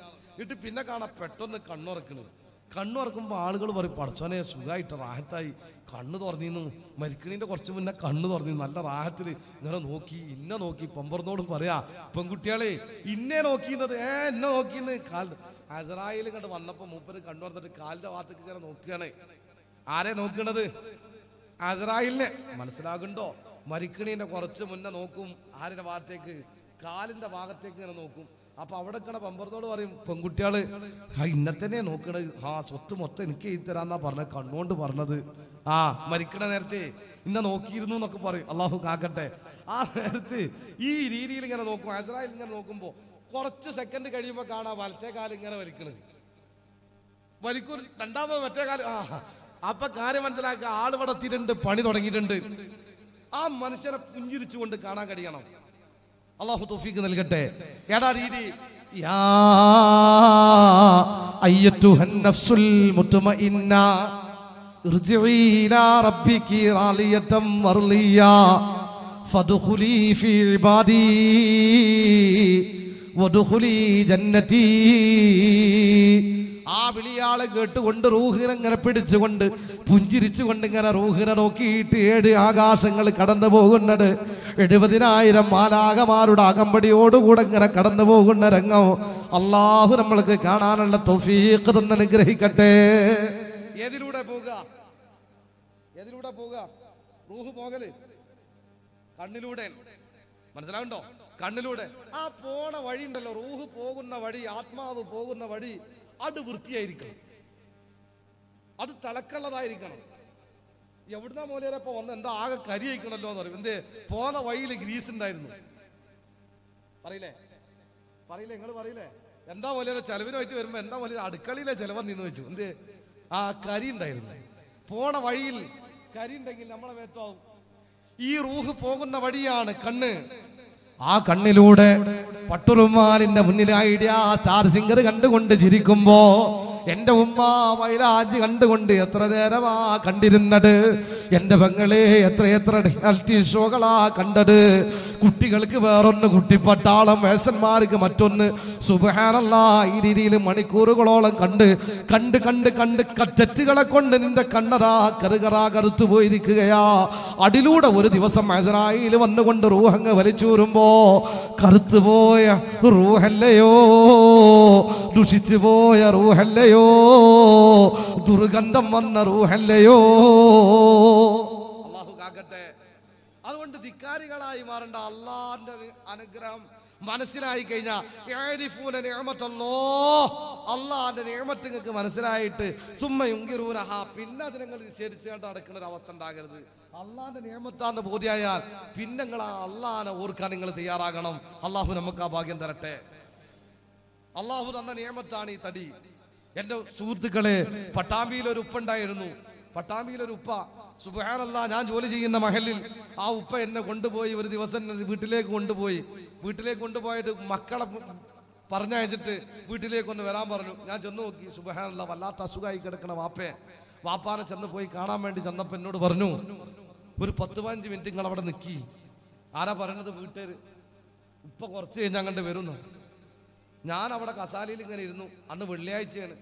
ഇട്ട് പിന്നെ കാണാം പെട്ടെന്ന് കണ്ണുറക്കണത് കണ്ണു തുറക്കുമ്പോൾ ആളുകൾ പറയും പഠിച്ചോനെ സുഖമായിട്ട് റാഹത്തായി കണ്ണ് തുറന്നിന്നു മരിക്കണീൻ്റെ കുറച്ച് മുന്നേ കണ്ണ് തുറന്നിന്നു നല്ല റാഹത്തിൽ ഇങ്ങനെ നോക്കി ഇന്നെ നോക്കി പമ്പറന്നോട് പറയാ പെൺകുട്ടികളെ ഇന്നെ നോക്കിയിരുന്നത് ഏ എന്നെ നോക്കിന്ന് കാൽ അസറായിൽ കണ്ട് വന്നപ്പോൾ മൂപ്പര് കണ്ണു തുറന്നിട്ട് കാലിൻ്റെ ഭാഗത്തേക്ക് ഇങ്ങനെ നോക്കുകയാണ് ആരെ നോക്കണത് അസറായിലിനെ മനസ്സിലാകണ്ടോ മരിക്കണീൻ്റെ കുറച്ച് മുന്നേ നോക്കും ആരുടെ ഭാഗത്തേക്ക് കാലിൻ്റെ ഭാഗത്തേക്ക് ഇങ്ങനെ നോക്കും അപ്പൊ അവിടെ നിൽക്കണ പമ്പറത്തോട് പറയും പെൺകുട്ടികള് ആ നോക്കണ ആ സ്വത്ത് മൊത്തം എനിക്ക് എഴുതി തരാന്നാ പറഞ്ഞത് കണ്ണുകൊണ്ട് പറഞ്ഞത് ആ മരിക്കണ നേരത്തെ ഇന്ന നോക്കിയിരുന്നു എന്നൊക്കെ പറയും അള്ളാഹു കാക്കട്ടെ ആ നേരത്ത് ഈ രീതിയിൽ ഇങ്ങനെ നോക്കും അസറായിൽ ഇങ്ങനെ നോക്കുമ്പോ കുറച്ച് സെക്കൻഡ് കഴിയുമ്പോൾ കാണാ വലത്തെ കാലം ഇങ്ങനെ വലിക്കണത് വലിക്കൂ രണ്ടാമത് മറ്റേ കാലം ആ അപ്പൊ കാര്യം മനസ്സിലാക്കുക ആൾ വടത്തിയിട്ടുണ്ട് പണി തുടങ്ങിയിട്ടുണ്ട് ആ മനുഷ്യനെ പുഞ്ചിരിച്ചുകൊണ്ട് കാണാൻ കഴിയണം അള്ളാഹു തൗഫീഖ് നൽകട്ടെ ഏടാ രീതി ും ആ വിളിയാളെ കേട്ടുകൊണ്ട് ഇങ്ങനെ പിടിച്ചുകൊണ്ട് പുഞ്ചിരിച്ചുകൊണ്ട് ഇങ്ങനെ റൂഹിനെ നോക്കിയിട്ട് ഏഴ് ആകാശങ്ങൾ കടന്നു പോകുന്നത് എഴുപതിനായിരം മാലാകമാരുടെ അകമ്പടിയോടുകൂടെ ഇങ്ങനെ കടന്നു പോകുന്ന രംഗം അള്ളാഹു നമ്മൾക്ക് കാണാനുള്ള തൊഫീക്ക് തന്നെ അനുഗ്രഹിക്കട്ടെ ഏതിലൂടെ പോവുക ഏതിലൂടെ പോവുക റൂഹ് പോകല് കണ്ണിലൂടെ മനസ്സിലാവുണ്ടോ കണ്ണിലൂടെ ആ പോണ വഴി ഉണ്ടല്ലോ റൂഹ് പോകുന്ന വഴി ആത്മാവ് പോകുന്ന വഴി അത് വൃത്തിയായിരിക്കണം അത് തിളക്കുള്ളതായിരിക്കണം എവിടുന്ന മൂലരെ വന്ന് എന്താ ആകെ കരി അയക്കണല്ലോ എന്ന് പറയും എന്തേ പോന്ന വഴിയിൽ ഗ്രീസ് ഉണ്ടായിരുന്നു പറയില്ലേ പറയില്ലേ നിങ്ങൾ പറയില്ലേ എന്താ പോലെ ചെലവിനുമായിട്ട് വരുമ്പോ എന്താ പോലെ അടുക്കളയിലെ ചെലവ് നിന്ന് വെച്ചു എന്തേ ആ കരി ഉണ്ടായിരുന്നു പോണ വഴിയിൽ കരി ഉണ്ടെങ്കിൽ നമ്മളെ വേറ്റാവും ഈ റൂഹ് പോകുന്ന വഴിയാണ് കണ്ണ് ആ കണ്ണിലൂടെ പട്ടുറുമാലിന്റെ മുന്നിലായിടിയ ആ സ്റ്റാർ സിംഗർ കണ്ടുകൊണ്ട് ചിരിക്കുമ്പോ എന്റെ ഉമ്മ വയലാജ് കണ്ടുകൊണ്ട് എത്ര നേരമാ കണ്ടിരുന്നത് എന്റെ പെങ്ങളെ എത്ര എത്ര റിയാലിറ്റി ഷോകളാ കണ്ടത് കുട്ടികൾക്ക് വേറൊന്ന് കുട്ടിപ്പട്ടാളം വേസന്മാർക്ക് മറ്റൊന്ന് സുബഹാനല്ല ഈ രീതിയിൽ മണിക്കൂറുകളോളം കണ്ട് കണ്ട് കണ്ട് കണ്ട് കറ്ററ്റുകളെ കൊണ്ട് നിന്റെ കണ്ണറാ കറുകറാ കറുത്തു പോയിരിക്കുകയാ അടിലൂടെ ഒരു ദിവസം മേസനായിൽ വന്നുകൊണ്ട് റൂഹങ്ങ് വലിച്ചൂരുമ്പോ കറുത്തുപോയ റൂഹല്ലയോ ദുഷിച്ചു പോയ റൂഹല്ലയോ റൂഹല്ലയോ ദുർഗന്ധം വന്ന റൂഹല്ലയോ അള്ളാഹു കാക്കട്ടെ അതുകൊണ്ട് ധിക്കാരികളായി മാറണ്ട അള്ളാന്റെ അനുഗ്രഹം മനസ്സിലായി കഴിഞ്ഞാൽ അള്ളാന്റെ നിയമത്ത് നിങ്ങൾക്ക് മനസ്സിലായിട്ട് സുമ്മ പിന്നെ അത് നിങ്ങൾ അടക്കുന്ന നടക്കുന്ന ഒരു അവസ്ഥ ഉണ്ടാകരുത് അള്ളാന്റെ നിയമത്താന്ന് ബോധ്യായാൽ പിന്നെ നിങ്ങൾ ആ അള്ളാനെ ഓർക്കാൻ നിങ്ങൾ തയ്യാറാകണം അള്ളാഹു നമുക്ക് ആ ഭാഗ്യം തരട്ടെ അള്ളാഹു തന്ന നിയമത്താണ് ഈ തടി എൻ്റെ സുഹൃത്തുക്കളെ പട്ടാമ്പിയിൽ ഒരു ഉണ്ടായിരുന്നു പട്ടാമ്പിയിൽ ഒരു ഉപ്പ സുബാനല്ല ഞാൻ ജോലി ചെയ്യുന്ന മഹലിൽ ആ ഉപ്പ എന്നെ കൊണ്ടുപോയി ഒരു ദിവസം വീട്ടിലേക്ക് കൊണ്ടുപോയി വീട്ടിലേക്ക് കൊണ്ടുപോയിട്ട് മക്കളെ പറഞ്ഞയച്ചിട്ട് വീട്ടിലേക്ക് ഒന്ന് വരാൻ പറഞ്ഞു ഞാൻ ചെന്ന് നോക്കി സുബഹാനല്ല വല്ലാത്ത അസുഖമായി കിടക്കണ വാപ്പേ വാപ്പാനെ ചെന്ന് പോയി കാണാൻ വേണ്ടി ചെന്നപ്പോൾ എന്നോട് പറഞ്ഞു ഒരു പത്ത് പതിനഞ്ച് മിനിറ്റ് നിങ്ങൾ അവിടെ നിൽക്കി ആരാ പറയണത് വീട്ടുകാർ ഉപ്പ കുറച്ച് കഴിഞ്ഞാൽ അങ്ങോട്ട് വരുന്നു ഞാൻ അവിടെ കസാലയിൽ ഇങ്ങനെ ഇരുന്നു അന്ന് വെള്ളിയാഴ്ചയാണ്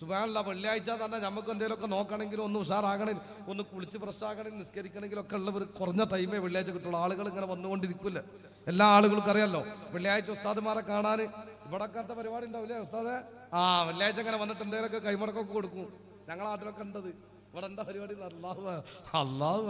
സുബാനുള്ള വെള്ളിയാഴ്ച തന്നെ നമുക്ക് എന്തെങ്കിലുമൊക്കെ നോക്കണമെങ്കിലും ഒന്ന് ഉഷാറാകണേ ഒന്ന് കുളിച്ച് ഫ്രഷാകണേ നിസ്കരിക്കണമെങ്കിലും ഉള്ള ഒരു കുറഞ്ഞ ടൈമേ വെള്ളിയാഴ്ച കിട്ടുള്ളൂ ആളുകൾ ഇങ്ങനെ വന്നുകൊണ്ടിരിക്കില്ല എല്ലാ ആളുകൾക്കും അറിയാമല്ലോ വെള്ളിയാഴ്ച ഉസ്താദ്മാരെ കാണാൻ ഇവിടെ അങ്ങനത്തെ പരിപാടി ഉണ്ടാവില്ലേ ഉസ്താദേ ആ വെള്ളിയാഴ്ച അങ്ങനെ വന്നിട്ട് എന്തെങ്കിലുമൊക്കെ കൈമുടക്കൊക്കെ കൊടുക്കും ഞങ്ങൾ നാട്ടിലൊക്കെ ഉണ്ടത് ഇവിടെ എന്താ പരിപാടി അള്ളാഹു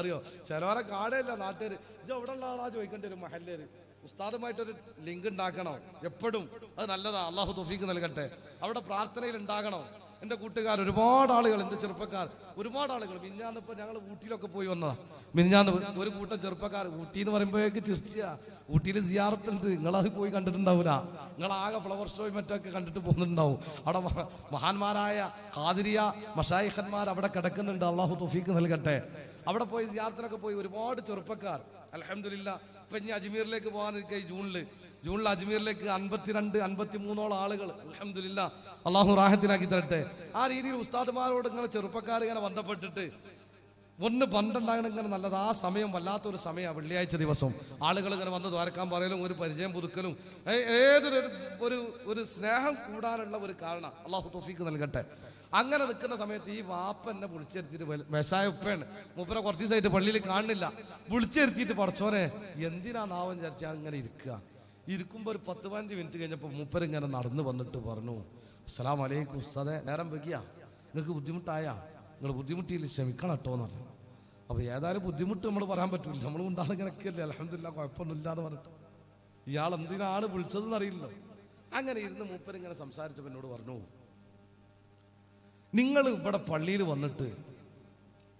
അറിയോ ചിലവരെ കാണുകയില്ല നാട്ടുകാർ ഇത് എവിടെ ഉള്ള ആളാ ചോദിക്കേണ്ടി വരും മഹല്ലേര് ഉസ്താദുമായിട്ടൊരു ലിങ്ക് ഉണ്ടാക്കണോ എപ്പോഴും അത് നല്ലതാ അള്ളാഹു തൊഫീക്ക് നൽകട്ടെ അവിടെ പ്രാർത്ഥനയിൽ ഉണ്ടാകണം എൻ്റെ കൂട്ടുകാർ ഒരുപാട് ആളുകൾ എൻ്റെ ചെറുപ്പക്കാർ ഒരുപാട് ആളുകൾ മിഞ്ഞാന്ന് ഇപ്പോൾ ഞങ്ങൾ ഊട്ടിയിലൊക്കെ പോയി വന്നതാ മിഞ്ഞാന്ന് ഒരു കൂട്ടം ചെറുപ്പക്കാർ ഊട്ടി എന്ന് പറയുമ്പോഴേക്ക് ചിർച്ചയാ ഊട്ടിയിൽ സിയാറത്തുണ്ട് നിങ്ങളത് പോയി കണ്ടിട്ടുണ്ടാവൂല നിങ്ങളാകെ ഫ്ലവർ ഷോയും മറ്റൊക്കെ കണ്ടിട്ട് പോകുന്നുണ്ടാവും അവിടെ മഹാന്മാരായ കാതിരിയ മഷായിഖന്മാർ അവിടെ കിടക്കുന്നുണ്ട് അള്ളാഹു തൊഫീക്ക് നൽകട്ടെ അവിടെ പോയി സിയാറത്തിനൊക്കെ പോയി ഒരുപാട് ചെറുപ്പക്കാർ അലഹമില്ല ഇപ്പൊ ഇനി അജ്മീറിലേക്ക് പോകാനിരിക്കുക ഈ ജൂണിൽ ജൂണിൽ അജ്മീറിലേക്ക് അൻപത്തിരണ്ട് അൻപത്തി മൂന്നോളം ആളുകൾ അലഹമില്ല അള്ളാഹു റാഹത്തിനാക്കി തരട്ടെ ആ രീതിയിൽ ഉസ്താദ്മാരോട് ഇങ്ങനെ ചെറുപ്പക്കാർ ഇങ്ങനെ ബന്ധപ്പെട്ടിട്ട് ഒന്ന് പണ്ടുണ്ടാകണം ഇങ്ങനെ നല്ലത് ആ സമയം വല്ലാത്തൊരു സമയമാണ് വെള്ളിയാഴ്ച ദിവസം ആളുകൾ ഇങ്ങനെ വന്ന് ദ്വാരക്കാൻ പറയലും ഒരു പരിചയം പുതുക്കലും ഏതൊരു ഒരു ഒരു സ്നേഹം കൂടാനുള്ള ഒരു കാരണം അള്ളാഹു തൊഫീക്ക് നൽകട്ടെ അങ്ങനെ നിൽക്കുന്ന സമയത്ത് ഈ വാപ്പ എന്നെ വിളിച്ചിരുത്തിയിട്ട് വയസ്സായ ഉപ്പയാണ് മൂപ്പരെ കുറച്ച് ദിവസമായിട്ട് പള്ളിയിൽ കാണുന്നില്ല വിളിച്ചിരുത്തിയിട്ട് എന്തിനാ നാവൻ വിചാരിച്ചാൽ അങ്ങനെ ഇരിക്കുക ഇരിക്കുമ്പോൾ ഒരു പത്ത് പതിനഞ്ച് മിനിറ്റ് കഴിഞ്ഞപ്പോൾ ഇങ്ങനെ നടന്നു വന്നിട്ട് പറഞ്ഞു അസ്സാം വലൈക്കും ഉസ്താദെ നേരം വെക്കുക നിങ്ങൾക്ക് ബുദ്ധിമുട്ടായാ നിങ്ങൾ ബുദ്ധിമുട്ടിയില്ല ക്ഷമിക്കണം കേട്ടോ എന്ന് പറഞ്ഞു അപ്പോൾ ഏതായാലും ബുദ്ധിമുട്ട് നമ്മൾ പറയാൻ പറ്റില്ല നമ്മൾ ഉണ്ടാകുന്ന ഇങ്ങനെയൊക്കെയല്ലേ അലഹമില്ല കുഴപ്പമൊന്നുമില്ല എന്ന് പറഞ്ഞിട്ട് ഇയാൾ എന്തിനാണ് വിളിച്ചതെന്ന് അറിയില്ല അങ്ങനെ ഇരുന്ന് മൂപ്പരിങ്ങനെ സംസാരിച്ചപ്പോൾ എന്നോട് പറഞ്ഞു നിങ്ങൾ ഇവിടെ പള്ളിയിൽ വന്നിട്ട്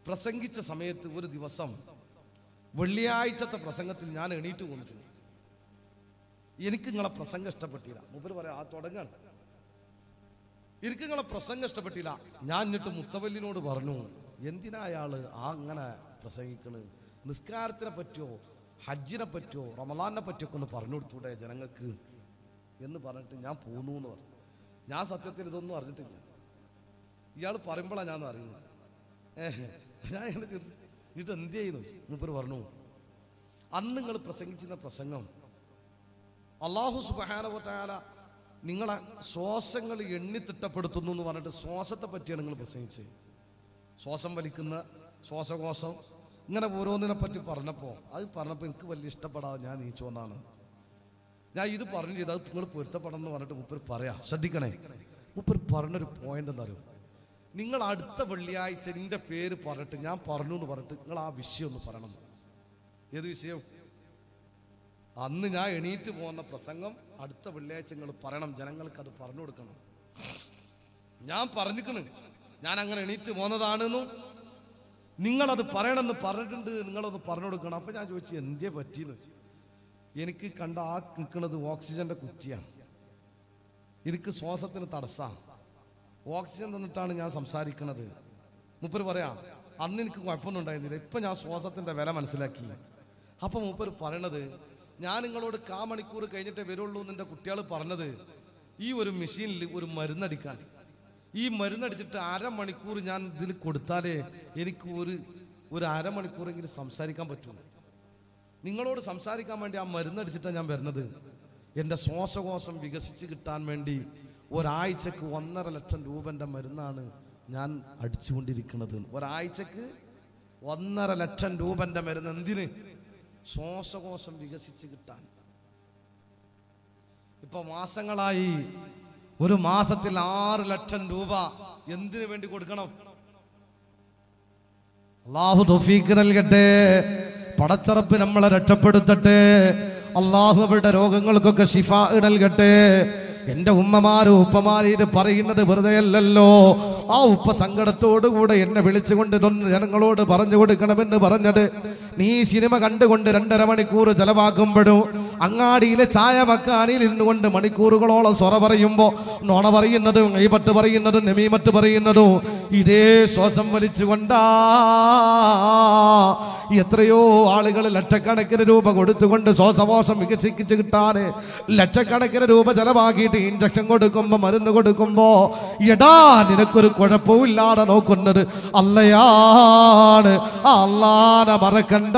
പ്രസംഗിച്ച സമയത്ത് ഒരു ദിവസം വെള്ളിയാഴ്ചത്തെ പ്രസംഗത്തിൽ ഞാൻ എണീറ്റ് പോന്നിട്ടുണ്ട് എനിക്ക് നിങ്ങളെ പ്രസംഗം ഇഷ്ടപ്പെട്ടില്ല മുപ്പര് പറയാം ആ തുടങ്ങാണ് എനിക്ക് നിങ്ങളെ പ്രസംഗം ഇഷ്ടപ്പെട്ടില്ല ഞാൻ എന്നിട്ട് മുത്തവല്ലിനോട് പറഞ്ഞു എന്തിനാ അയാള് ആ അങ്ങനെ പ്രസംഗിക്കണ് നിസ്കാരത്തിനെ പറ്റിയോ ഹജ്ജിനെ പറ്റിയോ റമലാനെ പറ്റിയോ ഒക്കെ ഒന്ന് പറഞ്ഞു കൊടുത്തൂടെ ജനങ്ങൾക്ക് എന്ന് പറഞ്ഞിട്ട് ഞാൻ പോന്നു എന്ന് പറഞ്ഞു ഞാൻ സത്യത്തിൽ ഇതൊന്നും അറിഞ്ഞിട്ടില്ല ഇയാൾ പറയുമ്പോഴാണ് ഞാൻ അറിയുന്നത് ഏഹ് ഞാൻ ഇങ്ങനെ ചിരിച്ചു എന്നിട്ട് എന്ത് ചെയ്യുന്നു മൂപ്പർ പറഞ്ഞു അന്ന് നിങ്ങൾ പ്രസംഗിച്ചിരുന്ന പ്രസംഗം അള്ളാഹു സുബാന നിങ്ങളെ ശ്വാസങ്ങൾ എണ്ണി തിട്ടപ്പെടുത്തുന്നു എന്ന് പറഞ്ഞിട്ട് ശ്വാസത്തെ പറ്റിയാണ് നിങ്ങൾ പ്രസംഗിച്ചത് ശ്വാസം വലിക്കുന്ന ശ്വാസകോശം ഇങ്ങനെ ഓരോന്നിനെ പറ്റി പറഞ്ഞപ്പോൾ അത് പറഞ്ഞപ്പോൾ എനിക്ക് വലിയ ഇഷ്ടപ്പെടാതെ ഞാൻ നീച്ചു വന്നാണ് ഞാൻ ഇത് പറഞ്ഞു ചെയ്ത് അത് നിങ്ങൾ പൊരുത്തപ്പെടണം എന്ന് പറഞ്ഞിട്ട് മുപ്പർ പറയാം ശ്രദ്ധിക്കണേ മുപ്പർ പറഞ്ഞൊരു പോയിന്റ് എന്നറിയും നിങ്ങൾ അടുത്ത വെള്ളിയാഴ്ച നിന്റെ പേര് പറഞ്ഞിട്ട് ഞാൻ പറഞ്ഞു എന്ന് പറഞ്ഞിട്ട് നിങ്ങൾ ആ വിഷയം ഒന്ന് പറയണം ഏത് വിഷയം അന്ന് ഞാൻ എണീറ്റ് പോകുന്ന പ്രസംഗം അടുത്ത വെള്ളിയാഴ്ച നിങ്ങൾ പറയണം ജനങ്ങൾക്ക് അത് പറഞ്ഞു കൊടുക്കണം ഞാൻ പറഞ്ഞിക്കണ് ഞാൻ അങ്ങനെ എണീറ്റ് പോന്നതാണെന്നു നിങ്ങളത് പറയണമെന്ന് പറഞ്ഞിട്ടുണ്ട് നിങ്ങളൊന്ന് പറഞ്ഞു കൊടുക്കണം അപ്പൊ ഞാൻ ചോദിച്ചു എന്തേ പറ്റിയെന്ന് വെച്ചു എനിക്ക് കണ്ട ആ നിൽക്കുന്നത് ഓക്സിജന്റെ കുറ്റിയാണ് എനിക്ക് ശ്വാസത്തിന് തടസ്സമാണ് ഓക്സിജൻ തന്നിട്ടാണ് ഞാൻ സംസാരിക്കുന്നത് മുപ്പർ പറയാം അന്ന് എനിക്ക് കുഴപ്പമൊന്നും ഉണ്ടായിരുന്നില്ല ഇപ്പം ഞാൻ ശ്വാസത്തിൻ്റെ വില മനസ്സിലാക്കി അപ്പം മുപ്പർ പറയണത് ഞാൻ നിങ്ങളോട് കാ മണിക്കൂർ കഴിഞ്ഞിട്ടേ വരുള്ളൂ എന്ന് എൻ്റെ കുട്ടികൾ പറഞ്ഞത് ഈ ഒരു മെഷീനിൽ ഒരു മരുന്നടിക്കാൻ ഈ മരുന്നടിച്ചിട്ട് അരമണിക്കൂർ ഞാൻ ഇതിൽ കൊടുത്താലേ എനിക്ക് ഒരു ഒരു അരമണിക്കൂറെങ്കിലും സംസാരിക്കാൻ പറ്റൂ നിങ്ങളോട് സംസാരിക്കാൻ വേണ്ടി ആ മരുന്നടിച്ചിട്ടാണ് ഞാൻ വരുന്നത് എൻ്റെ ശ്വാസകോശം വികസിച്ച് കിട്ടാൻ വേണ്ടി ഒരാഴ്ചക്ക് ഒന്നര ലക്ഷം രൂപൻ്റെ മരുന്നാണ് ഞാൻ അടിച്ചുകൊണ്ടിരിക്കുന്നത് ഒരാഴ്ചക്ക് ഒന്നര ലക്ഷം രൂപൻ്റെ മരുന്ന് എന്തിന് ശ്വാസകോശം വികസിച്ച് കിട്ടാൻ ഇപ്പൊ മാസങ്ങളായി ഒരു മാസത്തിൽ ആറ് ലക്ഷം രൂപ എന്തിനു വേണ്ടി കൊടുക്കണം അള്ളാഹു തൊഫീക്ക് നൽകട്ടെ പടച്ചറപ്പ് നമ്മളെ രക്ഷപ്പെടുത്തട്ടെ അള്ളാഹു അവരുടെ രോഗങ്ങൾക്കൊക്കെ ഷിഫ നൽകട്ടെ എന്റെ ഉമ്മമാരും ഉപ്പമാരും ഇത് പറയുന്നത് വെറുതെ അല്ലല്ലോ ആ ഉപ്പ സങ്കടത്തോടുകൂടെ എന്നെ വിളിച്ചുകൊണ്ട് ഇതൊന്ന് ജനങ്ങളോട് പറഞ്ഞു കൊടുക്കണമെന്ന് പറഞ്ഞത് നീ സിനിമ കണ്ടുകൊണ്ട് രണ്ടര മണിക്കൂർ ചെലവാക്കുമ്പോഴും അങ്ങാടിയിലെ ചായ ഇരുന്നു കൊണ്ട് മണിക്കൂറുകളോളം സ്വറ പറയുമ്പോൾ നോണ പറയുന്നതും കൈപട്ട് പറയുന്നതും നെമീമറ്റ് പറയുന്നതും ഇതേ ശ്വാസം വലിച്ചുകൊണ്ടാ എത്രയോ ആളുകൾ ലക്ഷക്കണക്കിന് രൂപ കൊടുത്തുകൊണ്ട് ശ്വാസമോഷം വികസിപ്പിച്ച് കിട്ടാൻ ലക്ഷക്കണക്കിന് രൂപ ചെലവാക്കിയിട്ട് കൊടുത്തിട്ട് ഇഞ്ചക്ഷൻ കൊടുക്കുമ്പോ മരുന്ന് കൊടുക്കുമ്പോ എടാ നിനക്കൊരു ഇല്ലാതെ നോക്കുന്നത് അല്ലയാണ് അല്ലാന മറക്കണ്ട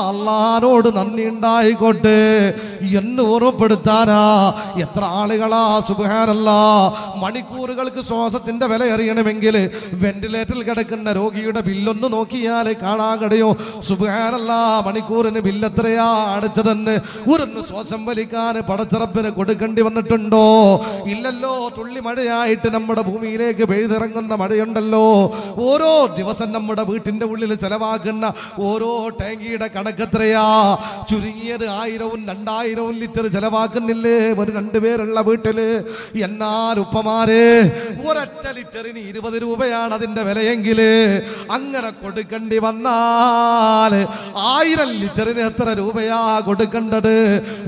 അല്ലാനോട് നന്ദി ഉണ്ടായിക്കൊണ്ട് എന്ന് ഓർമ്മപ്പെടുത്താനാ എത്ര ആളുകളാ സുഖാനല്ല മണിക്കൂറുകൾക്ക് ശ്വാസത്തിന്റെ വില അറിയണമെങ്കിൽ വെന്റിലേറ്ററിൽ കിടക്കുന്ന രോഗിയുടെ ബില്ലൊന്ന് നോക്കിയാൽ കാണാൻ കഴിയോ സുഖാനല്ല മണിക്കൂറിന് ബില്ലെത്രയാ അടച്ചതെന്ന് ഒരു ശ്വാസം വലിക്കാൻ പടച്ചിറപ്പ് റബ്ബിന് കൊടുക്കേണ്ടി വന്നിട്ടുണ്ടോ ഇല്ലല്ലോ തുള്ളി മഴയായിട്ട് നമ്മുടെ ഭൂമിയിലേക്ക് പെഴുതിറങ്ങുന്ന മഴയുണ്ടല്ലോ ഓരോ ദിവസം നമ്മുടെ വീട്ടിന്റെ ഉള്ളിൽ ചെലവാക്കുന്ന ഓരോ ടാങ്കിയുടെ കണക്കെത്രയാ ചുരുങ്ങിയത് ആയിരവും രണ്ടായിരവും ലിറ്റർ ചെലവാക്കുന്നില്ലേ ഒരു രണ്ടുപേരുള്ള വീട്ടില് എന്നാൽ ഉപ്പമാരെ ഒരൊറ്റ ലിറ്ററിന് ഇരുപത് രൂപയാണ് അതിന്റെ വിലയെങ്കില് അങ്ങനെ കൊടുക്കേണ്ടി വന്നാൽ ആയിരം ലിറ്ററിന് എത്ര രൂപയാ കൊടുക്കേണ്ടത്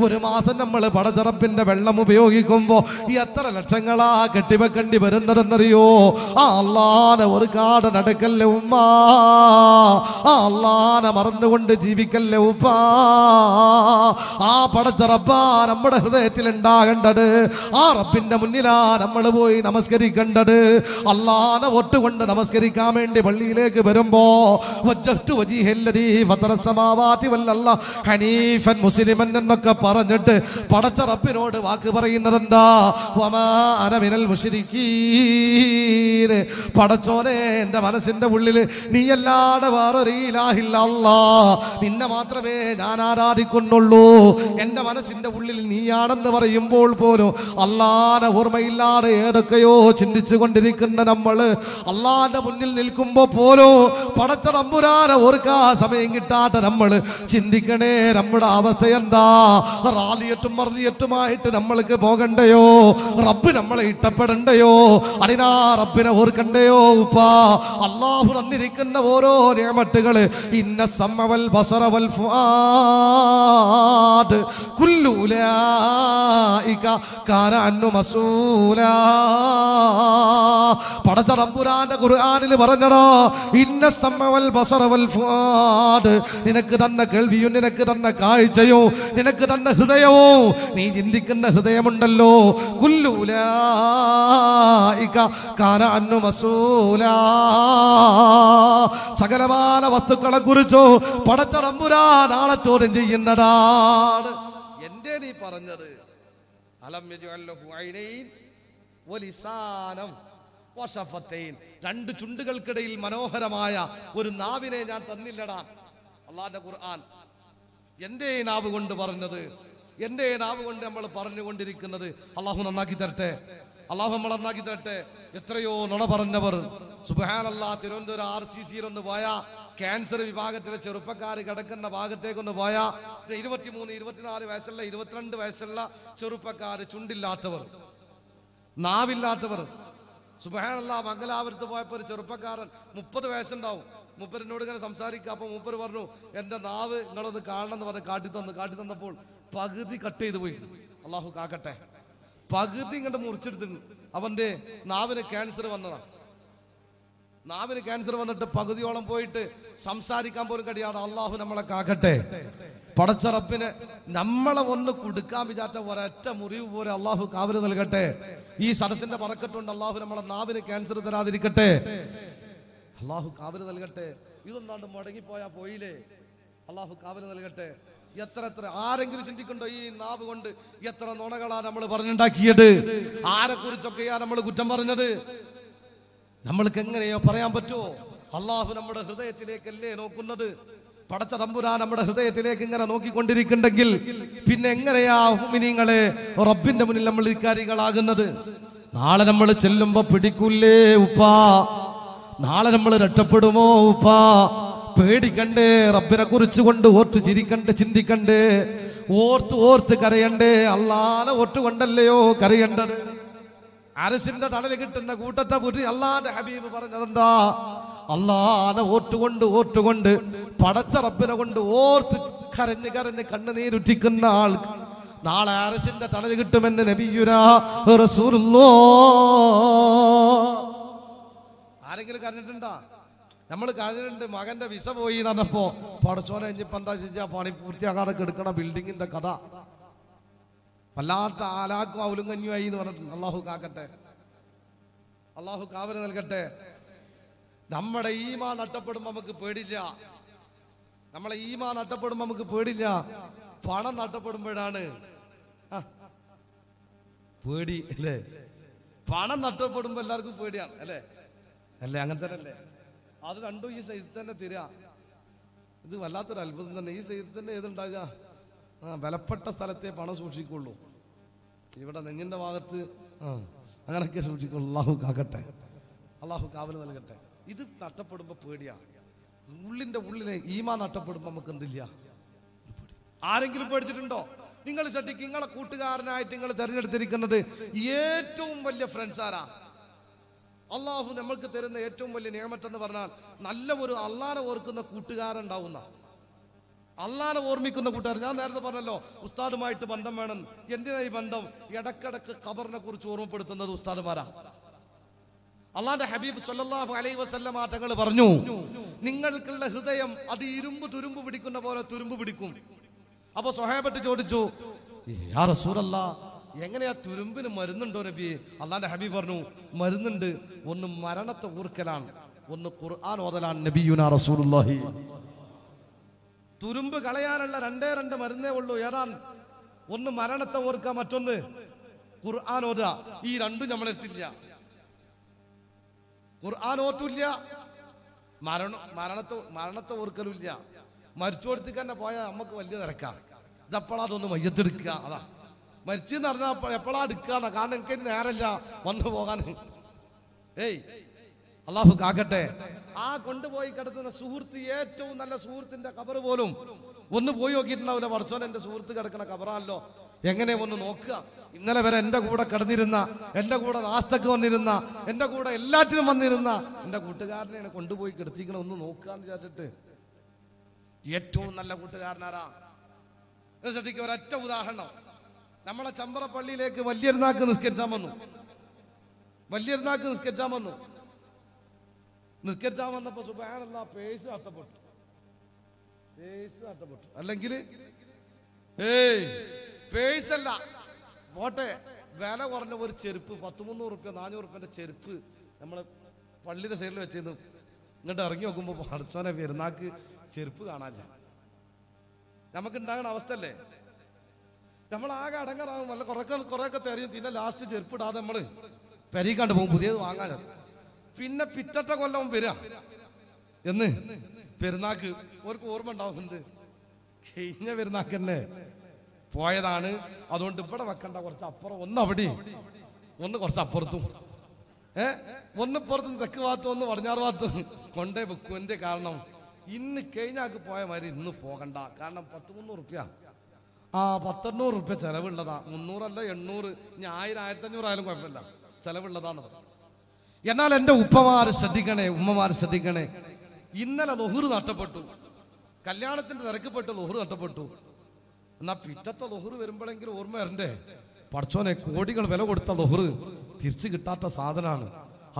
ഒരു മാസം നമ്മൾ പടച്ചറ റബ്ബിന്റെ വെള്ളം ഉപയോഗിക്കുമ്പോ എത്ര ലക്ഷങ്ങളാ കെട്ടിവെക്കേണ്ടി വരുന്നതെന്നറിയോ ആ അള്ളാന ഒരു കാട് നടക്കല്ലേ ഉമ്മ ആ അള്ളാന മറന്നുകൊണ്ട് ജീവിക്കല്ലേ ഉപ്പ ആ പടച്ച റബ്ബ നമ്മുടെ ഹൃദയത്തിൽ ഉണ്ടാകേണ്ടത് ആ റബ്ബിന്റെ മുന്നിലാ നമ്മൾ പോയി നമസ്കരിക്കേണ്ടത് അല്ലാന ഒട്ടുകൊണ്ട് നമസ്കരിക്കാൻ വേണ്ടി പള്ളിയിലേക്ക് വരുമ്പോ ഹനീഫൻ മുസ്ലിമൻ എന്നൊക്കെ പറഞ്ഞിട്ട് പടച്ച റബ്ബ റബ്ബിനോട് വാക്ക് പറയുന്നത് എന്താ അനമിനൽ മുഷിരിക്കീന് പടച്ചോനെ എൻ്റെ മനസ്സിൻ്റെ ഉള്ളിൽ നീ അല്ലാതെ വേറൊരു ഇലാഹില്ലല്ല നിന്നെ മാത്രമേ ഞാൻ ആരാധിക്കുന്നുള്ളൂ എൻ്റെ മനസ്സിൻ്റെ ഉള്ളിൽ നീയാണെന്ന് പറയുമ്പോൾ പോലും അള്ളാനെ ഓർമ്മയില്ലാതെ ഏതൊക്കെയോ ചിന്തിച്ചു കൊണ്ടിരിക്കുന്ന നമ്മൾ അള്ളാന്റെ മുന്നിൽ നിൽക്കുമ്പോൾ പോലും പടച്ച നമ്പുരാനെ ഓർക്കാ സമയം കിട്ടാത്ത നമ്മൾ ചിന്തിക്കണേ നമ്മുടെ അവസ്ഥ എന്താ റാലിയറ്റും മറിയറ്റും ആവശ്യമായിട്ട് നമ്മൾക്ക് പോകണ്ടയോ റബ്ബ് നമ്മളെ ഇഷ്ടപ്പെടണ്ടയോ അതിനാ റബ്ബിനെ ഓർക്കണ്ടയോ ഉപ്പാ അള്ളാഹു തന്നിരിക്കുന്ന ഓരോ നേമട്ടുകള് ഇന്ന സമ്മവൽ ബസറവൽ ഫുആദ് മസൂല ഖുർആനിൽ ഇന്ന ഫുആദ് നിനക്ക് തന്ന കേൾവിയും നിനക്ക് തന്ന കാഴ്ചയും നിനക്ക് തന്ന ഹൃദയവും നീ ചിന്തിക്കുന്ന ഹൃദയമുണ്ടല്ലോ സകലമാന വസ്തുക്കളെ കുറിച്ചോ പടച്ചടമ്പുരാ നാളെ ചോദ്യം ചെയ്യുന്നതാണ് എന്റെ നീ പറഞ്ഞത് രണ്ട് ചുണ്ടുകൾക്കിടയിൽ മനോഹരമായ ഒരു നാവിനെ ഞാൻ തന്നില്ലടാ അള്ളാന്റെ ഖുർആൻ എന്തേ നാവ് കൊണ്ട് പറഞ്ഞത് എന്റെ നാവ് കൊണ്ട് നമ്മൾ പറഞ്ഞുകൊണ്ടിരിക്കുന്നത് അള്ളാഹു നന്നാക്കി തരട്ടെ അള്ളാഹു നമ്മൾ നന്നാക്കി തരട്ടെ എത്രയോ നുണ പറഞ്ഞവർ സുബാനല്ല തിരുവനന്തപുരം ആർ സി ഒന്ന് പോയ ക്യാൻസർ വിഭാഗത്തിലെ ചെറുപ്പക്കാർ കിടക്കുന്ന ഭാഗത്തേക്കൊന്ന് പോയ ഇരുപത്തിമൂന്ന് ഇരുപത്തിനാല് വയസ്സുള്ള ഇരുപത്തിരണ്ട് വയസ്സുള്ള ചെറുപ്പക്കാർ ചുണ്ടില്ലാത്തവർ നാവില്ലാത്തവർ സുബാനല്ല മംഗലാപുരത്ത് പോയപ്പോൾ ഒരു ചെറുപ്പക്കാരൻ മുപ്പത് വയസ്സുണ്ടാവും മൂപ്പരനോട് ഇങ്ങനെ സംസാരിക്കുക അപ്പോൾ മൂപ്പർ പറഞ്ഞു എൻ്റെ നാവ് നിങ്ങളൊന്ന് കാണണം എന്ന് പറഞ്ഞ് കാട്ടി തന്നു കാട്ടി തന്നപ്പോൾ പകുതി കട്ട് ചെയ്ത് പോയി അള്ളാഹു കാക്കട്ടെ പകുതി ഇങ്ങോട്ട് മുറിച്ചെടുത്തിരുന്നു അവൻ്റെ നാവിന് ക്യാൻസർ വന്നതാണ് നാവിന് ക്യാൻസർ വന്നിട്ട് പകുതിയോളം പോയിട്ട് സംസാരിക്കാൻ പോലും കഴിയാതെ അള്ളാഹു നമ്മളെ കാക്കട്ടെ പടച്ചറപ്പിന് നമ്മളെ ഒന്ന് കൊടുക്കാൻ വിചാരിച്ച ഒരൊറ്റ മുറിവ് പോലെ അള്ളാഹു കാവല് നൽകട്ടെ ഈ സദസ്സിന്റെ പറക്കെട്ടുണ്ട് അള്ളാഹു നമ്മളെ നാവിന് ക്യാൻസർ തരാതിരിക്കട്ടെ അള്ളാഹു കാവല് നൽകട്ടെ ഇതൊന്നാണ്ട് മുടങ്ങിപ്പോയാ പോയില്ലേ അള്ളാഹു കാവല് നൽകട്ടെ എത്ര എത്ര ആരെങ്കിലും ചിന്തിക്കണ്ടോ ഈ നാവ് കൊണ്ട് എത്ര നുണകളാ നമ്മൾ പറഞ്ഞുണ്ടാക്കിയത് ആരെ കുറിച്ചൊക്കെയാ നമ്മൾ കുറ്റം പറഞ്ഞത് നമ്മൾക്ക് എങ്ങനെയോ പറയാൻ പറ്റുമോ അള്ളാഹു നമ്മുടെ ഹൃദയത്തിലേക്കല്ലേ നോക്കുന്നത് പടച്ച തമ്പുരാ നമ്മുടെ ഹൃദയത്തിലേക്ക് ഇങ്ങനെ നോക്കിക്കൊണ്ടിരിക്കുന്നുണ്ടെങ്കിൽ പിന്നെ എങ്ങനെയാ ഹുമിനിങ്ങളെ റബ്ബിന്റെ മുന്നിൽ നമ്മൾ ഇക്കാര്യങ്ങളാകുന്നത് നാളെ നമ്മൾ ചെല്ലുമ്പോ പിടിക്കൂല്ലേ ഉപ്പാ നാളെ നമ്മൾ രക്ഷപ്പെടുമോ ഉപ്പാ പേടിക്കണ്ടേ റബ്ബിനെ കുറിച്ച് കൊണ്ട് ഓർത്ത് ചിരിക്കണ്ടേ ചിന്തിക്കണ്ടേ ഓർത്ത് ഓർത്ത് കരയണ്ടേ അല്ലാതെ ഓർത്ത് കൊണ്ടല്ലയോ കരയണ്ടത് അരസിന്റെ തടല് കിട്ടുന്ന കൂട്ടത്തെ പുരി അല്ലാന്റെ ഹബീബ് പറഞ്ഞതെന്താ അള്ളാനെ ഓർത്തുകൊണ്ട് ഓർത്തുകൊണ്ട് പടച്ച റബ്ബിനെ കൊണ്ട് ഓർത്ത് കരഞ്ഞ് കരഞ്ഞ് കണ്ണുനീരുറ്റിക്കുന്ന ആൾ നാളെ അരസിന്റെ തടല് കിട്ടുമെന്ന് നബിയുരാ റസൂലുള്ളോ ആരെങ്കിലും കരഞ്ഞിട്ടുണ്ടാ നമ്മൾ കരഞ്ഞിട്ടുണ്ട് മകന്റെ വിസ പോയി എന്നപ്പോ പടച്ചോനെ ഇനിയിപ്പോ എന്താ ചെയ്യാ പണി പൂർത്തിയാകാതെ കെടുക്കണ ബിൽഡിങ്ങിന്റെ കഥ വല്ലാത്ത ആലാക്കും കഞ്ഞുമായി എന്ന് പറഞ്ഞിട്ടുണ്ട് അള്ളാഹു കാക്കട്ടെ അള്ളാഹു കാവല് നൽകട്ടെ നമ്മുടെ ഈമാ നട്ടപ്പെടുമ്പോൾ നമുക്ക് പേടില്ല നമ്മളെ ഈമാ നട്ടപ്പെടുമ്പോൾ നമുക്ക് പേടില്ല പണം നട്ടപ്പെടുമ്പോഴാണ് പേടി അല്ലേ പണം നട്ടപ്പെടുമ്പോൾ എല്ലാവർക്കും പേടിയാണ് അല്ലേ അല്ലേ അങ്ങനെ തന്നെ അല്ലേ അത് രണ്ടും ഈ സൈസ് തന്നെ തരിക ഇത് വല്ലാത്തൊരു അത്ഭുതം തന്നെ ഈ സൈസ് തന്നെ ഏതുണ്ടാകുക ആ വിലപ്പെട്ട സ്ഥലത്തെ പണം സൂക്ഷിക്കുള്ളൂ ഇവിടെ നെഞ്ഞിന്റെ ഭാഗത്ത് ആ അങ്ങനെയൊക്കെ സൂക്ഷിക്കുള്ളൂ അള്ളാഹു കാക്കട്ടെ അള്ളാഹു കാവൽ നൽകട്ടെ ഇത് നഷ്ടപ്പെടുമ്പോ പേടിയാണ് ഉള്ളിന്റെ ഉള്ളിലെ ഈമാ നഷ്ടപ്പെടുമ്പോ നമുക്ക് എന്തില്ല ആരെങ്കിലും പേടിച്ചിട്ടുണ്ടോ നിങ്ങൾ ശ്രദ്ധിക്കും നിങ്ങളെ കൂട്ടുകാരനായിട്ട് നിങ്ങൾ തിരഞ്ഞെടുത്തിരിക്കുന്നത് ഏറ്റവും വലിയ ഫ്രണ്ട്സ് ആരാ അള്ളാഹു നമ്മൾക്ക് തരുന്ന ഏറ്റവും വലിയ നിയമറ്റെന്ന് പറഞ്ഞാൽ നല്ല ഒരു അള്ളാനെ ഓർക്കുന്ന കൂട്ടുകാരുണ്ടാവുന്ന അള്ളാനെ ഓർമ്മിക്കുന്ന കൂട്ടുകാർ ഞാൻ നേരത്തെ പറഞ്ഞല്ലോ ഉസ്താദുമായിട്ട് ബന്ധം വേണം എന്തിനാ ഈ ബന്ധം ഇടക്കിടക്ക് ഖബറിനെ കുറിച്ച് ഓർമ്മപ്പെടുത്തുന്നത് ഉസ്താദുമാരാ അള്ളാന്റെ ഹബീബ് സല്ലാഹു അലൈ വസല്ലം മാറ്റങ്ങൾ പറഞ്ഞു നിങ്ങൾക്കുള്ള ഹൃദയം അത് ഇരുമ്പ് തുരുമ്പ് പിടിക്കുന്ന പോലെ തുരുമ്പ് പിടിക്കും അപ്പൊ സൊഹേബറ്റ് ചോദിച്ചു യാ റസൂലല്ലാ എങ്ങനെയാ തുരുമ്പിന് മരുന്നുണ്ടോ നബി അള്ളാന്റെ ഹബീബ് പറഞ്ഞു മരുന്നുണ്ട് ഒന്ന് മരണത്തെ ഊർക്കലാണ് ഒന്ന് ഖുർആൻ ഓതലാണ് നബിയുന റസൂലുള്ളാഹി തുരുമ്പ് കളയാനുള്ള രണ്ടേ രണ്ട് മരുന്നേ ഉള്ളൂ ഏതാണ് ഒന്ന് മരണത്തെ ഓർക്കുക മറ്റൊന്ന് ഖുർആൻ ഓത ഈ രണ്ടും നമ്മൾ എടുത്തില്ല ഖുർആൻ ഓത്തില്ല മരണ മരണത്തെ മരണത്തെ ഓർക്കലില്ല മരിച്ചോടത്തേക്ക് തന്നെ പോയാൽ നമുക്ക് വലിയ തിരക്കാണ് ഇതപ്പോഴാ അതൊന്ന് മയ്യത്തെടുക്കുക അതാ മരിച്ചെന്ന് പറഞ്ഞാൽ എപ്പോഴാ അടുക്കാണ് കാരണം എനിക്ക് നേരല്ല വന്നു പോകാൻ ഏയ് അള്ളാഹു കാക്കട്ടെ ആ കൊണ്ടുപോയി കിടത്തുന്ന സുഹൃത്ത് ഏറ്റവും നല്ല സുഹൃത്തിന്റെ കബർ പോലും ഒന്ന് പോയി നോക്കിയിട്ടുണ്ടാവില്ല പഠിച്ചോൻ എന്റെ സുഹൃത്ത് കിടക്കണ കബറാണല്ലോ എങ്ങനെ ഒന്ന് നോക്കുക ഇന്നലെ വരെ എൻ്റെ കൂടെ കിടന്നിരുന്ന എൻ്റെ കൂടെ നാസ്തക്ക് വന്നിരുന്ന എൻ്റെ കൂടെ എല്ലാറ്റിനും വന്നിരുന്ന എൻ്റെ കൂട്ടുകാരനെയാണ് കൊണ്ടുപോയി കിടത്തിക്കണം ഒന്ന് നോക്കുക എന്ന് വിചാരിച്ചിട്ട് ഏറ്റവും നല്ല കൂട്ടുകാരനാരാ ശ്രദ്ധിക്കുക ഒരൊറ്റ ഉദാഹരണം നമ്മളെ പള്ളിയിലേക്ക് വലിയൊരുന്നാക്ക് നിസ്കരിച്ചാൻ വന്നു വലിയൊരുന്നാക്ക് നിസ്കരിച്ചാൻ വന്നു നിസ്കരിച്ചാൻ വന്നപ്പോ സുബാനല്ല പേസ് നഷ്ടപ്പെട്ടു പേസ് നഷ്ടപ്പെട്ടു അല്ലെങ്കിൽ ഏയ് പേസ് അല്ല പോട്ടെ വില കുറഞ്ഞ ഒരു ചെരുപ്പ് പത്ത് മുന്നൂറ് റുപ്യ നാനൂറ് റുപ്യന്റെ ചെരുപ്പ് നമ്മളെ പള്ളിയുടെ സൈഡിൽ വെച്ചിരുന്നു ഇങ്ങോട്ട് ഇറങ്ങി നോക്കുമ്പോൾ പഠിച്ചോനെ പെരുന്നാക്ക് ചെരുപ്പ് കാണാനില്ല നമുക്ക് ഉണ്ടാകുന്ന അവസ്ഥ അല്ലേ നമ്മൾ ആകെ അടങ്ങറാകും വല്ല കുറെ കുറെയൊക്കെ തെരയും പിന്നെ ലാസ്റ്റ് ചെരുപ്പിടാതെ നമ്മൾ പെരീക്കാണ്ട് പോകും പുതിയത് വാങ്ങാൻ പിന്നെ പിറ്റത്തെ കൊല്ലം വരിക എന്ന് പെരുന്നാക്ക് ഓർക്ക് ഓർമ്മ ഉണ്ടാവും എന്ത് കഴിഞ്ഞ പെരുന്നാക്ക് തന്നെ പോയതാണ് അതുകൊണ്ട് ഇവിടെ വെക്കണ്ട കുറച്ച് അപ്പുറം ഒന്ന് അവിടെ ഒന്ന് കുറച്ച് അപ്പുറത്തും ഏ ഒന്ന് പുറത്ത് തെക്ക് ഭാഗത്തും ഒന്ന് പടിഞ്ഞാറ് ഭാഗത്തും കൊണ്ടേ എന്റെ കാരണം ഇന്ന് കഴിഞ്ഞാക്ക് പോയ മാതിരി ഇന്ന് പോകണ്ട കാരണം പത്ത് മുന്നൂറ് റുപ്യ ആ പത്തെണ്ണൂറ് റുപ്യ ചെലവുള്ളതാ മുന്നൂറല്ല എണ്ണൂറ് ഇനി ആയിരം ആയിരത്തഞ്ഞൂറ് ആയാലും കുഴപ്പമില്ല ചെലവുള്ളതാന്ന് എന്നാൽ എൻ്റെ ഉപ്പമാർ ശ്രദ്ധിക്കണേ ഉമ്മമാർ ശ്രദ്ധിക്കണേ ഇന്നലെ ലൊഹുർ നഷ്ടപ്പെട്ടു കല്യാണത്തിന്റെ തിരക്കപ്പെട്ട് ലൊഹുർ നഷ്ടപ്പെട്ടു എന്നാ പിറ്റത്തെ ലൊഹുർ വരുമ്പോഴെങ്കിലും ഓർമ്മ വരണ്ടേ പഠിച്ചോനെ കോടികൾ വില കൊടുത്ത ലൊഹുർ തിരിച്ചു കിട്ടാത്ത സാധനമാണ്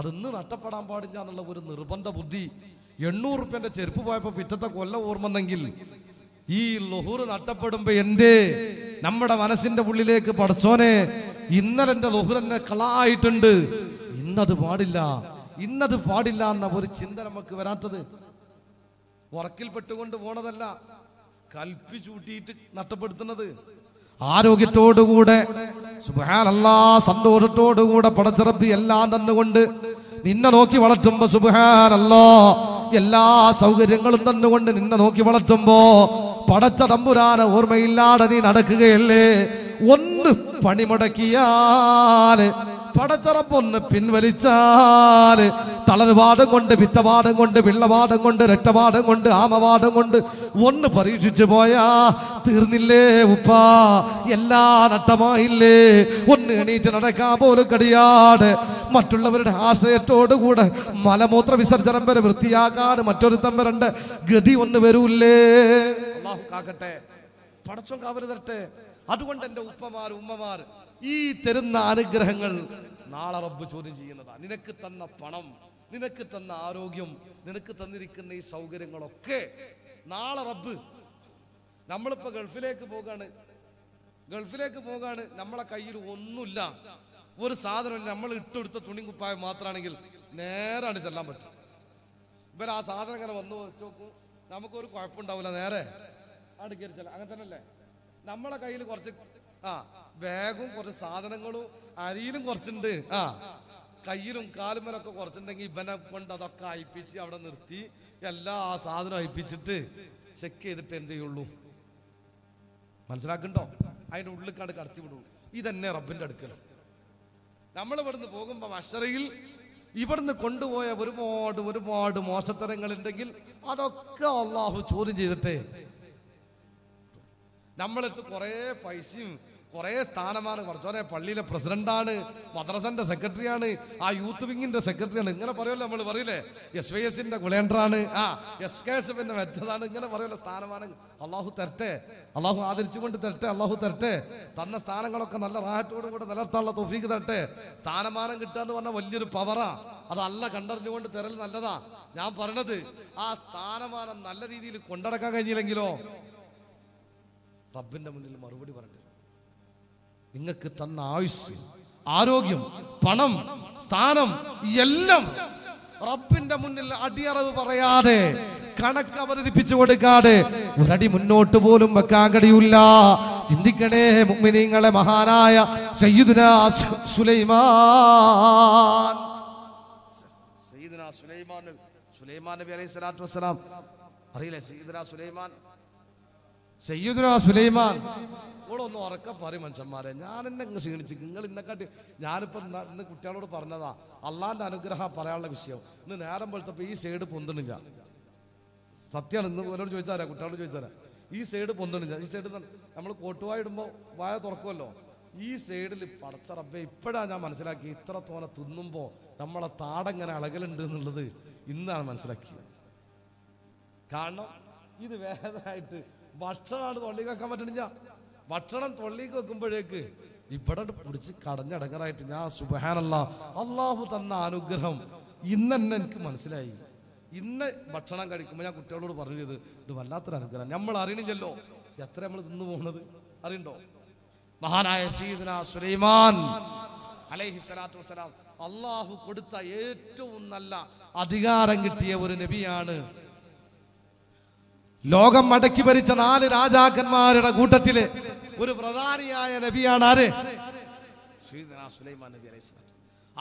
അത് ഇന്ന് നഷ്ടപ്പെടാൻ പാടില്ല എന്നുള്ള ഒരു നിർബന്ധ ബുദ്ധി എണ്ണൂറ് റുപ്യന്റെ ചെരുപ്പ് പോയപ്പോൾ പിറ്റത്തെ കൊല്ല ഓർമ്മ ഈ ലൊഹൂർ നട്ടപ്പെടുമ്പോ എന്റെ നമ്മുടെ മനസ്സിന്റെ ഉള്ളിലേക്ക് പടച്ചോനെ ഇന്നലെ എന്റെ ലൊഹൂർ എന്നെ കളായിട്ടുണ്ട് ഇന്നത് പാടില്ല ഇന്നത് പാടില്ല എന്ന ഒരു ചിന്ത നമുക്ക് വരാത്തത് ഉറക്കിൽപ്പെട്ടുകൊണ്ട് പോണതല്ല കൽപ്പി ചൂട്ടിയിട്ട് നട്ടപ്പെടുത്തുന്നത് ആരോഗ്യത്തോടുകൂടെ സുബഹാനല്ലാ സന്തോഷത്തോടുകൂടെ പടച്ചിറപ്പി എല്ലാം തന്നുകൊണ്ട് നിന്നെ നോക്കി വളർത്തുമ്പോ സുബഹാനല്ലോ എല്ലാ സൗകര്യങ്ങളും തന്നുകൊണ്ട് നിന്നെ നോക്കി വളർത്തുമ്പോ പടച്ച തമ്പുരാന ഓർമ്മയില്ലാതെ നീ നടക്കുകയല്ലേ ഒന്ന് പണിമുടക്കിയാല് പടച്ചറപ്പൊന്ന് പിൻവലിച്ചാല് തളർവാദം കൊണ്ട് പിത്തവാദം കൊണ്ട് പിള്ളവാദം കൊണ്ട് രക്തവാദം കൊണ്ട് ആമവാദം കൊണ്ട് ഒന്ന് പരീക്ഷിച്ചു പോയാ തീർന്നില്ലേ ഉപ്പാ എല്ലാ നട്ടമായില്ലേ ഒന്ന് എണീറ്റ് നടക്കാൻ പോലും കടിയാട് മറ്റുള്ളവരുടെ ആശയത്തോടുകൂടെ മലമൂത്ര വിസർജനം വരെ വൃത്തിയാക്കാൻ മറ്റൊരു തമ്പരണ്ട് ഗതി ഒന്ന് വരൂല്ലേ അള്ളാഹുക്കാകട്ടെ കാക്കട്ടെ പടച്ചോൻ തരട്ടെ അതുകൊണ്ട് എന്റെ ഉപ്പമാർ ഉമ്മമാർ ഈ തരുന്ന അനുഗ്രഹങ്ങൾ നാളെ റബ്ബ് ചോദ്യം ചെയ്യുന്നതാണ് നിനക്ക് തന്ന പണം നിനക്ക് തന്ന ആരോഗ്യം നിനക്ക് തന്നിരിക്കുന്ന ഈ സൗകര്യങ്ങളൊക്കെ നാളെ റബ്ബ് നമ്മളിപ്പോ ഗൾഫിലേക്ക് പോകാണ് ഗൾഫിലേക്ക് പോകാണ് നമ്മളെ കയ്യിൽ ഒന്നുമില്ല ഒരു സാധനം നമ്മൾ ഇട്ടെടുത്ത തുണി കുപ്പായം മാത്രമാണെങ്കിൽ നേരാണ് ചെല്ലാൻ പറ്റും ഇവർ ആ സാധനം ഇങ്ങനെ വന്നു വെച്ചോക്കും നമുക്കൊരു കുഴപ്പമുണ്ടാവില്ല നേരെ അങ്ങോട്ട് അങ്ങനെ തന്നെ അല്ലേ നമ്മളെ കയ്യിൽ കുറച്ച് ആ ബാഗും കുറച്ച് സാധനങ്ങളും അരിയിലും കുറച്ചുണ്ട് ആ കയ്യിലും കാലുമലൊക്കെ കുറച്ചുണ്ടെങ്കിൽ ഇവനെ കൊണ്ട് അതൊക്കെ അയപ്പിച്ച് അവിടെ നിർത്തി എല്ലാ ആ സാധനം അയപ്പിച്ചിട്ട് ചെക്ക് ചെയ്തിട്ട് എന്ത് ചെയ്യുള്ളൂ മനസ്സിലാക്കണ്ടോ അതിന്റെ ഉള്ളിൽ കണ്ട് കടത്തി വിടുള്ളൂ ഇതന്നെ റബ്ബിന്റെ അടുക്കലും നമ്മൾ ഇവിടുന്ന് പോകുമ്പോൾ അഷറയിൽ ഇവിടുന്ന് കൊണ്ടുപോയ ഒരുപാട് ഒരുപാട് മോശത്തരങ്ങൾ ഉണ്ടെങ്കിൽ അതൊക്കെ അള്ളാഹു ചോദ്യം ചെയ്തിട്ടേ നമ്മളെടുത്ത് കുറേ പൈസയും കുറേ സ്ഥാനമാണ് കുറച്ചോനെ പള്ളിയിലെ പ്രസിഡന്റാണ് മദ്രസന്റെ സെക്രട്ടറിയാണ് ആ യൂത്ത് വിങ്ങിന്റെ സെക്രട്ടറിയാണ് ഇങ്ങനെ പറയുമല്ലോ നമ്മൾ പറയില്ലേ എസ് വൈ എസിന്റെ കുലേണ്ടറാണ് ആ എസ് കെ എസ് എഫിന്റെ മറ്റതാണ് ഇങ്ങനെ പറയുമല്ലോ സ്ഥാനമാണ് അള്ളാഹു തരട്ടെ അള്ളാഹു ആദരിച്ചുകൊണ്ട് തരട്ടെ അള്ളാഹു തരട്ടെ തന്ന സ്ഥാനങ്ങളൊക്കെ നല്ല റാഹത്തോടും കൂടെ നിലർത്താനുള്ള തോഫീക്ക് തരട്ടെ സ്ഥാനമാനം കിട്ടുക എന്ന് പറഞ്ഞാൽ വലിയൊരു പവറാ അത് അല്ല കണ്ടറിഞ്ഞുകൊണ്ട് തരൽ നല്ലതാ ഞാൻ പറഞ്ഞത് ആ സ്ഥാനമാനം നല്ല രീതിയിൽ കൊണ്ടടക്കാൻ കഴിഞ്ഞില്ലെങ്കിലോ റബ്ബിന്റെ മുന്നിൽ മറുപടി പറഞ്ഞു നിങ്ങൾക്ക് തന്ന ആയുസ് ആരോഗ്യം പണം സ്ഥാനം എല്ലാം റബ്ബിന്റെ മുന്നിൽ അടിയറവ് പറയാതെ കണക്ക് അവതരിപ്പിച്ചു കൊടുക്കാതെ ഒരടി മുന്നോട്ട് പോലും വെക്കാൻ കഴിയില്ല ചിന്തിക്കണേ മുഗ്മിനീങ്ങളെ മഹാനായ സയ്യിദുന സുലൈമാൻ സുലൈമാൻ സുലൈമാൻ നബി അലൈഹി സ്വലാത്തു വസ്സലാം അറിയില്ലേ സയ്യിദുന സുലൈമാൻ സയ്യുദ്ന സുലൈമാൻ നിങ്ങളൊന്നും ഉറക്കം പറയും മനുഷ്യന്മാരെ ഞാൻ എന്നെ ഇങ്ങനെ ക്ഷീണിച്ച് നിങ്ങൾ ഇന്നെക്കാട്ടി ഞാനിപ്പോ ഇന്ന് കുട്ടികളോട് പറഞ്ഞതാ അള്ളാന്റെ അനുഗ്രഹം പറയാനുള്ള വിഷയം ഇന്ന് നേരം പോലത്തപ്പോൾ ഈ സൈഡ് പൊന്തണില്ല സത്യമാണ് ഇന്ന് ഓരോട് ചോദിച്ചാരാ കുട്ടികളോട് ചോദിച്ചാരാ ഈ സൈഡ് പൊന്തണില്ല ഈ സൈഡ് നമ്മൾ കോട്ടുവായ ഇടുമ്പോൾ വായ തുറക്കുമല്ലോ ഈ സൈഡിൽ പടച്ച റബ്ബെ ഇപ്പോഴാണ് ഞാൻ മനസ്സിലാക്കി ഇത്ര തോന തിന്നുമ്പോ നമ്മളെ താടങ്ങനെ അളകലുണ്ട് എന്നുള്ളത് ഇന്നാണ് മനസ്സിലാക്കിയത് കാരണം ഇത് വേദനായിട്ട് ഭക്ഷണമാണ് തൊള്ളിക്ക് വെക്കാൻ പറ്റണില്ല ഭക്ഷണം തൊള്ളിക്ക് വെക്കുമ്പോഴേക്ക് ഇവിടെ പിടിച്ച് കടഞ്ഞടങ്ങറായിട്ട് ഞാൻ സുബഹാനല്ല അള്ളാഹു തന്ന അനുഗ്രഹം ഇന്നെന്നെ എനിക്ക് മനസ്സിലായി ഇന്ന് ഭക്ഷണം കഴിക്കുമ്പോൾ ഞാൻ കുട്ടികളോട് പറഞ്ഞത് ഇത് വല്ലാത്തൊരു അനുഗ്രഹം നമ്മൾ അറിയണില്ലല്ലോ എത്ര നമ്മൾ തിന്നു പോകുന്നത് അറിയണ്ടോ മഹാനായ സീദന സുലൈമാൻ അലൈഹി സ്വലാത്തു വസ്സലാം അള്ളാഹു കൊടുത്ത ഏറ്റവും നല്ല അധികാരം കിട്ടിയ ഒരു നബിയാണ് ലോകം മടക്കി ഭരിച്ച നാല് രാജാക്കന്മാരുടെ കൂട്ടത്തില് ഒരു പ്രധാനിയായ നബിയാണ് ആര് സുലൈമാൻ നബി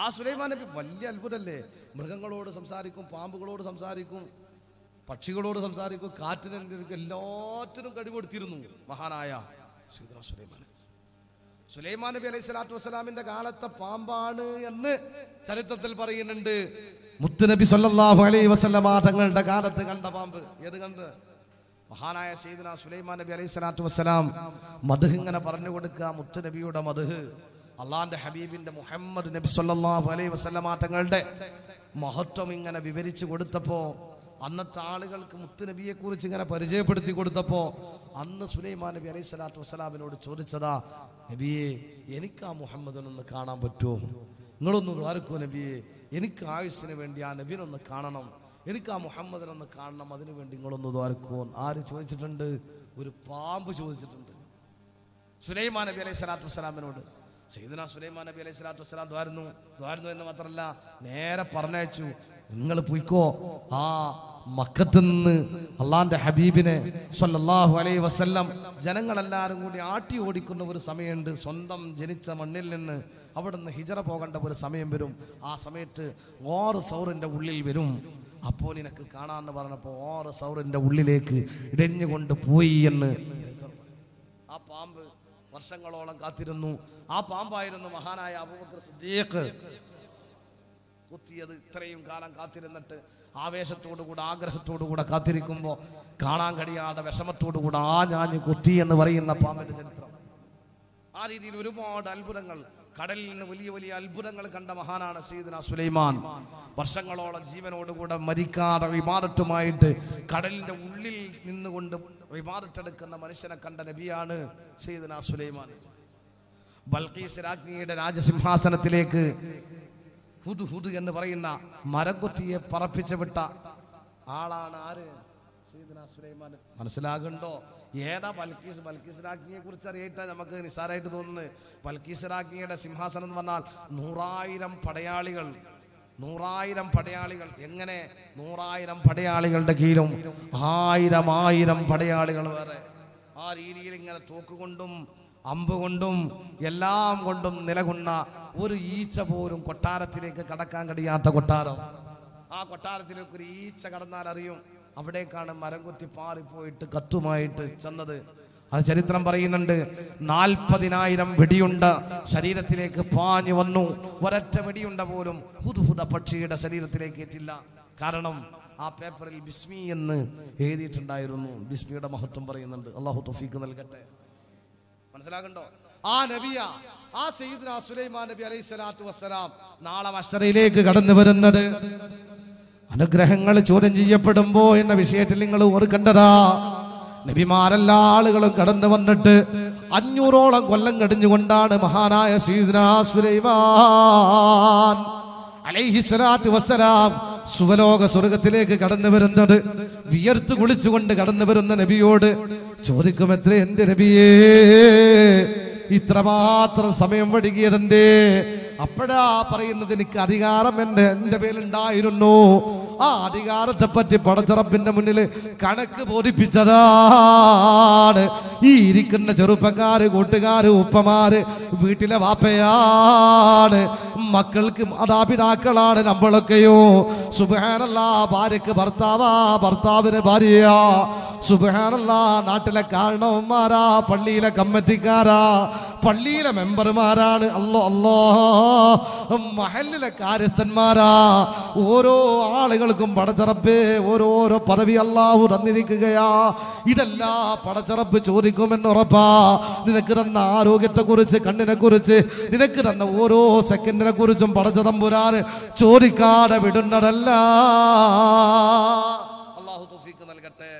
ആ സുലൈമാൻ നബി വലിയ അത്ഭുതല്ലേ മൃഗങ്ങളോട് സംസാരിക്കും പാമ്പുകളോട് സംസാരിക്കും പക്ഷികളോട് സംസാരിക്കും കാറ്റിന് എല്ലാറ്റിനും കഴിവെടുത്തിരുന്നു മഹാനായ സുലൈമാൻ സുലൈമാൻ നബി അലൈഹി സ്വലാത്തു വസ്സലാമിന്റെ കാലത്തെ പാമ്പാണ് എന്ന് ചരിത്രത്തിൽ പറയുന്നുണ്ട് നബി സല്ലാഹു അലൈഹി വസ്ലമാ തങ്ങളുടെ കാലത്ത് കണ്ട പാമ്പ് ഏത് കണ്ട് മഹാനായ സൈദന സുലൈമാൻ നബി അലൈഹി സ്വലാത്തു വസ്സലാം മധു ഇങ്ങനെ പറഞ്ഞു കൊടുക്കുക മുത്ത് നബിയുടെ മധുഹ് അള്ളാന്റെ ഹബീബിന്റെ മുഹമ്മദ് നബി സല്ലാഹു അലൈഹി വസ്ലമാറ്റങ്ങളുടെ മഹത്വം ഇങ്ങനെ വിവരിച്ചു കൊടുത്തപ്പോ അന്നത്തെ ആളുകൾക്ക് മുത്ത് നബിയെ കുറിച്ച് ഇങ്ങനെ പരിചയപ്പെടുത്തി കൊടുത്തപ്പോ അന്ന് സുലൈമാൻ നബി അലൈഹി സ്വലാത്തു വസ്സലാമിനോട് ചോദിച്ചതാ നബിയെ എനിക്ക് ആ മുഹമ്മദിനൊന്ന് കാണാൻ പറ്റുമോ നിങ്ങളൊന്ന് ആർക്കോ നബിയെ എനിക്ക് ആയുസ്സിന് വേണ്ടി ആ നബിനൊന്ന് കാണണം എനിക്ക് ആ മുഹമ്മദിനൊന്ന് കാണണം അതിനു വേണ്ടി നിങ്ങളൊന്ന് ദ്വാരക്കുമോ ആര് ചോദിച്ചിട്ടുണ്ട് ഒരു പാമ്പ് ചോദിച്ചിട്ടുണ്ട് സുലൈമാൻ നബി അലൈഹി സ്വലാത്തു വസ്സലാമിനോട് സൈദന സുലൈമാൻ നബി അലൈഹി സ്വലാത്തു വസ്സലാം ദ്വാരുന്നു ദ്വാരുന്നു എന്ന് മാത്രമല്ല നേരെ പറഞ്ഞയച്ചു നിങ്ങൾ പോയിക്കോ ആ മക്കത്ത് നിന്ന് അള്ളാന്റെ ഹബീബിനെ സല്ലല്ലാഹു അലൈഹി വസല്ലം ജനങ്ങളെല്ലാരും കൂടി ആട്ടി ഓടിക്കുന്ന ഒരു സമയമുണ്ട് സ്വന്തം ജനിച്ച മണ്ണിൽ നിന്ന് അവിടുന്ന് ഹിജറ പോകേണ്ട ഒരു സമയം വരും ആ സമയത്ത് ഓർ സൗറിന്റെ ഉള്ളിൽ വരും അപ്പോൾ നിനക്ക് കാണാന്ന് പറഞ്ഞപ്പോൾ ഓറ് സൗറിന്റെ ഉള്ളിലേക്ക് ഇടഞ്ഞുകൊണ്ട് പോയി എന്ന് ആ പാമ്പ് വർഷങ്ങളോളം കാത്തിരുന്നു ആ പാമ്പായിരുന്നു മഹാനായ അബൂബക്കർ സിദ്ദീഖ് കുത്തിയത് ഇത്രയും കാലം കാത്തിരുന്നിട്ട് ആവേശത്തോടുകൂടെ ആഗ്രഹത്തോടുകൂടെ കാത്തിരിക്കുമ്പോൾ കാണാൻ കഴിയാതെ വിഷമത്തോടുകൂടെ ആ ഞാഞ്ഞ് കുത്തി എന്ന് പറയുന്ന പാമ്പിന്റെ ചരിത്രം ആ രീതിയിൽ ഒരുപാട് അത്ഭുതങ്ങൾ കടലിൽ നിന്ന് വലിയ വലിയ അത്ഭുതങ്ങൾ കണ്ട മഹാനാണ് സീദന സുലൈമാൻ വർഷങ്ങളോളം ജീവനോടുകൂടെ മരിക്കാതെ വിമാനത്തുമായിട്ട് കടലിന്റെ ഉള്ളിൽ നിന്നുകൊണ്ട് വിമാനത്തെടുക്കുന്ന മനുഷ്യനെ കണ്ട നബിയാണ് സീദന സുലൈമാൻ ബൽക്കീസ് രാജ്ഞിയുടെ രാജസിംഹാസനത്തിലേക്ക് ഹുദു ഹുദു എന്ന് പറയുന്ന മരംകുത്തിയെ പറപ്പിച്ചു വിട്ട ആളാണ് ആര് സീദന സുലൈമാൻ മനസ്സിലാകണ്ടോ ഏതാ ബൽക്കീസ് ബൽക്കീസ് രാജ്ഞിയെ കുറിച്ച് അറിയിട്ടാണ് നമുക്ക് നിസ്സാരമായിട്ട് തോന്നുന്നത് ബൽക്കീസ് രാജ്ഞിയുടെ സിംഹാസനം എന്ന് പറഞ്ഞാൽ നൂറായിരം പടയാളികൾ നൂറായിരം പടയാളികൾ എങ്ങനെ നൂറായിരം പടയാളികളുടെ കീഴും ആയിരം ആയിരം പടയാളികൾ വേറെ ആ രീതിയിൽ ഇങ്ങനെ തോക്കുകൊണ്ടും അമ്പ് കൊണ്ടും എല്ലാം കൊണ്ടും നിലകൊണ്ട ഒരു ഈച്ച പോലും കൊട്ടാരത്തിലേക്ക് കടക്കാൻ കഴിയാത്ത കൊട്ടാരം ആ കൊട്ടാരത്തിലേക്ക് ഒരു ഈച്ച കടന്നാൽ അറിയും അവിടേക്കാണ് മരം കുത്തി പാറിപ്പോയിട്ട് കത്തുമായിട്ട് ചെന്നത് അത് ചരിത്രം പറയുന്നുണ്ട് നാൽപ്പതിനായിരം വെടിയുണ്ട ശരീരത്തിലേക്ക് പാഞ്ഞു വന്നു ഒരറ്റ വെടിയുണ്ട പോലും ഹുദുഹുദ പക്ഷിയുടെ ശരീരത്തിലേക്ക് എത്തില്ല കാരണം ആ പേപ്പറിൽ ബിസ്മി എന്ന് എഴുതിയിട്ടുണ്ടായിരുന്നു ബിസ്മിയുടെ മഹത്വം പറയുന്നുണ്ട് അള്ളാഹു തൊഫീക്ക് നൽകട്ടെ മനസ്സിലാകണ്ടോ ആ നബിയ ആ സയ്യിദ്ന സുലൈമാ നബി അലൈഹി സ്വലാത്തു വസ്സലാം നാളെ മഷറയിലേക്ക് കടന്നു വരുന്നത് അനുഗ്രഹങ്ങൾ ചോദ്യം ചെയ്യപ്പെടുമ്പോ എന്ന വിഷയത്തിൽ നിങ്ങൾ ഓർക്കണ്ടതാ നബിമാരെല്ലാ ആളുകളും കടന്നു വന്നിട്ട് അഞ്ഞൂറോളം കൊല്ലം കടിഞ്ഞുകൊണ്ടാണ് മഹാനായ സുലൈമാൻ വസ്സലാം സുവലോക സ്വർഗത്തിലേക്ക് കടന്നു വരുന്നത് വിയർത്ത് കുളിച്ചുകൊണ്ട് കടന്നു വരുന്ന നബിയോട് ചോദിക്കും എത്ര എന്റെ നബിയേ ഇത്രമാത്രം സമയം വഴുകിയതെന്റെ അപ്പോഴാ പറയുന്നത് എനിക്ക് അധികാരം എൻ്റെ എൻ്റെ പേരിലുണ്ടായിരുന്നു ആ അധികാരത്തെ പറ്റി പടച്ചറപ്പിന്റെ മുന്നിൽ കണക്ക് ബോധിപ്പിച്ചതാണ് ഈ ഇരിക്കുന്ന ചെറുപ്പക്കാര് കൂട്ടുകാര് ഉപ്പമാര് വീട്ടിലെ വാപ്പയാണ് മക്കൾക്ക് മാതാപിതാക്കളാണ് നമ്മളൊക്കെയോ സുബഹാനല്ല ഭാര്യക്ക് ഭർത്താവാ ഭർത്താവിന് ഭാര്യ സുബഹാനല്ല നാട്ടിലെ കാരണവന്മാരാ പള്ളിയിലെ കമ്മറ്റിക്കാരാ പള്ളിയിലെ മെമ്പർമാരാണ് അല്ലോ അല്ലോ മഹലിലെ കാര്യസ്ഥന്മാരാ ഓരോ ആളുകൾക്കും പടച്ചറപ്പ് ഓരോരോ പദവി അള്ളാഹു തന്നിരിക്കുകയാ ഇതെല്ലാ പടച്ചറപ്പ് ചോദിക്കുമെന്ന് ഉറപ്പാ നിനക്ക് തന്ന ആരോഗ്യത്തെ കുറിച്ച് കണ്ണിനെ കുറിച്ച് നിനക്ക് തന്ന ഓരോ സെക്കൻഡിനെ കുറിച്ചും പടച്ച തമ്പുരാൻ ചോദിക്കാതെ വിടുന്നതല്ല അള്ളാഹു തോഫിക്ക് നൽകട്ടെ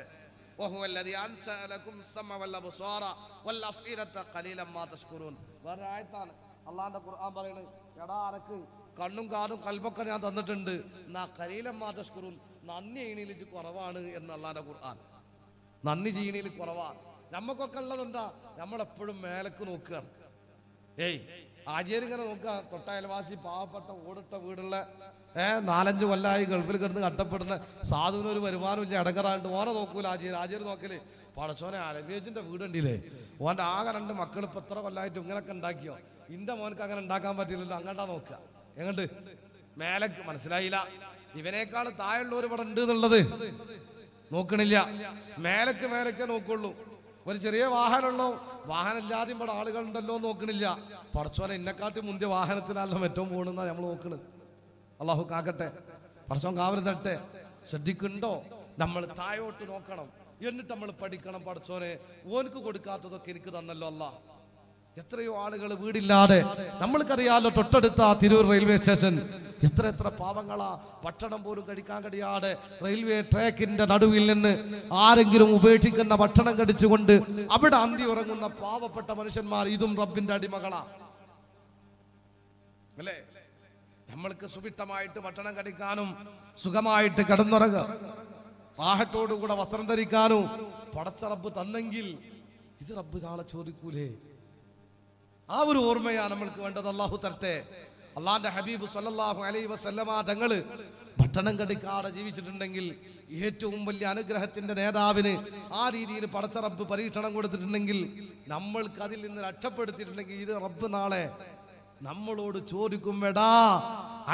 അള്ളാന്റെ ഖുർആൻ പറയണ് എടാ അനക്ക് കണ്ണും കാലും കൽബൊക്കെ ഞാൻ തന്നിട്ടുണ്ട് എന്നാ കരീലമ്മാ തഷ്കുറും നന്ദി ഈണിയിൽ കുറവാണ് എന്ന് അള്ളാന്റെ ഖുർആൻ നന്ദി ജീണിയിൽ കുറവാണ് നമ്മക്കൊക്കെ ഉള്ളത് എന്താ നമ്മളെപ്പോഴും മേലക്ക് നോക്കുകയാണ് ഏയ് ആചാര്യങ്ങനെ നോക്കുക തൊട്ട പാവപ്പെട്ട ഓടിട്ട വീടുള്ള ഏ നാലഞ്ച് കൊല്ലായി ഗൾഫിൽ കിടന്ന് കട്ടപ്പെടുന്ന സാധുവിന് ഒരു വരുമാനമില്ല അടങ്ങറായിട്ട് ഓനെ നോക്കൂല ആചാര്യ ആചാര്യ നോക്കല് പടച്ചോനെ അലബിയജിന്റെ വീടുണ്ടില്ലേ ഓന്റെ ആകെ രണ്ട് മക്കൾ ഇപ്പൊ എത്ര കൊല്ലായിട്ട് ഇങ്ങനൊക്കെ ഉണ്ടാക്കിയോ ഇന്റെ മോനക്ക് അങ്ങനെ ഉണ്ടാക്കാൻ പറ്റില്ലല്ലോ അങ്ങോട്ടാ നോക്കുക എങ്ങോട്ട് മേലക്ക് മനസ്സിലായില്ല ഇവനേക്കാൾ ഒരു പടം ഉണ്ട് എന്നുള്ളത് നോക്കണില്ല മേലക്ക് മേലക്കേ നോക്കുള്ളൂ ഒരു ചെറിയ വാഹനമുള്ളോ വാഹനം ഇല്ലാതെയും ഇവിടെ ആളുകളുണ്ടല്ലോ നോക്കണില്ല പടച്ചോനെ ഇന്നെക്കാട്ടി മുന്തിയ വാഹനത്തിനല്ല ഏറ്റവും പോകണമെന്നാണ് നമ്മൾ നോക്കണത് അള്ളാഹു കാക്കട്ടെ പടച്ചോൻ തട്ടെ ശ്രദ്ധിക്കുന്നുണ്ടോ നമ്മൾ താഴോട്ട് നോക്കണം എന്നിട്ട് നമ്മൾ പഠിക്കണം പടച്ചോനെ ഓനക്ക് കൊടുക്കാത്തതൊക്കെ എനിക്ക് തന്നല്ലോ അല്ല എത്രയോ ആളുകൾ വീടില്ലാതെ നമ്മൾക്കറിയാലോ തൊട്ടടുത്ത തിരൂർ റെയിൽവേ സ്റ്റേഷൻ എത്ര എത്ര പാവങ്ങളാ ഭക്ഷണം പോലും കഴിക്കാൻ കഴിയാതെ റെയിൽവേ ട്രാക്കിന്റെ നടുവിൽ നിന്ന് ആരെങ്കിലും ഉപേക്ഷിക്കുന്ന ഭക്ഷണം കടിച്ചുകൊണ്ട് അവിടെ അന്തി ഉറങ്ങുന്ന പാവപ്പെട്ട മനുഷ്യന്മാർ ഇതും റബ്ബിന്റെ അടിമകളാ അല്ലേ നമ്മൾക്ക് സുവിട്ടമായിട്ട് ഭക്ഷണം കടിക്കാനും സുഖമായിട്ട് കിടന്നുറങ്ങുക റാഹത്തോടുകൂടെ വസ്ത്രം ധരിക്കാനും പടച്ച റബ്ബ് തന്നെങ്കിൽ ഇത് റബ്ബ് നാളെ ചോദിക്കൂലേ ആ ഒരു ഓർമ്മയാണ് നമ്മൾക്ക് വേണ്ടത് അള്ളാഹു തരട്ടെ അള്ളാന്റെ ഹബീബ് സല്ലാഹു അലൈ വസല്ലമാ തങ്ങള് ഭക്ഷണം കടിക്കാതെ ജീവിച്ചിട്ടുണ്ടെങ്കിൽ ഏറ്റവും വലിയ അനുഗ്രഹത്തിന്റെ നേതാവിന് ആ രീതിയിൽ പടച്ച റബ്ബ് പരീക്ഷണം കൊടുത്തിട്ടുണ്ടെങ്കിൽ നമ്മൾക്ക് അതിൽ നിന്ന് രക്ഷപ്പെടുത്തിയിട്ടുണ്ടെങ്കിൽ ഇത് റബ്ബ് നാളെ നമ്മളോട് ചോദിക്കും വേടാ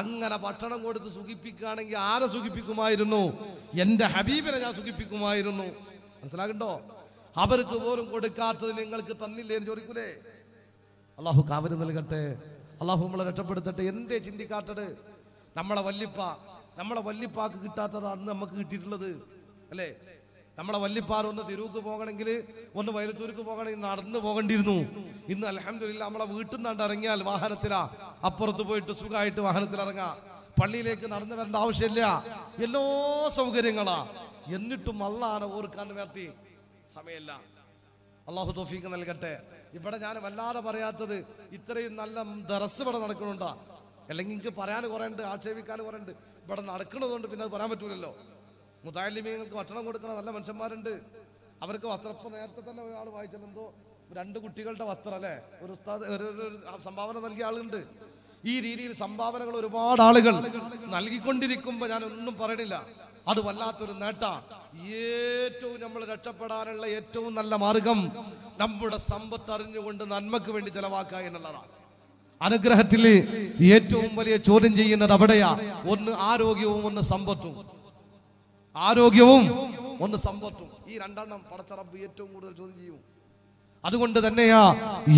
അങ്ങനെ ഭക്ഷണം കൊടുത്ത് സുഖിപ്പിക്കുകയാണെങ്കിൽ ആരെ സുഖിപ്പിക്കുമായിരുന്നു എൻ്റെ ഹബീബിനെ ഞാൻ സുഖിപ്പിക്കുമായിരുന്നു മനസ്സിലാകണ്ടോ അവർക്ക് പോലും കൊടുക്കാത്തത് നിങ്ങൾക്ക് തന്നില്ലേ എന്ന് ചോദിക്കൂലേ അള്ളാഹു കാവര് നൽകട്ടെ അള്ളാഹു നമ്മളെ രക്ഷപ്പെടുത്തട്ടെ എൻ്റെ ചിന്തിക്കാട്ടത് നമ്മളെ വല്ലിപ്പ നമ്മളെ വല്ലിപ്പാക്ക് കിട്ടാത്തത് അന്ന് നമുക്ക് കിട്ടിയിട്ടുള്ളത് അല്ലേ നമ്മളെ വല്ലിപ്പാർ ഒന്ന് തിരൂക്ക് പോകണമെങ്കിൽ ഒന്ന് വയലത്തൂർക്ക് പോകണമെങ്കിൽ നടന്നു പോകേണ്ടിയിരുന്നു ഇന്ന് അലഹമില്ല നമ്മളെ വീട്ടിൽ നിന്നാണ്ട് ഇറങ്ങിയാൽ വാഹനത്തിലാ അപ്പുറത്ത് പോയിട്ട് സുഖമായിട്ട് വാഹനത്തിൽ ഇറങ്ങാ പള്ളിയിലേക്ക് നടന്നു വരേണ്ട ആവശ്യമില്ല എല്ലാ സൗകര്യങ്ങളാ എന്നിട്ടും അള്ളാണ് ഓർക്കാൻ വേർത്തി സമയമില്ല അള്ളാഹു തോഫീക്ക് നൽകട്ടെ ഇവിടെ ഞാൻ വല്ലാതെ പറയാത്തത് ഇത്രയും നല്ല ദറസ് ഇവിടെ നടക്കണുണ്ടാ അല്ലെങ്കിൽ എനിക്ക് പറയാൻ കുറേ ഉണ്ട് ആക്ഷേപിക്കാൻ കുറേ ഉണ്ട് ഇവിടെ നടക്കുന്നതുകൊണ്ട് പിന്നെ അത് പറയാൻ പറ്റൂലല്ലോ മുതാലിമീങ്ങൾക്ക് ഭക്ഷണം കൊടുക്കുന്ന നല്ല മനുഷ്യന്മാരുണ്ട് അവർക്ക് വസ്ത്രം നേരത്തെ തന്നെ ഒരാൾ വായിച്ചതെന്തോ രണ്ട് കുട്ടികളുടെ വസ്ത്രം അല്ലേ ഒരു ഉസ്താദ് ഒരു സംഭാവന നൽകിയ ആളുണ്ട് ഈ രീതിയിൽ സംഭാവനകൾ ഒരുപാട് ആളുകൾ നൽകിക്കൊണ്ടിരിക്കുമ്പോൾ ഞാൻ ഒന്നും പറയണില്ല അത് വല്ലാത്തൊരു നേട്ട ഏറ്റവും നമ്മൾ രക്ഷപ്പെടാനുള്ള ഏറ്റവും നല്ല മാർഗം നമ്മുടെ സമ്പത്ത് അറിഞ്ഞുകൊണ്ട് നന്മക്ക് വേണ്ടി ചെലവാക്കുക എന്നുള്ളതാണ് അനുഗ്രഹത്തിൽ ഏറ്റവും വലിയ ചോദ്യം ചെയ്യുന്നത് അവിടെയാ ഒന്ന് ആരോഗ്യവും ഒന്ന് സമ്പത്തും ആരോഗ്യവും ഒന്ന് സമ്പത്തും ഈ രണ്ടെണ്ണം പടച്ചറബ് ഏറ്റവും കൂടുതൽ ചോദ്യം ചെയ്യും അതുകൊണ്ട് തന്നെയാ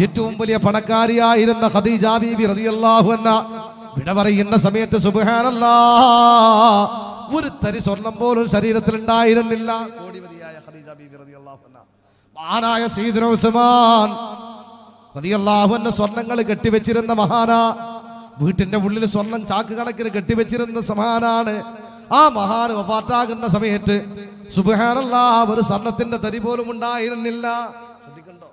ഏറ്റവും വലിയ പണക്കാരിയായിരുന്ന ഖദീജ റതിയല്ലാഹു എന്ന വിട പറയുന്ന സമയത്ത് സുബ്ഹാനല്ലാഹ് ഒരു തരി സ്വർണം പോലും ശരീരത്തിൽ ഉണ്ടായിരുന്നില്ല ഖദീജ റളിയല്ലാഹു അൻഹ മഹാനായ സീദന ഉസ്മാൻ റളിയല്ലാഹു സ്വർണങ്ങൾ കെട്ടിവെച്ചിരുന്ന മഹാന വീട്ടിന്റെ ഉള്ളിൽ സ്വർണം ചാക്ക് കണക്കിന് കെട്ടിവെച്ചിരുന്ന സമാനാണ് ആ മഹാന് വഫാറ്റാകുന്ന സമയത്ത് സുബഹാനല്ല ഒരു സ്വർണത്തിന്റെ തരി പോലും ഉണ്ടായിരുന്നില്ല ശ്രദ്ധിക്കണ്ടോ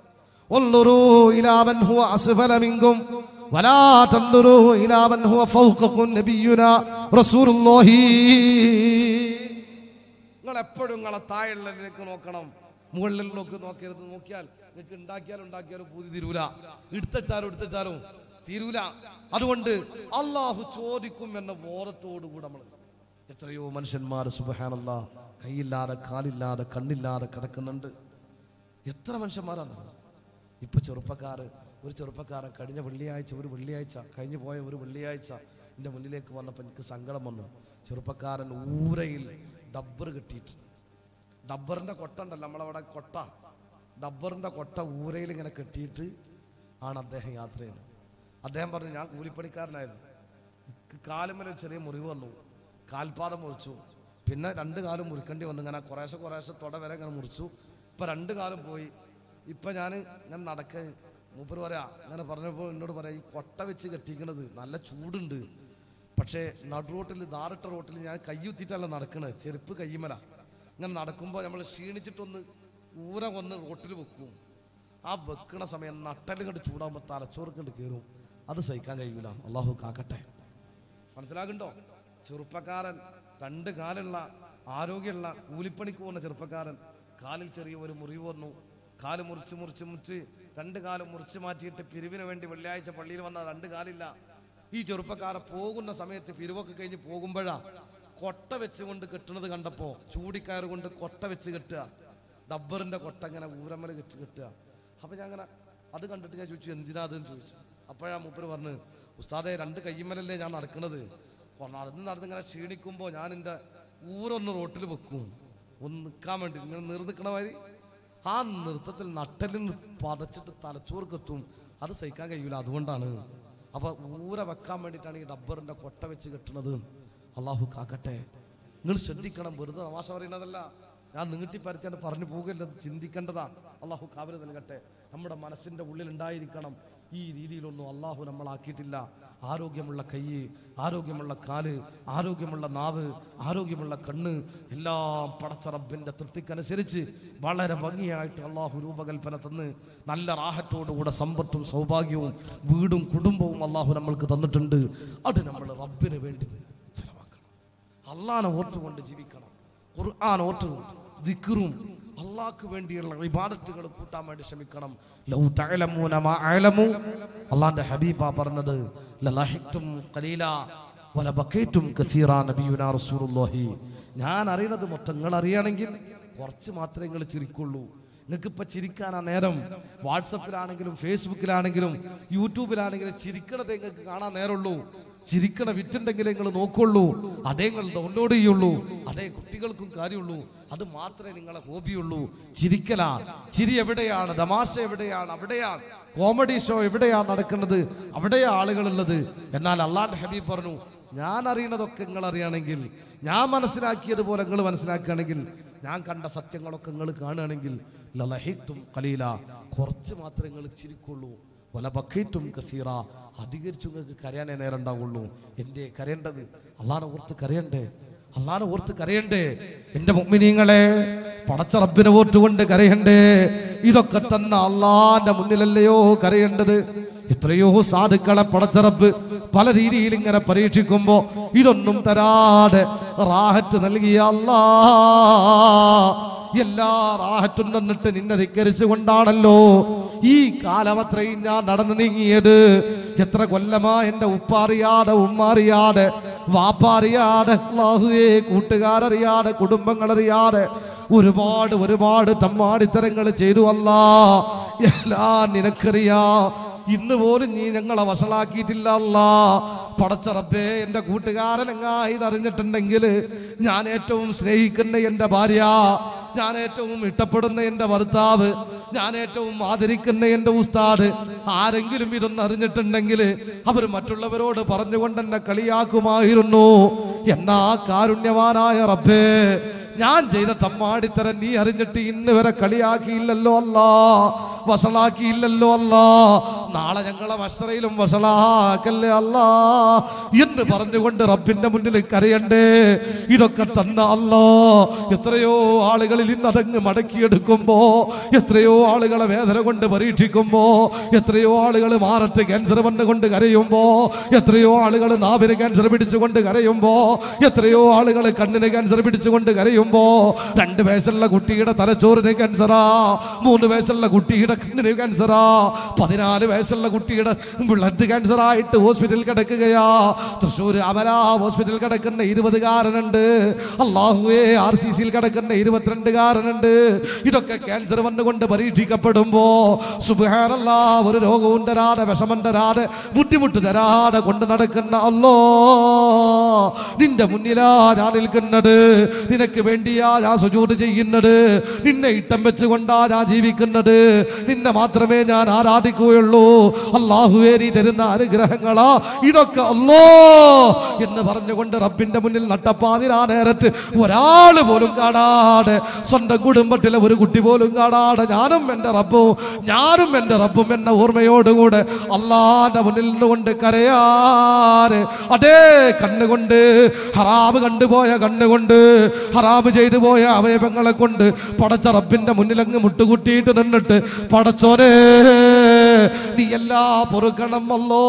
ولا تنظروا إلى من هو فوقكم نبينا رسول الله നിങ്ങൾ എപ്പോഴും നിങ്ങളെ താഴെയുള്ളവരിലേക്ക് നോക്കണം മുകളിലേക്ക് നോക്കരുത് നോക്കിയാൽ നിങ്ങൾക്ക് ഉണ്ടാക്കിയാലും ഉണ്ടാക്കിയാലും പൂതി തീരൂല ഇടുത്തച്ചാലും ഇടുത്തച്ചാലും തീരൂല അതുകൊണ്ട് അള്ളാഹു ചോദിക്കും എന്ന ബോധത്തോടുകൂടി നമ്മൾ എത്രയോ മനുഷ്യന്മാർ സുബഹാനല്ല കൈയില്ലാതെ കാലില്ലാതെ കണ്ണില്ലാതെ കിടക്കുന്നുണ്ട് എത്ര മനുഷ്യന്മാരാണ് ഇപ്പൊ ചെറുപ്പക്കാർ ഒരു ചെറുപ്പക്കാരൻ കഴിഞ്ഞ വെള്ളിയാഴ്ച ഒരു വെള്ളിയാഴ്ച കഴിഞ്ഞു പോയ ഒരു വെള്ളിയാഴ്ച എൻ്റെ മുന്നിലേക്ക് വന്നപ്പോൾ എനിക്ക് സങ്കടം വന്നു ചെറുപ്പക്കാരൻ ഊരയിൽ ഡബ്ബർ കിട്ടിയിട്ട് ഡബ്ബറിൻ്റെ കൊട്ട ഉണ്ടല്ലോ നമ്മളവിടെ കൊട്ട ഡബ്ബറിൻ്റെ കൊട്ട ഊരയിൽ ഇങ്ങനെ കെട്ടിയിട്ട് ആണ് അദ്ദേഹം യാത്ര ചെയ്യുന്നത് അദ്ദേഹം പറഞ്ഞു ഞാൻ കൂലിപ്പണിക്കാരനായിരുന്നു കാലുമല ചെറിയ മുറിവ് വന്നു കാൽപാദം മുറിച്ചു പിന്നെ രണ്ട് കാലം മുറിക്കേണ്ടി വന്നു ഇങ്ങനെ കുറേശ്ശെ കുറേശ്ശെ തുട വരെ ഇങ്ങനെ മുറിച്ചു ഇപ്പം രണ്ട് കാലം പോയി ഇപ്പം ഞാൻ ഇങ്ങനെ നടക്കുക മൂപ്പർ പറയാ അങ്ങനെ പറഞ്ഞപ്പോൾ എന്നോട് പറയാം ഈ കൊട്ട വെച്ച് കെട്ടിക്കണത് നല്ല ചൂടുണ്ട് പക്ഷേ നടു റോട്ടിൽ ദാറിട്ട റോട്ടിൽ ഞാൻ കയ്യുത്തിയിട്ടല്ല നടക്കണത് ചെരുപ്പ് കയ്യുമല ഇങ്ങനെ നടക്കുമ്പോൾ നമ്മൾ ക്ഷീണിച്ചിട്ടൊന്ന് ഊര കൊന്ന് റോട്ടിൽ വെക്കും ആ വെക്കണ സമയം നട്ടലും കണ്ട് ചൂടാകുമ്പോൾ തലച്ചോറ് കണ്ട് കയറും അത് സഹിക്കാൻ കഴിയൂല അള്ളാഹു കാക്കട്ടെ മനസ്സിലാകുണ്ടോ ചെറുപ്പക്കാരൻ രണ്ട് കാലുള്ള ആരോഗ്യമുള്ള കൂലിപ്പണിക്ക് പോകുന്ന ചെറുപ്പക്കാരൻ കാലിൽ ചെറിയ ഒരു മുറിവ് വന്നു കാല് മുറിച്ച് മുറിച്ച് മുറിച്ച് രണ്ട് കാലം മുറിച്ചു മാറ്റിയിട്ട് പിരിവിന് വേണ്ടി വെള്ളിയാഴ്ച പള്ളിയിൽ വന്ന രണ്ട് കാലില്ല ഈ ചെറുപ്പക്കാരെ പോകുന്ന സമയത്ത് പിരിവൊക്കെ കഴിഞ്ഞ് പോകുമ്പോഴാ കൊട്ട വെച്ചുകൊണ്ട് കെട്ടുന്നത് കണ്ടപ്പോ ചൂടിക്കയർ കൊണ്ട് കൊട്ട വെച്ച് കെട്ടുക ഡബ്ബറിന്റെ കൊട്ട ഇങ്ങനെ ഊരമ്മൽ കെട്ടി കെട്ടുക അപ്പൊ ഞാൻ അങ്ങനെ അത് കണ്ടിട്ട് ഞാൻ ചോദിച്ചു എന്തിനാ അതെന്ന് ചോദിച്ചു അപ്പോഴാ മൂപ്പര് പറഞ്ഞു ഉസ്താദെ രണ്ട് കയ്യമ്മലല്ലേ ഞാൻ നടക്കുന്നത് നടന്ന് നടന്ന് ഇങ്ങനെ ക്ഷീണിക്കുമ്പോ ഞാൻ എന്റെ ഊരൊന്ന് റോട്ടിൽ വെക്കും ഒന്ന് നിൽക്കാൻ വേണ്ടി ഇങ്ങനെ നിർന്നിക്കണ മാതിരി ആ നൃത്തത്തിൽ നട്ടലിന് പതച്ചിട്ട് തലച്ചോർക്കെത്തും അത് സഹിക്കാൻ കഴിയില്ല അതുകൊണ്ടാണ് അപ്പൊ ഊര വെക്കാൻ വേണ്ടിയിട്ടാണ് ഈ ഡബ്ബറിന്റെ കൊട്ട വെച്ച് കെട്ടുന്നത് അള്ളാഹു കാക്കട്ടെ നിങ്ങൾ ശ്രദ്ധിക്കണം വെറുതെ തമാശ പറയുന്നതല്ല ഞാൻ നീട്ടി പരത്തിയാണ് പറഞ്ഞു പോകരുത് ചിന്തിക്കേണ്ടതാണ് അള്ളാഹു കാവല് നൽകട്ടെ നമ്മുടെ മനസ്സിന്റെ ഉള്ളിൽ ഉണ്ടായിരിക്കണം ഈ രീതിയിലൊന്നും അള്ളാഹു നമ്മളാക്കിയിട്ടില്ല ആരോഗ്യമുള്ള കൈ ആരോഗ്യമുള്ള കാല് ആരോഗ്യമുള്ള നാവ് ആരോഗ്യമുള്ള കണ്ണ് എല്ലാം പടച്ചറബിൻ്റെ തൃപ്തിക്കനുസരിച്ച് വളരെ ഭംഗിയായിട്ട് അള്ളാഹു രൂപകൽപ്പന തന്ന് നല്ല റാഹറ്റോടുകൂടെ സമ്പത്തും സൗഭാഗ്യവും വീടും കുടുംബവും അള്ളാഹു നമ്മൾക്ക് തന്നിട്ടുണ്ട് അത് നമ്മൾ റബ്ബിന് വേണ്ടി ചെലവാക്കണം അള്ളാനെ ഓർത്തുകൊണ്ട് ജീവിക്കണം ഖുർആൻ ഓർത്തുകൊണ്ട് ദിക്കറും അള്ളാഹ്ക്ക് വേണ്ടിയുള്ള ഇബാദത്തുകൾ കൂട്ടാൻ വേണ്ടി ശ്രമിക്കണം ലൗ തഅലമൂന മാ ഹബീബ പറഞ്ഞത് ഖലീല കസീറ നബിയുനാ റസൂലുള്ളാഹി ഞാൻ അറിയുന്നത് മൊത്തം നിങ്ങൾ അറിയണമെങ്കിൽ കുറച്ച് മാത്രമേ നിങ്ങൾ ചിരിക്കുള്ളൂ നിങ്ങൾക്ക് ഇപ്പൊ ചിരിക്കാൻ ആ നേരം വാട്സപ്പിലാണെങ്കിലും ഫേസ്ബുക്കിലാണെങ്കിലും യൂട്യൂബിലാണെങ്കിലും ചിരിക്കണതേ നിങ്ങൾക്ക് കാണാൻ നേരമുള്ളൂ ചിരിക്കണ വിറ്റുണ്ടെങ്കിലേ നിങ്ങൾ നോക്കുള്ളൂ അതേ നിങ്ങൾ ഡൗൺലോഡ് ചെയ്യുള്ളൂ അതേ കുട്ടികൾക്കും കാര്യമുള്ളൂ അത് മാത്രമേ നിങ്ങളെ ഹോബിയുള്ളൂ ചിരിക്കലാ ചിരി എവിടെയാണ് തമാശ എവിടെയാണ് അവിടെയാണ് കോമഡി ഷോ എവിടെയാണ് നടക്കുന്നത് അവിടെയാ ആളുകളുള്ളത് എന്നാൽ അള്ളാഹ് ഹബീബ് പറഞ്ഞു ഞാൻ അറിയണതൊക്കെ നിങ്ങൾ അറിയണമെങ്കിൽ ഞാൻ മനസ്സിലാക്കിയതുപോലെ നിങ്ങൾ മനസ്സിലാക്കുകയാണെങ്കിൽ ഞാൻ കണ്ട സത്യങ്ങളൊക്കെ നിങ്ങൾ കാണുകയാണെങ്കിൽ ലഹിത്തും കലീല കുറച്ച് മാത്രമേ നിങ്ങൾ ചിരിക്കുള്ളൂ വല ബക്കീറ്റും കസീറ അധികരിച്ചു നിങ്ങൾക്ക് കരയാനേ നേരം ഉണ്ടാവുള്ളൂ എൻ്റെ കരയേണ്ടത് അള്ളാനെ ഓർത്ത് കരയണ്ടേ അള്ളാനെ ഓർത്ത് കരയണ്ടേ എൻ്റെ മുമ്മിനീങ്ങളെ പടച്ച റബ്ബിനെ ഓർത്തുകൊണ്ട് കരയണ്ടേ ഇതൊക്കെ തന്ന അള്ളാന്റെ മുന്നിലല്ലയോ കരയേണ്ടത് എത്രയോ സാധുക്കളെ പടച്ചറപ്പ് പല രീതിയിൽ ഇങ്ങനെ പരീക്ഷിക്കുമ്പോ ഇതൊന്നും തരാതെ റാഹറ്റ് നൽകിയ അല്ലാ എല്ലാ റാഹറ്റും നിന്നിട്ട് നിന്നെ ധിക്കരിച്ചു കൊണ്ടാണല്ലോ ഈ കാലം അത്രയും ഞാൻ നടന്നു നീങ്ങിയത് എത്ര കൊല്ലമാ എൻ്റെ ഉപ്പാറിയാട് ഉമ്മാറിയാട് വാപ്പാറിയാട് അള്ളാഹുവേ കൂട്ടുകാരറിയാട് കുടുംബങ്ങളറിയാട് ഒരുപാട് ഒരുപാട് തമ്മാടിത്തരങ്ങൾ ചെയ്തു വല്ല എല്ലാ നിനക്കറിയാ ഇന്ന് പോലും നീ ഞങ്ങളെ വഷളാക്കിയിട്ടില്ല അല്ല പടച്ചറപ്പേ എൻ്റെ കൂട്ടുകാരൻ എങ്ങാ ഇതറിഞ്ഞിട്ടുണ്ടെങ്കിൽ ഞാൻ ഏറ്റവും സ്നേഹിക്കുന്ന എൻ്റെ ഭാര്യ ഞാൻ ഏറ്റവും ഇഷ്ടപ്പെടുന്ന എൻ്റെ ഭർത്താവ് ഞാൻ ഏറ്റവും ആദരിക്കുന്ന എൻ്റെ ഉസ്താദ് ആരെങ്കിലും അറിഞ്ഞിട്ടുണ്ടെങ്കിൽ അവർ മറ്റുള്ളവരോട് പറഞ്ഞുകൊണ്ട് എന്നെ കളിയാക്കുമായിരുന്നു എന്നാ കാരുണ്യവാനായ റബ്ബേ ഞാൻ ചെയ്ത തമ്മാടിത്തരം നീ അറിഞ്ഞിട്ട് ഇന്ന് വരെ കളിയാക്കിയില്ലല്ലോ അല്ല വഷളാക്കിയില്ലല്ലോ അല്ല നാളെ ഞങ്ങളെ വഷറയിലും വഷളാക്കല്ലേ അല്ല എന്ന് പറഞ്ഞുകൊണ്ട് റബ്ബിന്റെ മുന്നിൽ കരയണ്ടേ ഇതൊക്കെ തന്ന അല്ല എത്രയോ ആളുകളിൽ ഇന്ന് അതങ്ങ് മടക്കിയെടുക്കുമ്പോ എത്രയോ ആളുകളെ വേദന കൊണ്ട് പരീക്ഷിക്കുമ്പോ എത്രയോ ആളുകൾ മാറത്ത് ക്യാൻസർ വന്നുകൊണ്ട് കരയുമ്പോ എത്രയോ ആളുകൾ നാവിന് ക്യാൻസർ പിടിച്ചുകൊണ്ട് കരയുമ്പോ എത്രയോ ആളുകൾ കണ്ണിന് ക്യാൻസർ പിടിച്ചുകൊണ്ട് കരയുമ്പോ കരയുമ്പോ രണ്ട് വയസ്സുള്ള കുട്ടിയുടെ തലച്ചോറിന് ക്യാൻസറാ മൂന്ന് വയസ്സുള്ള കുട്ടിയുടെ കണ്ണിന് ക്യാൻസറാ പതിനാല് വയസ്സുള്ള കുട്ടിയുടെ ബ്ലഡ് ആയിട്ട് ഹോസ്പിറ്റലിൽ കിടക്കുകയാ തൃശ്ശൂർ അമല ഹോസ്പിറ്റലിൽ കിടക്കുന്ന ഇരുപതുകാരനുണ്ട് അള്ളാഹുവേ ആർ സി സിയിൽ കിടക്കുന്ന ഇരുപത്തിരണ്ടുകാരനുണ്ട് ഇതൊക്കെ ക്യാൻസർ വന്നുകൊണ്ട് പരീക്ഷിക്കപ്പെടുമ്പോ സുബാനല്ല ഒരു രോഗവും തരാതെ വിഷമം തരാതെ ബുദ്ധിമുട്ട് തരാതെ കൊണ്ട് നടക്കുന്ന അല്ലോ നിന്റെ മുന്നിലാ ഞാൻ നിൽക്കുന്നത് നിനക്ക് വേണ്ടിയാരാ സുജൂത് ചെയ്യുന്നത് നിന്നെ ഇട്ടം വെച്ചുകൊണ്ടാരാ ജീവിക്കുന്നത് നിന്നെ മാത്രമേ ഞാൻ ആരാധിക്കുകയുള്ളൂ അള്ളാഹുവേരി നീ തരുന്ന അനുഗ്രഹങ്ങളാ ഇതൊക്കെ അല്ലോ എന്ന് പറഞ്ഞുകൊണ്ട് റബ്ബിന്റെ മുന്നിൽ നട്ടപ്പാതിരാ നേരത്ത് ഒരാൾ പോലും കാണാതെ സ്വന്തം കുടുംബത്തിലെ ഒരു കുട്ടി പോലും കാണാതെ ഞാനും എൻ്റെ റബ്ബും ഞാനും എൻ്റെ റബ്ബും എന്ന ഓർമ്മയോടുകൂടെ അള്ളാന്റെ മുന്നിൽ നിന്നുകൊണ്ട് കരയാറ് അതേ കണ്ണുകൊണ്ട് ഹറാബ് കണ്ടുപോയ കണ്ണുകൊണ്ട് ഹറാബ് ഖരാബ് ചെയ്തു പോയ അവയവങ്ങളെ കൊണ്ട് പടച്ച റബ്ബിന്റെ മുന്നിലങ്ങ് മുട്ടുകുട്ടിയിട്ട് നിന്നിട്ട് പടച്ചോരേ നീ എല്ലാ പൊറുക്കണം അല്ലോ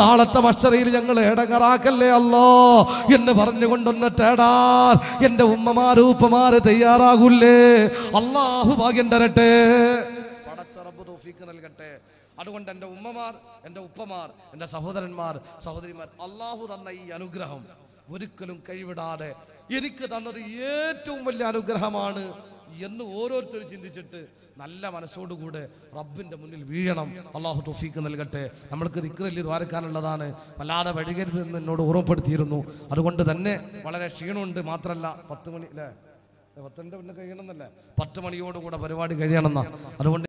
നാളത്തെ മഷറയിൽ ഞങ്ങൾ ഏടങ്ങറാക്കല്ലേ അല്ലോ എന്ന് പറഞ്ഞുകൊണ്ടൊന്ന് തേടാൻ എൻ്റെ ഉമ്മമാർ ഉപ്പമാര് തയ്യാറാകൂലേ അള്ളാഹു ഭാഗ്യം തരട്ടെ നൽകട്ടെ അതുകൊണ്ട് എൻ്റെ ഉമ്മമാർ എൻ്റെ ഉപ്പമാർ എൻ്റെ സഹോദരന്മാർ സഹോദരിമാർ അള്ളാഹു തന്ന ഈ അനുഗ്രഹം ഒരിക്കലും കൈവിടാതെ എനിക്ക് തന്നത് ഏറ്റവും വലിയ അനുഗ്രഹമാണ് എന്ന് ഓരോരുത്തരും ചിന്തിച്ചിട്ട് നല്ല മനസ്സോടുകൂടെ റബ്ബിൻ്റെ മുന്നിൽ വീഴണം അള്ളാഹു തൊഫീക്ക് നൽകട്ടെ നമ്മൾക്ക് ഇക്രല്ലി ദ്വാരക്കാനുള്ളതാണ് വല്ലാതെ വഴുകരുതെന്ന് എന്നോട് ഓർമ്മപ്പെടുത്തിയിരുന്നു അതുകൊണ്ട് തന്നെ വളരെ ക്ഷീണമുണ്ട് മാത്രമല്ല പത്ത് മണി അല്ലേ പത്തിൻ്റെ പിന്നെ കഴിയണമെന്നല്ലേ പത്ത് മണിയോടുകൂടെ പരിപാടി കഴിയണമെന്നാണ് അതുകൊണ്ട്